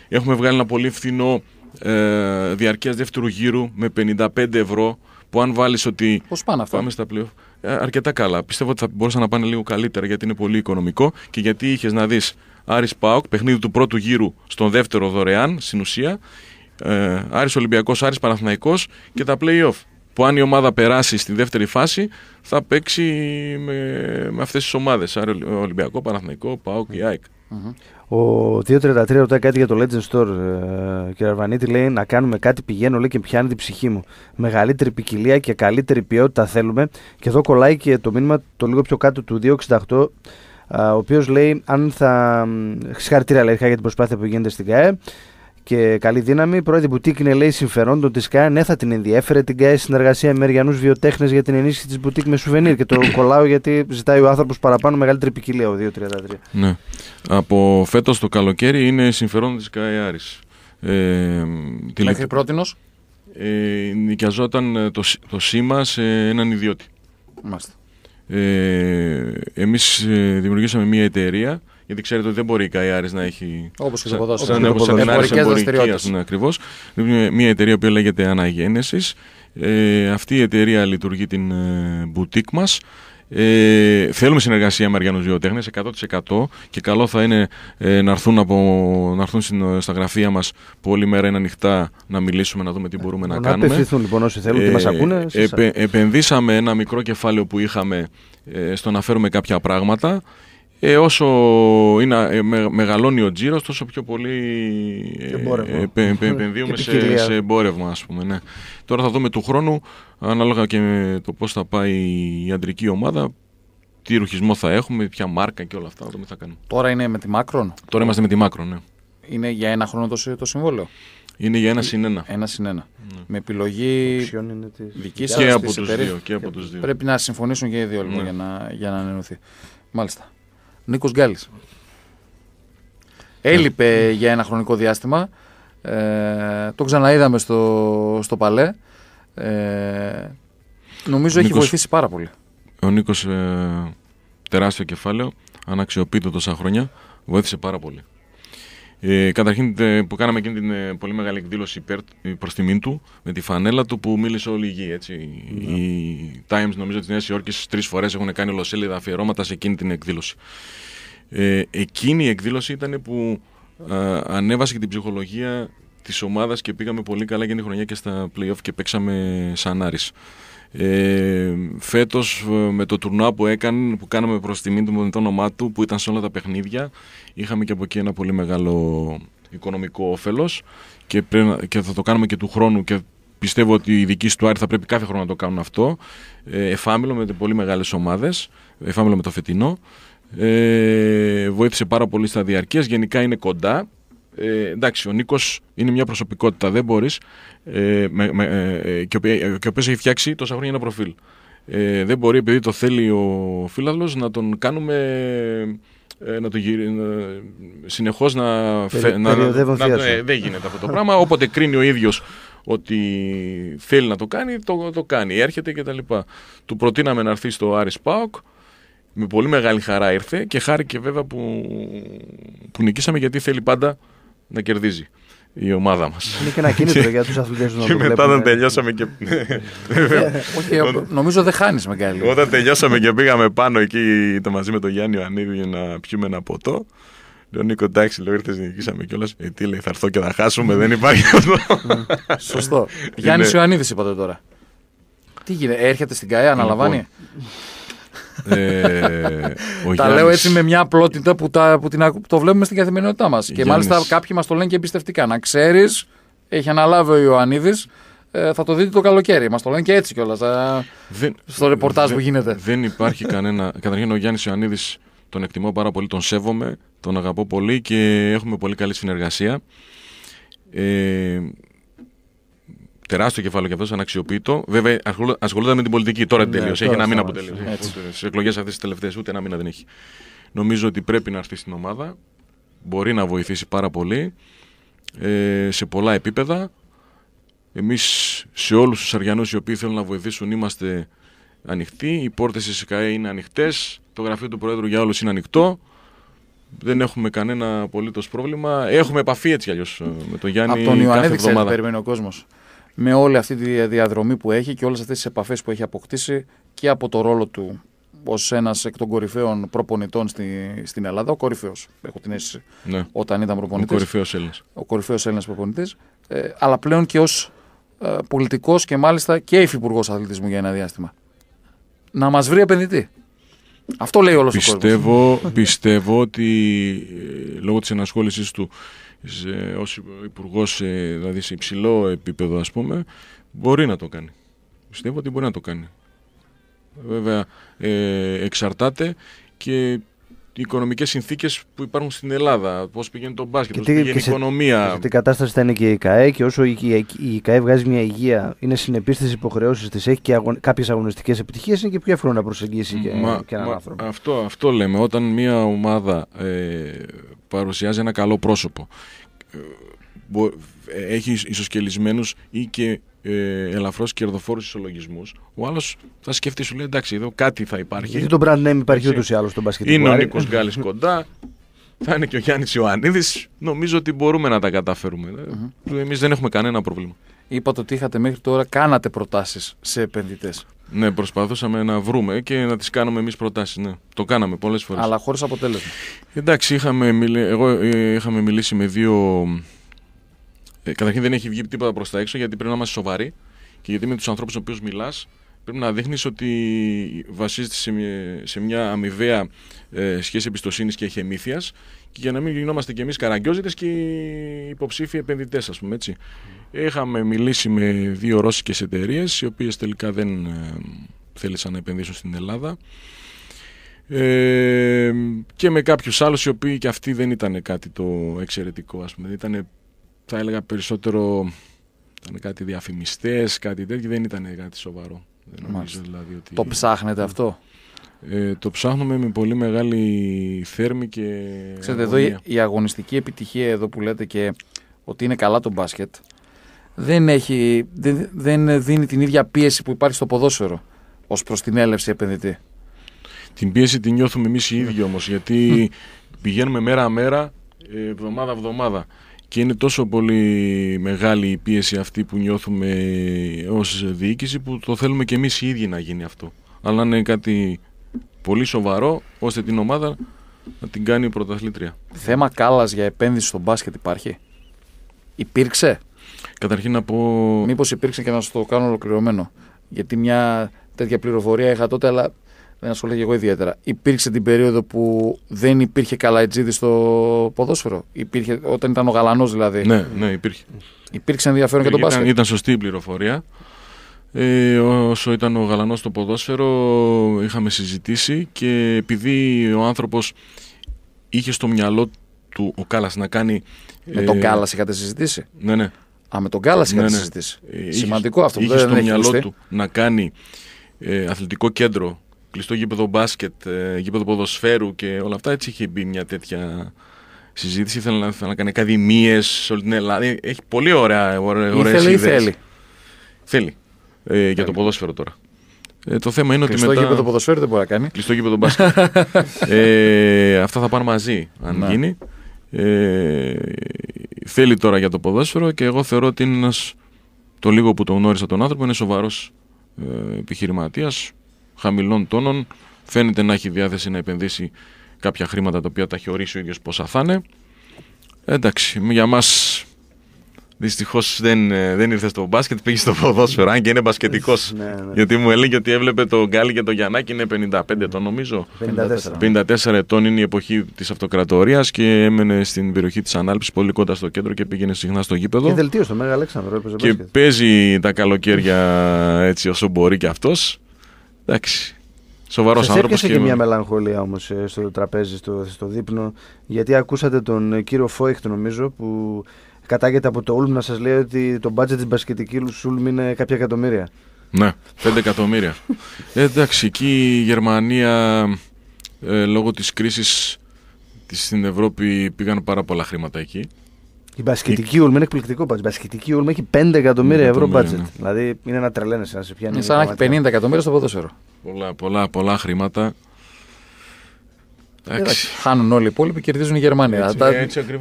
έχουμε βγάλει ένα πολύ φθηνό ε, διαρκείας δεύτερου γύρου με 55 ευρώ που αν βάλεις ότι Πώς πάνε αυτά. πάμε στα πλοία ε, αρκετά καλά. Πιστεύω ότι θα μπορούσαν να πάνε λίγο καλύτερα γιατί είναι πολύ οικονομικό και γιατί είχες να δεις Άρης Πάοκ, παιχνίδι του πρώτου γύρου στον δεύτερο δωρεάν στην ουσία, ε, Άρης Ολυμπιακός, Άρης Παναθηναϊκός και τα play-off που αν η ομάδα περάσει στη δεύτερη φάση θα παίξει με, με αυτές τις ομάδες Άρη Ολυμπιακό, Παναθηναϊκό, ΠΑΟΚ και ΑΕΚ. Ο 233 ρωτάει κάτι για το Legend Store. Ε, κύριε Αρβανίτη λέει να κάνουμε κάτι. Πηγαίνω λέει, και πιάνει την ψυχή μου. Μεγαλύτερη ποικιλία και καλύτερη ποιότητα θέλουμε. Και εδώ κολλάει και το μήνυμα το λίγο πιο κάτω του 268. Ο οποίος λέει, αν θα. Συγχαρητήρια, λέει, για την προσπάθεια που γίνεται στην ΚΑΕ και καλή δύναμη. η Πρόεδρε Μπουτίκ είναι λέει συμφερόντων της ΚΑΕ. Ναι, θα την ενδιέφερε την ΚΑΕ συνεργασία με Αριανού βιοτέχνες για την ενίσχυση της Μπουτίκ με σουβενίρ. Και το <coughs> κολλάω γιατί ζητάει ο άνθρωπος παραπάνω μεγαλύτερη ποικιλία ο 233. Ναι. Από φέτος το καλοκαίρι είναι συμφερόντων της ΚΑΕ Ε, τη Μέχρι πρώτη ε, νοικιαζόταν ε, το, το σήμα σε έναν ιδιώτη. Ε, εμείς ε, δημιουργήσαμε μια εταιρεία γιατί ξέρετε ότι δεν μπορεί η Καϊάρη να έχει. Όπως και το ποδόσφαιρο. Σαν, όπως ναι, ακριβώς. Μια εταιρεία που λέγεται αναγέννησης. Ε, αυτή η εταιρεία λειτουργεί την μπουτίκ ε, μας. Ε, θέλουμε συνεργασία με Αριανούς βιοτέχνες 100% και καλό θα είναι ε, να έρθουν, από, να έρθουν στα γραφεία μας που όλη μέρα είναι ανοιχτά να μιλήσουμε, να δούμε τι μπορούμε να, κάνουμε. Να απευθυνθούν λοιπόν όσοι θέλουν ε, και μα ακούνε. Ε, επενδύσαμε ένα μικρό κεφάλαιο που είχαμε στο να φέρουμε κάποια πράγματα ε, όσο είναι, ε, μεγαλώνει ο τζίρος, τόσο πιο πολύ ε, ε, επενδύουμε <laughs> σε, σε εμπόρευμα, ας πούμε. Ναι. Τώρα θα δούμε του χρόνου, ανάλογα και με το πώς θα πάει η αντρική ομάδα, τι ρουχισμό θα έχουμε, ποια μάρκα και όλα αυτά. δούμε θα κάνουμε. Τώρα είναι με τη Μάκρον. Τώρα είμαστε με τη Μάκρον, ναι. Είναι για ένα χρόνο το, το συμβόλαιο. Είναι για ένα συν ένα. Ένα συν ένα. Ναι. Με επιλογή δική σα και, και, από τους δύο. Πρέπει να συμφωνήσουν και οι δύο λοιπόν, ναι. για, να, για Μάλιστα. Νίκος Γκάλης. Έλειπε για ένα χρονικό διάστημα. Ε, το ξαναείδαμε στο, στο παλέ. Ε, νομίζω έχει βοηθήσει πάρα πολύ. Ο Νίκος, ε, τεράστιο κεφάλαιο, αναξιοποιείται τόσα χρόνια, βοήθησε πάρα πολύ. Ε, καταρχήν ε, που κάναμε εκείνη την ε, πολύ μεγάλη εκδήλωση υπέρ, προς τιμήν του με τη φανέλα του που μίλησε όλη η γη. Έτσι. Οι ναι. Times νομίζω ότι Νέας Υόρκης τρεις φορές έχουν κάνει ολοσέλιδα αφιερώματα σε εκείνη την εκδήλωση. εκείνη η εκδήλωση ήταν που ανέβασε και την ψυχολογία της ομάδας και πήγαμε πολύ καλά για την χρονιά και στα play και παίξαμε σαν Άρης. Ε, φέτος ε, με το τουρνά που έκανε, που κάναμε προς τιμή του με το όνομά του, που ήταν σε όλα τα παιχνίδια, είχαμε και από εκεί ένα πολύ μεγάλο οικονομικό όφελος και, και θα το κάνουμε και του χρόνου και πιστεύω ότι οι δικοί του Άρη θα πρέπει κάθε χρόνο να το κάνουν αυτό. Ε, εφάμιλο με πολύ μεγάλες ομάδες, εφάμιλο με το φετινό. Ε, βοήθησε πάρα πολύ στα διαρκείας, γενικά είναι κοντά ε, εντάξει, ο Νίκος είναι μια προσωπικότητα, δεν μπορείς. Ε, ε, και ο, ο οποίο έχει φτιάξει τόσα χρόνια ένα προφίλ. Ε, δεν μπορεί, επειδή το θέλει ο φίλαδλος να τον κάνουμε. Ε, να το γυρι... συνεχώς να. Περι, να, να ε, δεν γίνεται αυτό το πράγμα. Όποτε κρίνει ο ίδιος ότι θέλει να το κάνει, το, το κάνει. Έρχεται τα λοιπά Του προτείναμε να έρθει στο Άρης Πάοκ. Με πολύ μεγάλη χαρά ήρθε και χάρη και βέβαια που, που νικήσαμε γιατί θέλει πάντα να κερδίζει η ομάδα μας. Είναι και ένα κίνητρο για τους αθλητές του Και μετά όταν τελειώσαμε και. Ε, Όχι, ε, νομίζω δεν χάνεις μεγάλη. Όταν τελειώσαμε και πήγαμε πάνω εκεί το μαζί με τον Γιάννη Ιωαννίδη για να πιούμε ένα ποτό. Λέω Νίκο, εντάξει, λέω ήρθες, νικήσαμε κιόλας. Ε, τι λέει, θα έρθω και θα χάσουμε, δεν υπάρχει αυτό. Σωστό. Γιάννης Ιωαννίδης είπατε τώρα. Τι γίνεται, έρχεται στην ΚΑΕ, αναλαμβάνει. Λοιπόν, ε, τα λέω έτσι με μια απλότητα που, τα, που, την, το βλέπουμε στην καθημερινότητά μας. Και μάλιστα κάποιοι μας το λένε και εμπιστευτικά. Να ξέρεις, έχει αναλάβει ο Ιωαννίδης, ε, θα το δείτε το καλοκαίρι. Μας το λένε και έτσι κιόλας. Ε, στο ρεπορτάζ που γίνεται. Δεν υπάρχει κανένα. Καταρχήν ο Γιάννης Ιωαννίδης τον εκτιμώ πάρα πολύ, τον σέβομαι, τον αγαπώ πολύ και έχουμε πολύ καλή συνεργασία. Ε, τεράστιο κεφάλαιο και αυτός αναξιοποιητό. Βέβαια, ασχολούνταν με την πολιτική. Τώρα δεν ναι, τελείωσε. Έχει ένα μήνα που τελείωσε. Στι εκλογές αυτές τις τελευταίες, ούτε ένα μήνα δεν έχει. Νομίζω ότι πρέπει να έρθει στην ομάδα. Μπορεί να βοηθήσει πάρα πολύ ε, σε πολλά επίπεδα. Εμείς σε όλους τους Αριανούς οι οποίοι θέλουν να βοηθήσουν είμαστε ανοιχτοί. Οι πόρτες της ΣΚΑΕ είναι ανοιχτές. Το γραφείο του Προέδρου για όλους είναι ανοιχτό. Δεν έχουμε κανένα απολύτως πρόβλημα. Έχουμε επαφή έτσι κι αλλιώς ε, με τον Γιάννη. Από τον Ιωαννίδη, ξέρετε, περιμένει ο κόσμος με όλη αυτή τη διαδρομή που έχει και όλες αυτές τις επαφές που έχει αποκτήσει και από το ρόλο του ως ένας εκ των κορυφαίων προπονητών στη, στην Ελλάδα. Ο κορυφαίος, έχω την αίσθηση. Ναι. Όταν ήταν προπονητή. Ο κορυφαίος Έλληνας. Ο κορυφαίος Έλληνας προπονητής. Ε, αλλά πλέον και ως ε, πολιτικός και μάλιστα και υφυπουργός αθλητισμού για ένα διάστημα. Να μας βρει επενδυτή. Αυτό λέει όλος ο κόσμος. Πιστεύω ότι ε, λόγω της ενασχόλησής του σε, ως υπουργός, δηλαδή σε υψηλό επίπεδο ας πούμε, μπορεί να το κάνει. Πιστεύω ότι μπορεί να το κάνει. Βέβαια, ε, εξαρτάται και οι οικονομικές συνθήκες που υπάρχουν στην Ελλάδα. Πώς πηγαίνει το μπάσκετ, πώ πηγαίνει η οικονομία. Σε, κατάσταση θα είναι και η ΚΑΕ και όσο η, η, η ΚΑΕ βγάζει μια υγεία, είναι συνεπής στις υποχρεώσεις της, έχει και αγων, κάποιες αγωνιστικές επιτυχίες, είναι και πιο εύκολο να προσεγγίσει και, μα, και έναν άνθρωπο. Αυτό, αυτό λέμε. Όταν μια ομάδα ε, παρουσιάζει ένα καλό πρόσωπο, ε, ε έχει ισοσκελισμένους ή και ε, ελαφρώς κερδοφόρους ισολογισμούς, ο άλλος θα σκεφτεί, σου λέει εντάξει, εδώ κάτι θα υπάρχει. Γιατί το brand name υπάρχει ούτως ή άλλως στον πασχετικό. Είναι ο Νίκος Γκάλης κοντά, θα είναι και ο Γιάννης Ιωαννίδης. Νομίζω ότι μπορούμε να τα καταφέρουμε. Mm-hmm. Ε, εμείς δεν έχουμε κανένα πρόβλημα. Είπατε ότι είχατε μέχρι τώρα, κάνατε προτάσεις σε επενδυτές. Ναι, προσπαθούσαμε να βρούμε και να τις κάνουμε εμείς προτάσεις. Ναι. Το κάναμε πολλές φορές. Αλλά χωρίς αποτέλεσμα. Εντάξει, είχαμε εγώ ε, είχαμε μιλήσει με δύο ε, καταρχήν δεν έχει βγει τίποτα προς τα έξω γιατί πρέπει να είμαστε σοβαροί και γιατί με τους ανθρώπους με οποίους μιλάς πρέπει να δείχνεις ότι βασίζεται σε μια, σε μια αμοιβαία ε, σχέση εμπιστοσύνης και εχεμήθειας και για να μην γινόμαστε κι εμείς καραγκιόζητες και υποψήφοι επενδυτές, ας πούμε έτσι. Είχαμε μιλήσει με δύο ρώσικες εταιρείες, οι οποίες τελικά δεν ε, θέλησαν να επενδύσουν στην Ελλάδα. Ε, και με κάποιους άλλους οι οποίοι και αυτοί δεν ήταν κάτι το εξαιρετικό ας πούμε. Ήταν θα έλεγα περισσότερο ήταν κάτι διαφημιστές, κάτι τέτοιο, δεν ήταν κάτι σοβαρό. Δεν νομίζω, δηλαδή, ότι... Το ψάχνετε αυτό. Ε, το ψάχνουμε με πολύ μεγάλη θέρμη και Ξέρετε, αγωνία. εδώ η, η αγωνιστική επιτυχία εδώ που λέτε και ότι είναι καλά το μπάσκετ δεν, έχει, δεν, δίνει την ίδια πίεση που υπάρχει στο ποδόσφαιρο Ως προς την έλευση επενδυτή. Την πίεση την νιώθουμε εμείς οι ιδιοι ομω ναι. όμως γιατί πηγαίνουμε μέρα-μέρα, εβδομάδα-εβδομάδα και είναι τόσο πολύ μεγάλη η πίεση αυτή που νιώθουμε ως διοίκηση που το θέλουμε και εμείς οι ίδιοι να γίνει αυτό. Αλλά είναι κάτι πολύ σοβαρό ώστε την ομάδα να την κάνει η πρωταθλήτρια. Θέμα κάλας για επένδυση στο μπάσκετ υπάρχει. Υπήρξε. Καταρχήν να πω... Μήπως υπήρξε και να σου το κάνω ολοκληρωμένο. Γιατί μια τέτοια πληροφορία είχα τότε αλλά δεν και εγώ ιδιαίτερα. Υπήρξε την περίοδο που δεν υπήρχε καλαϊτζίδη στο ποδόσφαιρο. Υπήρχε, όταν ήταν ο Γαλανός δηλαδή. Ναι, ναι, υπήρχε. Υπήρξε ενδιαφέρον για τον Πάσχα. Ήταν, σωστή η πληροφορία. Ε, όσο ήταν ο Γαλανός στο ποδόσφαιρο, είχαμε συζητήσει και επειδή ο άνθρωπος είχε στο μυαλό του ο Κάλλας να κάνει. Με τον ε, Κάλλας είχατε συζητήσει. Ναι, ναι. Α, με τον Κάλλας ναι, είχατε ναι, συζητήσει. Ε, Σημαντικό αυτό που είχε στο μυαλό του να κάνει ε, αθλητικό κέντρο κλειστό γήπεδο μπάσκετ, ε, γήπεδο ποδοσφαίρου και όλα αυτά, έτσι είχε μπει μια τέτοια συζήτηση. Ήθελε να, να κάνει ακαδημίες σε όλη την Ελλάδα. Ε, έχει πολύ ωραία ώρα. ήθελε, ιδέες. Θέλει. Θέλει. Ε, για το ποδόσφαιρο τώρα. Ε, το θέμα είναι Κλειστό ότι μετά... γήπεδο ποδοσφαίρου δεν μπορεί να κάνει. Κλειστό γήπεδο μπάσκετ. <laughs> ε, αυτά θα πάνε μαζί, αν να. γίνει. Ε, θέλει τώρα για το ποδόσφαιρο και εγώ θεωρώ ότι είναι ένας το λίγο που τον γνώρισα τον άνθρωπο, είναι σοβαρός ε, χαμηλών τόνων φαίνεται να έχει διάθεση να επενδύσει κάποια χρήματα τα οποία τα έχει ορίσει ο ίδιος πόσα θα είναι. Εντάξει, για μας. Δυστυχώς δεν, ε, δεν ήρθε στο μπάσκετ, πήγε στο ποδόσφαιρο. Αν και είναι μπασκετικός. Ναι, ναι. Γιατί μου έλεγε ότι έβλεπε το Γκάλι και το Γιαννάκη είναι 55 ετών, νομίζω. 54. 54 ετών είναι η εποχή της αυτοκρατορίας και έμενε στην περιοχή της ανάλυση πολύ κοντά στο κέντρο και πήγαινε συχνά στο γήπεδο. Και δελτίο στο Μέγα Αλέξανδρο. Έπαιζε και παίζει τα καλοκαίρια έτσι όσο μπορεί και αυτός. Εντάξει. Σοβαρός άνθρωπος. Έπιασε και, και μια μελαγχολία όμως ε, στο τραπέζι, στο, στο δείπνο, γιατί ακούσατε τον ε, κύριο Φόιχτ, νομίζω, που κατάγεται από το Ulm να σας λέει ότι το μπάτζετ της μπασκετικής Ulm είναι κάποια εκατομμύρια. Ναι, 5 εκατομμύρια. ε, εντάξει, εκεί η Γερμανία ε, λόγω της κρίσης στην Ευρώπη πήγαν πάρα πολλά χρήματα εκεί. Η μπασκετική Ούλμα είναι εκπληκτικό μπάτζετ Η μπασκετική Ούλμα έχει 5 εκατομμύρια ευρώ μπάτζετ Δηλαδή είναι να τρελαίνεσαι να σε πιάνει. Είναι σαν να έχει 50 εκατομμύρια στο ποδόσφαιρο. Πολλά, πολλά, πολλά χρήματα. Χάνουν όλοι οι υπόλοιποι, κερδίζουν η Γερμανία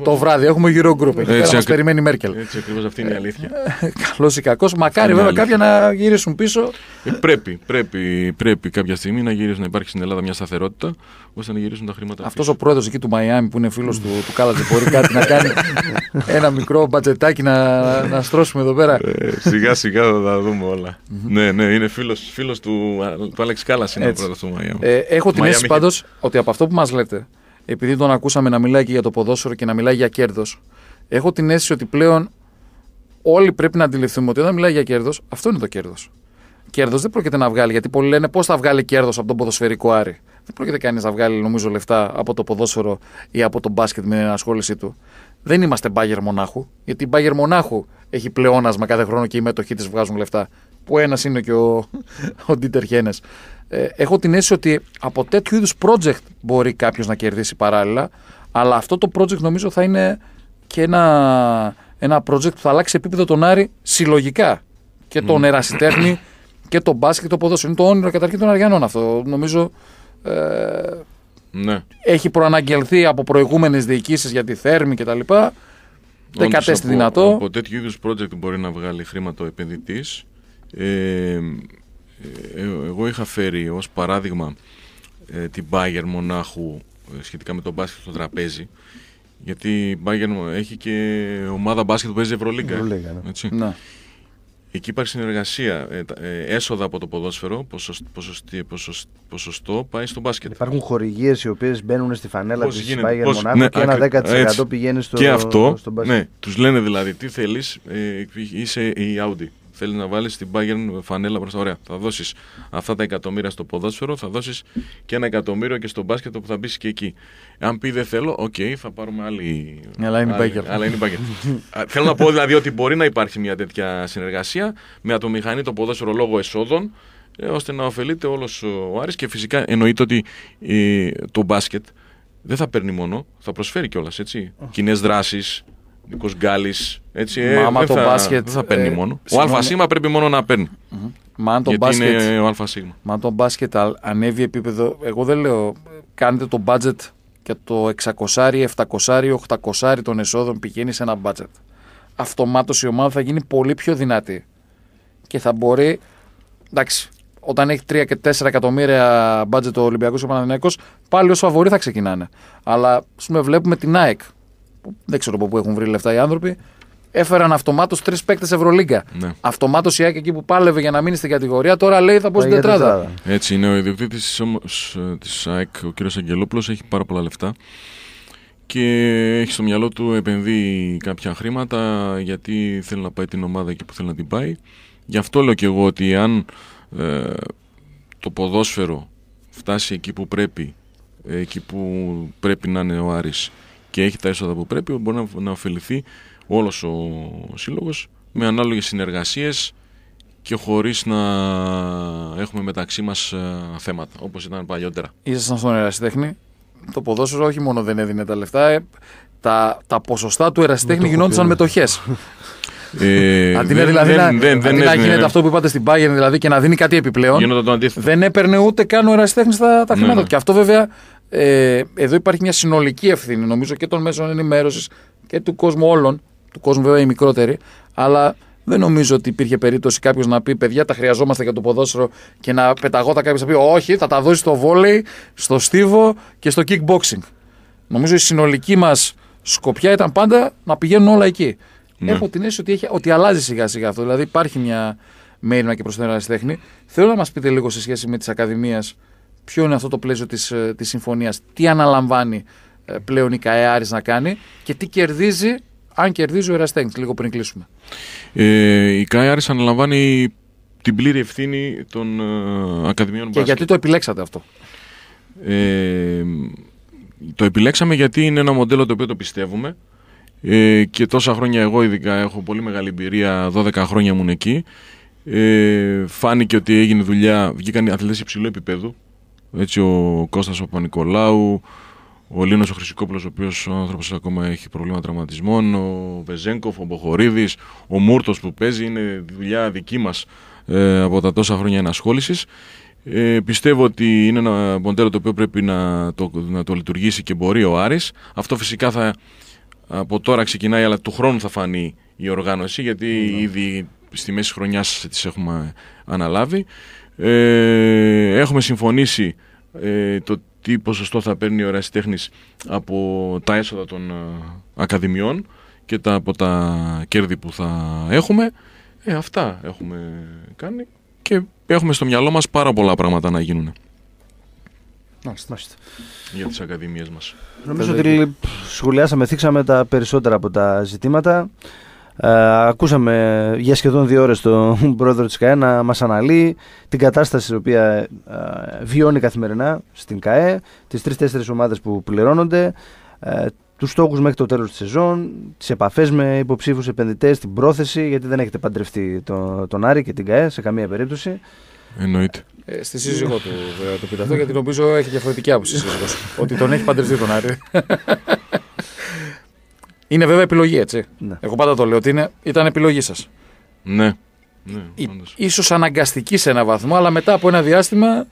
το βράδυ έχουμε γύρω γκρουπ. Έτσι, περιμένει η Μέρκελ. Έτσι ακριβώς αυτή είναι η ε, αλήθεια. Ε, Καλός ή κακός, μακάρι βέβαια κάποια να γυρίσουν πίσω. Ε, πρέπει, πρέπει, πρέπει κάποια στιγμή να γυρίσουν, να υπάρχει στην Ελλάδα μια σταθερότητα ώστε να γυρίσουν τα χρήματα. Αυτός ο πρόεδρος εκεί του Μαϊάμι που είναι φίλος του, του Κάλατζε μπορεί κάτι να κάνει. <laughs> Ένα μικρό μπατζετάκι να, να στρώσουμε εδώ πέρα. Ε, σιγά σιγά θα τα δούμε όλα. ναι, ναι, είναι φίλος του, του Άλεξ καλά έχω την αίσθηση πάντως ότι από αυτό που μας επειδή τον ακούσαμε να μιλάει και για το ποδόσφαιρο και να μιλάει για κέρδος, έχω την αίσθηση ότι πλέον όλοι πρέπει να αντιληφθούμε ότι όταν μιλάει για κέρδος, αυτό είναι το κέρδος. Κέρδος δεν πρόκειται να βγάλει, γιατί πολλοί λένε πώς θα βγάλει κέρδος από τον ποδοσφαιρικό Άρη. Δεν πρόκειται κανείς να βγάλει, νομίζω, λεφτά από το ποδόσφαιρο ή από τον μπάσκετ με την ασχόλησή του. Δεν είμαστε μπάγερ μονάχου, γιατί η μπάγκερ μονάχου έχει πλεόνασμα κάθε χρόνο και οι μέτοχοι της βγάζουν λεφτά. Που ένας είναι και ο, <laughs> ο Ντίτερ Χένε. Ε, έχω την αίσθηση ότι από τέτοιου είδους project μπορεί κάποιος να κερδίσει παράλληλα. Αλλά αυτό το project νομίζω θα είναι και ένα, ένα project που θα αλλάξει επίπεδο τον Άρη συλλογικά. Και τον ερασιτέχνη <clears throat> και τον μπάσκετ και το ποδόσφαιρο. Είναι το όνειρο καταρχήν των Αριανών αυτό. Νομίζω. Ε, ναι. Έχει προαναγγελθεί από προηγούμενες διοικήσεις για τη θέρμη και κτλ. Δεν κατέστη δυνατό. Από τέτοιου είδους project μπορεί να βγάλει χρήματα ο επενδυτής. Ε, ε, ε, εγώ είχα φέρει ως παράδειγμα ε, την Bayern Μονάχου σχετικά με το μπάσκετ στο τραπέζι γιατί η Bayern έχει και ομάδα μπάσκετ που παίζει Ευρωλίγκα. ναι. έτσι. Ναι. Εκεί υπάρχει συνεργασία. έσοδα από το ποδόσφαιρο, ποσοστό, πάει στο μπάσκετ. Υπάρχουν χορηγίες οι οποίες μπαίνουν στη φανέλα τη Bayern πώς, Μονάχου ναι, και ένα 10% πηγαίνει στο, και αυτό, μπάσκετ. Ναι, τους λένε δηλαδή τι θέλεις ε, είσαι η Audi. Θέλεις να βάλεις την Bayern φανέλα μπροστά. Ωραία. Θα δώσεις αυτά τα εκατομμύρια στο ποδόσφαιρο, θα δώσεις και ένα εκατομμύριο και στο μπάσκετ που θα μπεις και εκεί. Αν πει δεν θέλω, οκ, okay, θα πάρουμε άλλη. Αλλά είναι η Bayern. Αλλά είναι η θέλω να πω δηλαδή ότι μπορεί να υπάρχει μια τέτοια συνεργασία με ατομηχανή το ποδόσφαιρο λόγω εσόδων ε, ώστε να ωφελείται όλος ο Άρης και φυσικά εννοείται ότι ε, το μπάσκετ δεν θα παίρνει μόνο, θα προσφέρει κιόλας. έτσι. Oh. Κοινές δράσεις, Νίκος Γκάλης. Έτσι, ε, Μα, το θα, μπάσκετ. Δεν θα παίρνει ε, μόνο. Το ο ε, πρέπει μόνο να παιρνει Μα αν το μπάσκετ, είναι ο Μα αν το μπάσκετ ανέβει επίπεδο. Εγώ δεν λέω κάνετε το μπάτζετ και το 600, 700, 800 των εσόδων πηγαίνει σε ένα μπάτζετ. Αυτομάτως η ομάδα θα γίνει πολύ πιο δυνατή. Και θα μπορεί. Εντάξει, όταν έχει 3 και 4 εκατομμύρια μπάτζετ ο Ολυμπιακός και ο Παναδημιακό, πάλι ως φαβορή θα ξεκινάνε. Αλλά ας πούμε, βλέπουμε την ΑΕΚ δεν ξέρω από πού έχουν βρει λεφτά οι άνθρωποι, έφεραν αυτομάτως τρεις παίκτες Ευρωλίγκα. Ναι. Αυτομάτως η ΑΕΚ εκεί που πάλευε για να μείνει στην κατηγορία, τώρα λέει θα πω στην τετράδα. Έτσι είναι. Ο ιδιοκτήτης της ε, ΑΕΚ, ο κ. Αγγελόπουλος, έχει πάρα πολλά λεφτά και έχει στο μυαλό του επενδύει κάποια χρήματα γιατί θέλει να πάει την ομάδα εκεί που θέλει να την πάει. Γι' αυτό λέω και εγώ ότι αν ε, το ποδόσφαιρο φτάσει εκεί που πρέπει, ε, εκεί που πρέπει να είναι ο Άρης και έχει τα έσοδα που πρέπει, μπορεί να, να ωφεληθεί όλος ο σύλλογος με ανάλογες συνεργασίες και χωρίς να έχουμε μεταξύ μας ε, θέματα, Όπως ήταν παλιότερα. Ήσασταν στον ερασιτέχνη, το ποδόσφαιρο όχι μόνο δεν έδινε τα λεφτά, ε, τα, τα ποσοστά του ερασιτέχνη <laughs> το γινόντουσαν ναι. μετοχές. Ε, αντί δηλαδή δεν, δεν, δεν, να γίνεται αυτό που είπατε στην πάγια δηλαδή και να δίνει κάτι επιπλέον, δεν έπαιρνε ούτε καν ο ερασιτέχνης τα, τα ναι, χρήματα. Ναι, Και αυτό βέβαια ε, εδώ υπάρχει μια συνολική ευθύνη νομίζω και των μέσων ενημέρωσης και του κόσμου όλων. Του κόσμου βέβαια οι μικρότεροι, αλλά δεν νομίζω ότι υπήρχε περίπτωση κάποιος να πει: Παιδιά, τα χρειαζόμαστε για το ποδόσφαιρο και να πεταγόταν κάποιος να πει: Όχι, θα τα δώσεις στο βόλεϊ, στο στίβο και στο kickboxing. Νομίζω η συνολική μας σκοπιά ήταν πάντα να πηγαίνουν όλα εκεί. Ναι. Έχω την αίσθηση ότι, έχει, ότι αλλάζει σιγά σιγά αυτό. Δηλαδή υπάρχει μια μέρημα και προς την τέχνη. Θέλω να μας πείτε λίγο σε σχέση με τις ακαδημίες ποιο είναι αυτό το πλαίσιο της, ε, της συμφωνίας, τι αναλαμβάνει ε, πλέον η ΚαΕ να κάνει και τι κερδίζει αν κερδίζει ο Εραστέγκς, λίγο πριν κλείσουμε. Ε, η ΚαΕ αναλαμβάνει την πλήρη ευθύνη των ε, Ακαδημιών Και γιατί το επιλέξατε αυτό. Ε, το επιλέξαμε γιατί είναι ένα μοντέλο το οποίο το πιστεύουμε ε, και τόσα χρόνια εγώ ειδικά έχω πολύ μεγάλη εμπειρία, 12 χρόνια ήμουν εκεί. Ε, φάνηκε ότι έγινε δουλειά, βγήκαν οι αθλητές υψηλού επίπεδου, έτσι ο Κώστας Παπα-Νικολάου, ο Λίνος ο ο οποίος ο άνθρωπος ακόμα έχει προβλήματα τραυματισμών, ο Βεζένκοφ, ο Μποχορίδης, ο Μούρτος που παίζει, είναι δουλειά δική μας ε, από τα τόσα χρόνια ενασχόλησης. Ε, πιστεύω ότι είναι ένα μοντέλο το οποίο πρέπει να το, να το λειτουργήσει και μπορεί ο Άρης. Αυτό φυσικά θα από τώρα ξεκινάει, αλλά του χρόνου θα φανεί η οργάνωση, γιατί ναι. ήδη στη μέση χρονιάς τις έχουμε αναλάβει. Ε, έχουμε συμφωνήσει ε, το τι ποσοστό θα παίρνει ο τέχνης από τα έσοδα των ε, ακαδημιών και τα, από τα κέρδη που θα έχουμε. Ε, αυτά έχουμε κάνει και έχουμε στο μυαλό μας πάρα πολλά πράγματα να γίνουν. Μάλιστα, Για τις ακαδημίες μας. Νομίζω ότι σχολιάσαμε, θίξαμε τα περισσότερα από τα ζητήματα. Ε, ακούσαμε για σχεδόν δύο ώρες τον <laughs> πρόεδρο της ΚΑΕ να μας αναλύει την κατάσταση την οποία ε, βιώνει καθημερινά στην ΚΑΕ, τις τρεις-τέσσερις ομάδες που πληρώνονται, ε, Τους στόχους μέχρι το τέλος της σεζόν, Τις επαφές με υποψήφους επενδυτές, την πρόθεση, γιατί δεν έχετε παντρευτεί τον, τον Άρη και την ΚΑΕ σε καμία περίπτωση. Εννοείται. στη σύζυγό του το πείτε αυτό, γιατί νομίζω έχει διαφορετική άποψη σύζυγος. ότι τον έχει παντρευτεί τον Άρη. <laughs> Είναι βέβαια επιλογή, έτσι. Ναι. Εγώ πάντα το λέω ότι είναι, ήταν επιλογή σας. Ναι. ναι ίσως αναγκαστική σε ένα βαθμό, αλλά μετά από ένα διάστημα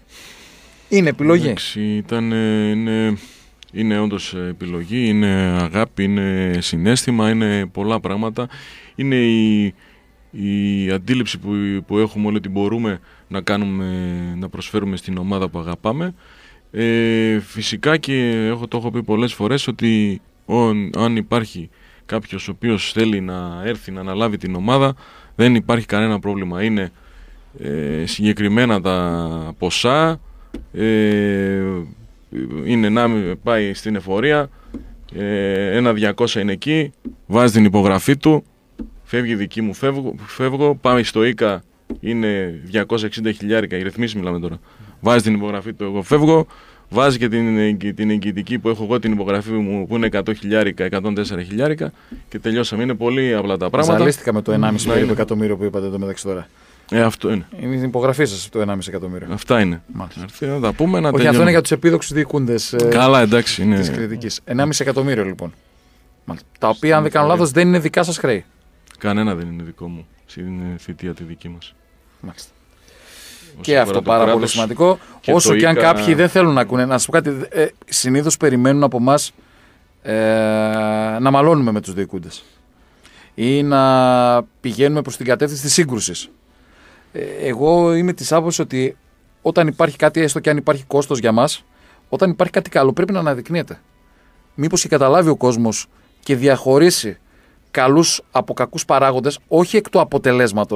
είναι επιλογή. Εντάξει, ήταν, ε, είναι, είναι όντως επιλογή, είναι αγάπη, είναι συνέστημα, είναι πολλά πράγματα. Είναι η, η αντίληψη που, που έχουμε όλοι ότι μπορούμε να, κάνουμε, να προσφέρουμε στην ομάδα που αγαπάμε. Ε, φυσικά και έχω, το έχω πει πολλές φορές ότι Λοιπόν, οποίος θέλει να έρθει να αναλάβει την ομάδα δεν υπάρχει κανένα πρόβλημα. Είναι ε, συγκεκριμένα τα ποσά, ε, είναι να πάει στην εφορία, ε, ένα 200 είναι εκεί, βάζει την υπογραφή του, φεύγει δική μου, φεύγω, φεύγω πάμε στο ΙΚΑ, είναι 260 χιλιάρικα, οι ρυθμίσεις μιλάμε τώρα, βάζει την υπογραφή του, εγώ φεύγω, βάζει και την, την εγγυητική που έχω εγώ την υπογραφή μου που είναι 100 χιλιάρικα, 104 χιλιάρικα και τελειώσαμε. Είναι πολύ απλά τα πράγματα. Ζαλίστηκα με το 1,5 ναι, εκατομμύριο που είπατε εδώ μεταξύ τώρα. Ε, αυτό είναι. Είναι η υπογραφή σας το 1,5 εκατομμύριο. Αυτά είναι. Μάλιστα. να τα πούμε, να Όχι, αυτό είναι για τους επίδοξους διοικούντες ε, Καλά, Είναι... Της κριτικής. 1,5 εκατομμύριο λοιπόν. Μάλιστα. Τα οποία, αν δεν κάνω λάθο, δεν είναι δικά σας χρέη. Κανένα δεν είναι δικό μου. στην ε, θητεία τη δική μας. Μάλιστα. Και αυτό πάρα πολύ σημαντικό. Όσο και αν κάποιοι δεν θέλουν να ακούνε. Να σα πω κάτι, ε, συνήθως περιμένουν από εμά ε, να μαλώνουμε με τους διοικούντες ή να πηγαίνουμε προς την κατεύθυνση της σύγκρουσης. Ε, εγώ είμαι της άποψης ότι όταν υπάρχει κάτι, έστω και αν υπάρχει κόστος για μας, όταν υπάρχει κάτι καλό, πρέπει να αναδεικνύεται. Μήπως και καταλάβει ο κόσμος και διαχωρίσει καλούς από κακούς παράγοντες, όχι εκ του αποτελέσματος,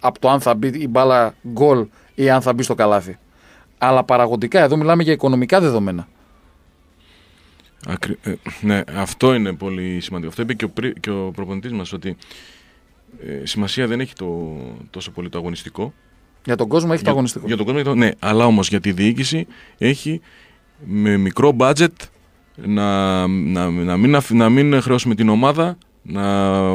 από το αν θα μπει η μπάλα γκολ ή αν θα μπει στο καλάθι. Αλλά παραγωγικά, εδώ μιλάμε για οικονομικά δεδομένα. Ε, ναι, αυτό είναι πολύ σημαντικό. Αυτό είπε και ο, πρι... ο προπονητής μας, ότι ε, σημασία δεν έχει το... τόσο πολύ το αγωνιστικό. Για τον κόσμο έχει το αγωνιστικό. Για τον κόσμο, ναι, αλλά όμως για τη διοίκηση έχει με μικρό budget να, να, να, μην, να μην χρεώσουμε την ομάδα να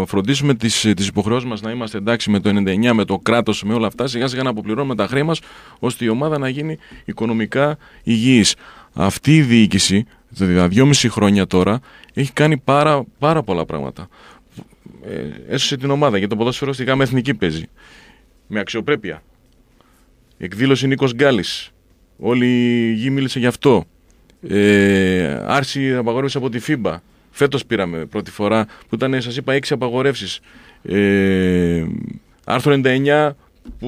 φροντίσουμε τις, τις υποχρεώσεις μας να είμαστε εντάξει με το 99, με το κράτος, με όλα αυτά, σιγά σιγά να αποπληρώνουμε τα χρέη μας, ώστε η ομάδα να γίνει οικονομικά υγιής. Αυτή η διοίκηση, τα δυόμιση χρόνια τώρα, έχει κάνει πάρα, πάρα πολλά πράγματα. Ε, έσωσε την ομάδα για το ποδόσφαιρο στη γάμα εθνική παίζει. Με αξιοπρέπεια. Εκδήλωση Νίκος Γκάλης. Όλη η γη μίλησε γι' αυτό. Ε, άρση απαγόρευση από τη φύμπα. Φέτος πήραμε πρώτη φορά που ήταν, σας είπα, 6 απαγορεύσεις. Ε, άρθρο 99 που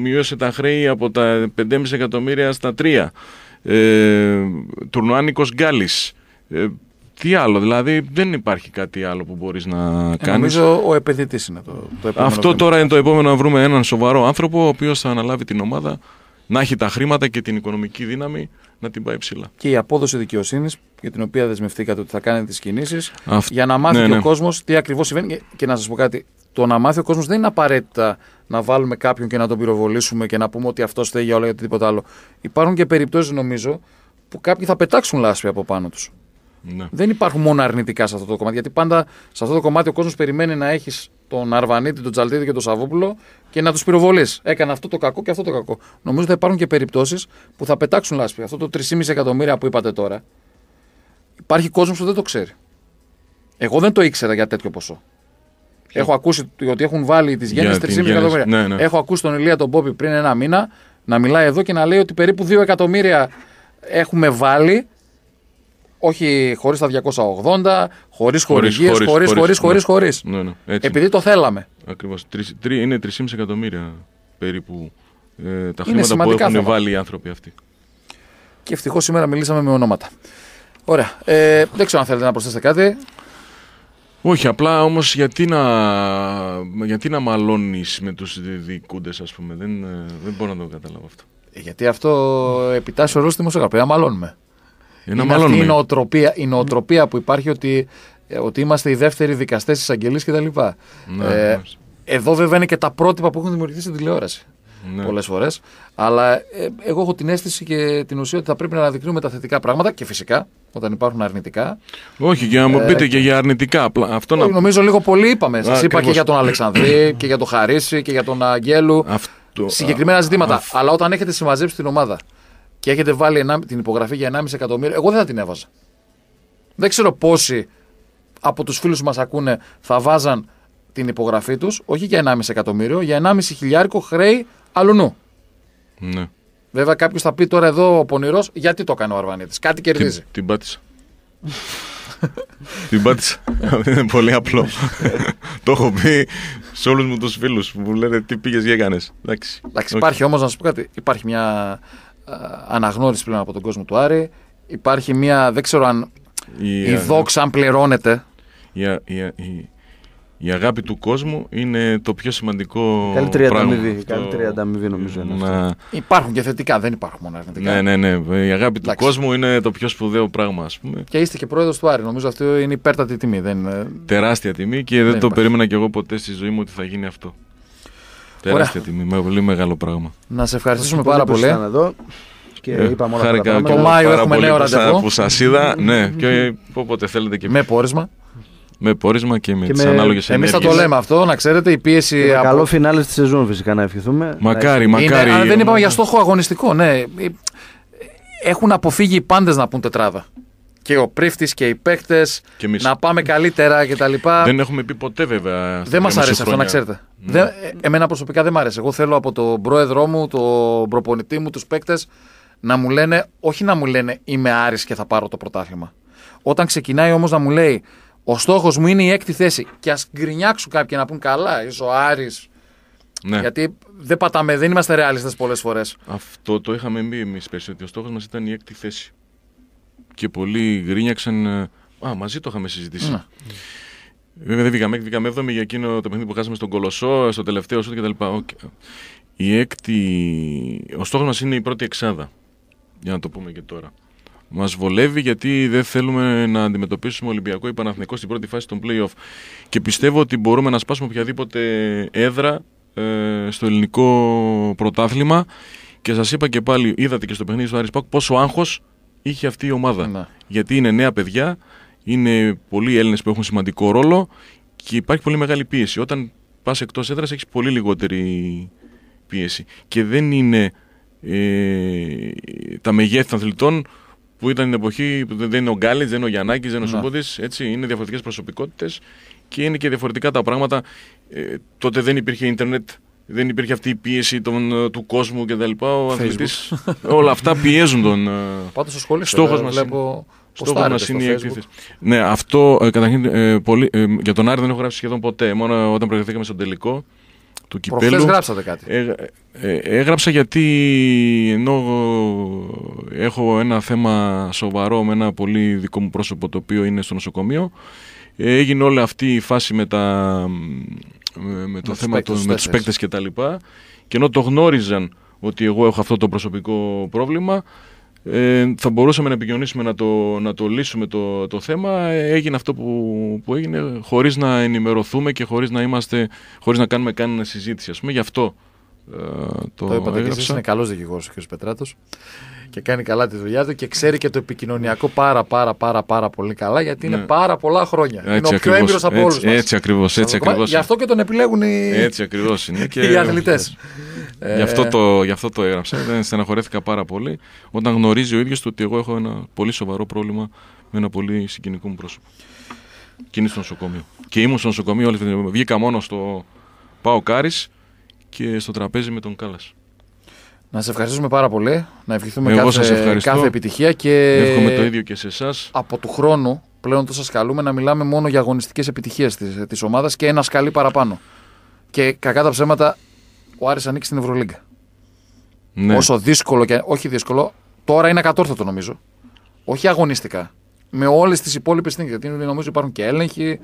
μειώσε τα χρέη από τα 5,5 εκατομμύρια στα 3. Ε, τουρνουάνικος Γκάλης. Ε, τι άλλο, δηλαδή δεν υπάρχει κάτι άλλο που μπορείς να κάνει. κάνεις. Νομίζω ο επενδυτής είναι το, το επόμενο. Αυτό τώρα είναι το επόμενο να βρούμε έναν σοβαρό άνθρωπο ο οποίος θα αναλάβει την ομάδα να έχει τα χρήματα και την οικονομική δύναμη να την πάει ψηλά. Και η απόδοση δικαιοσύνης, για την οποία δεσμευτήκατε ότι θα κάνετε τις κινήσεις, για να μάθει ναι, ο ναι. κόσμος τι ακριβώς συμβαίνει. Και, να σας πω κάτι, το να μάθει ο κόσμος δεν είναι απαραίτητα να βάλουμε κάποιον και να τον πυροβολήσουμε και να πούμε ότι αυτός θέλει για όλα ή οτιδήποτε άλλο. Υπάρχουν και περιπτώσεις, νομίζω, που κάποιοι θα πετάξουν λάσπη από πάνω τους. Ναι. Δεν υπάρχουν μόνο αρνητικά σε αυτό το κομμάτι. Γιατί πάντα σε αυτό το κομμάτι ο κόσμος περιμένει να έχεις τον Αρβανίτη, τον Τζαλτίδη και τον Σαββόπουλο και να τους πυροβολείς. Έκανε αυτό το κακό και αυτό το κακό. Νομίζω ότι θα υπάρχουν και περιπτώσεις που θα πετάξουν λάσπη. Αυτό το 3,5 εκατομμύρια που είπατε τώρα. Υπάρχει κόσμος που δεν το ξέρει. Εγώ δεν το ήξερα για τέτοιο ποσό. Έχω ακούσει ότι έχουν βάλει τις γέννε 3,5 εκατομμύρια. Ναι, ναι. Έχω ακούσει τον Ηλία τον πόπι πριν ένα μήνα να μιλάει εδώ και να λέει ότι περίπου 2 εκατομμύρια έχουμε βάλει όχι χωρίς τα 280, χωρί χορηγίες, χωρίς, χωρίς, χωρίς, χωρίς. Επειδή το θέλαμε. Ακριβώς. Είναι 3,5 εκατομμύρια περίπου ε, τα χρήματα που έχουν βάλει οι άνθρωποι αυτοί. Και ευτυχώς σήμερα μιλήσαμε με ονόματα. Ωραία. Ε, δεν ξέρω αν θέλετε να προσθέσετε κάτι. Όχι, απλά όμως γιατί να, γιατί να μαλώνεις με τους διοικούντες ας πούμε, δεν, ε, δεν μπορώ να το καταλάβω αυτό. Ε, γιατί αυτό επιτάσσει ο ρόλος στη δημοσιογραφία, μαλώνουμε. Είναι, είναι αυτή η νοοτροπία, η νοοτροπία που υπάρχει ότι, ε, ότι είμαστε οι δεύτεροι δικαστές εισαγγελεί κτλ. Ναι, ε, ναι. Εδώ βέβαια είναι και τα πρότυπα που έχουν δημιουργηθεί στην τηλεόραση. Ναι. Πολλές φορές. Αλλά ε, εγώ έχω την αίσθηση και την ουσία ότι θα πρέπει να αναδεικνύουμε τα θετικά πράγματα και φυσικά όταν υπάρχουν αρνητικά. Όχι, και να μου ε, πείτε και για αρνητικά. Αυτό να... Νομίζω λίγο πολύ είπαμε. Σας είπα και για τον Αλεξανδρή και για τον Χαρίση και για τον Αγγέλου. Αυτό... Συγκεκριμένα ζητήματα. Αλλά όταν έχετε συμμαζέψει την ομάδα και έχετε βάλει ένα, την υπογραφή για 1,5 εκατομμύριο, εγώ δεν θα την έβαζα. Δεν ξέρω πόσοι από τους φίλους μας ακούνε θα βάζαν την υπογραφή τους, όχι για 1,5 εκατομμύριο, για 1,5 χιλιάρικο χρέη αλλουνού. Ναι. Βέβαια, κάποιος θα πει τώρα εδώ ο Πονηρός, γιατί το έκανε ο Αρβανίτης. Κάτι κερδίζει. Την, την πάτησα. την πάτησα. Είναι πολύ απλό. το έχω πει σε όλους μου τους φίλους που μου λένε τι πήγες και Εντάξει. Εντάξει. Υπάρχει όμως, να σου πω κάτι, υπάρχει μια ε, αναγνώριση πλέον από τον κόσμο του Άρη. Υπάρχει μια. Δεν ξέρω αν. Η, ε, η δόξα, αν πληρώνεται. Η, ε, η, η, αγάπη του κόσμου είναι το πιο σημαντικό. Καλύτερη πράγμα καλή καλύτερη ανταμοιβή νομίζω. Είναι να... αυτό. Υπάρχουν και θετικά, δεν υπάρχουν μόνο αρνητικά. Ναι, ναι, ναι. Η αγάπη του κόσμου είναι το πιο σπουδαίο πράγμα, ας πούμε. Και είστε και πρόεδρος του Άρη. Νομίζω αυτό είναι υπέρτατη τιμή. Δεν... Τεράστια τιμή και δεν, το περίμενα κι εγώ ποτέ στη ζωή μου ότι θα γίνει αυτό. Τεράστια τιμή, με πολύ μεγάλο πράγμα. Να σε ευχαριστήσουμε πάρα πολύ. Ήταν εδώ και ε, είπαμε όλα Το Μάιο έχουμε νέο ραντεβού. Που σας είδα, <laughs> ναι, και όποτε θέλετε και Με πόρισμα. Με πόρισμα και με, τις με... ανάλογες Εμείς θα το λέμε αυτό, να ξέρετε. Η πίεση. από... Καλό φινάλε τη σεζόν, φυσικά να ευχηθούμε. Μακάρι, να... μακάρι. Είναι, δεν είπαμε για στόχο αγωνιστικό, ναι. Ε, έχουν αποφύγει οι πάντες να πούν τετράδα και ο πρίφτης και οι παίκτες. Να πάμε καλύτερα κτλ. Δεν έχουμε πει ποτέ βέβαια. Δεν μας αρέσει αυτό, να ξέρετε. Ναι. Δεν, ε, εμένα προσωπικά δεν μ' αρέσει. Εγώ θέλω από τον πρόεδρό μου, τον προπονητή μου, τους παίκτες να μου λένε, όχι να μου λένε είμαι Άρης και θα πάρω το πρωτάθλημα. Όταν ξεκινάει όμως να μου λέει ο στόχος μου είναι η έκτη θέση και ας γκρινιάξουν κάποιοι να πούν καλά, είσαι ο Άρης ναι. Γιατί δεν πατάμε, δεν είμαστε ρεαλιστές πολλές φορές. Αυτό το είχαμε μπει εμείς πέρσι, ότι ο στόχος μας ήταν η έκτη θέση και πολλοί γκρίνιαξαν. Ε, Α, μαζί το είχαμε συζητήσει. Ναι. Βέβαια δεν βγήκαμε, βγήκαμε 7 για εκείνο το παιχνίδι που χάσαμε στον Κολοσσό, στο τελευταίο σου κτλ. Η έκτη... Ο στόχος μας είναι η πρώτη εξάδα, για να το πούμε και τώρα. Μας βολεύει γιατί δεν θέλουμε να αντιμετωπίσουμε Ολυμπιακό ή Παναθηνικό στην πρώτη φάση των playoff. Και πιστεύω ότι μπορούμε να σπάσουμε οποιαδήποτε έδρα ε, στο ελληνικό πρωτάθλημα. Και σας είπα και πάλι, είδατε και στο παιχνίδι του Άρης πόσο άγχος είχε αυτή η ομάδα. Ναι. Γιατί είναι νέα παιδιά, είναι πολλοί Έλληνες που έχουν σημαντικό ρόλο και υπάρχει πολύ μεγάλη πίεση. Όταν πας εκτός έδρας, έχεις πολύ λιγότερη πίεση. Και δεν είναι ε, τα μεγέθη των αθλητών που ήταν την εποχή που δεν είναι ο γκάλε, δεν είναι ο Γιαννάκης, δεν είναι ο ναι. Σουμπούδη. Έτσι, είναι διαφορετικές προσωπικότητες και είναι και διαφορετικά τα πράγματα. Ε, τότε δεν υπήρχε ίντερνετ δεν υπήρχε αυτή η πίεση των, ε, του κόσμου και κτλ. Ο αθλητής, όλα αυτά πιέζουν τον. Ε, Πάντως ε, στο σχολείο στόχο μας βλέπω... Στόχο μας είναι η εκτίθεση. Ναι, αυτό καταρχήν για τον Άρη δεν έχω γράψει σχεδόν ποτέ. Μόνο όταν προηγηθήκαμε στον τελικό του κυπέλου. Προχθές γράψατε κάτι. έγραψα γιατί ενώ έχω ένα θέμα σοβαρό με ένα πολύ δικό μου πρόσωπο το οποίο είναι στο νοσοκομείο. Έγινε όλη αυτή η φάση με τα με, το θέμα των, με τους παίκτες και τα λοιπά και ενώ το γνώριζαν ότι εγώ έχω αυτό το προσωπικό πρόβλημα ε, θα μπορούσαμε να επικοινωνήσουμε να το, να το λύσουμε το, το θέμα ε, έγινε αυτό που, που έγινε χωρίς να ενημερωθούμε και χωρίς να είμαστε χωρίς να κάνουμε καν συζήτηση ας πούμε γι' αυτό ε, το, το είπατε έγραψα. και εσείς είναι καλός δικηγόρος ο κ. Πετράτος και κάνει καλά τη δουλειά του και ξέρει και το επικοινωνιακό πάρα πάρα πάρα πάρα πολύ καλά γιατί είναι ναι. πάρα πολλά χρόνια. Έτσι, είναι ο πιο έμπειρος από όλους. Έτσι ακριβώς. Έτσι, ακριβώς. Γι' αυτό και τον επιλέγουν οι, έτσι, ακριβώς είναι. και... οι αθλητές. Ε, γι, αυτό το, γι' αυτό το έγραψα. στεναχωρέθηκα πάρα πολύ όταν γνωρίζει ο ίδιος του ότι εγώ έχω ένα πολύ σοβαρό πρόβλημα με ένα πολύ συγκινικό μου πρόσωπο. Και είναι στο νοσοκομείο. Και ήμουν στο νοσοκομείο όλη την Βγήκα μόνος στο Πάο Κάρις και στο τραπέζι με τον Κάλλας. Να σε ευχαριστούμε πάρα πολύ. Να ευχηθούμε Εγώ κάθε, κάθε επιτυχία και. Εύχομαι το ίδιο και σε εσάς. Από του χρόνου πλέον το σας καλούμε να μιλάμε μόνο για αγωνιστικές επιτυχίες της ομάδας και ένα σκαλί παραπάνω. Και κακά τα ψέματα, ο Άρης ανήκει στην Ευρωλίγκα. Ναι. Όσο δύσκολο και. Όχι δύσκολο, τώρα είναι ακατόρθωτο νομίζω. Όχι αγωνιστικά. Με όλες τις υπόλοιπες θέσει. Γιατί νομίζω υπάρχουν και έλεγχοι,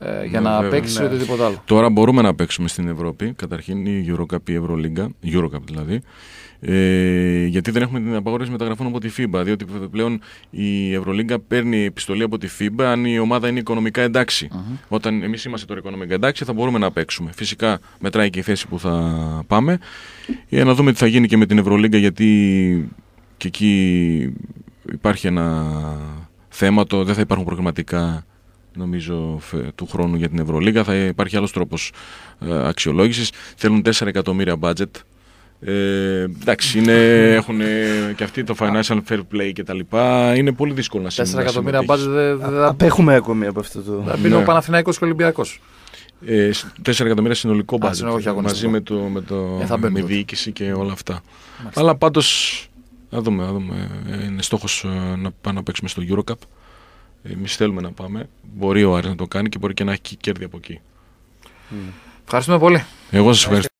ε, για να ναι, παίξει ναι. οτιδήποτε άλλο. Τώρα μπορούμε να παίξουμε στην Ευρώπη, καταρχήν η Eurocup, η Euroliga, Eurocup δηλαδή, ε, γιατί δεν έχουμε την απαγόρευση μεταγραφών από τη FIBA, διότι πλέον η Ευρωλίγκα παίρνει επιστολή από τη FIBA αν η ομάδα είναι οικονομικά Όταν εμείς είμαστε τώρα οικονομικά εντάξει, θα μπορούμε να παίξουμε. Φυσικά μετράει και η θέση που θα πάμε. Για να δούμε τι θα γίνει και με την Ευρωλίγκα, γιατί και εκεί υπάρχει ένα θέμα, το δεν θα υπάρχουν προγραμματικά νομίζω του χρόνου για την Ευρωλίγα. Θα υπάρχει άλλος τρόπος ε, αξιολόγησης. Θέλουν 4 εκατομμύρια budget. Ε, εντάξει, είναι, <laughs> έχουν και αυτοί το financial fair play και τα λοιπά. Είναι πολύ δύσκολο να συμβεί. 4 εκατομμύρια budget δεν δε, Απέχουμε ακόμη από αυτό το. Θα πει ναι. ο Παναθηναϊκός και ο Ολυμπιακός. 4 ε, εκατομμύρια συνολικό budget μαζί με, το, με, το, ε, με διοίκηση και όλα αυτά. Μάλιστα. Αλλά πάντως θα δούμε, θα δούμε. Ε, είναι στόχος να πάμε να παίξουμε στο Eurocup. Εμείς θέλουμε να πάμε. Μπορεί ο Άρης να το κάνει και μπορεί και να έχει κέρδη από εκεί. Ευχαριστούμε πολύ. Εγώ σας ευχαριστώ.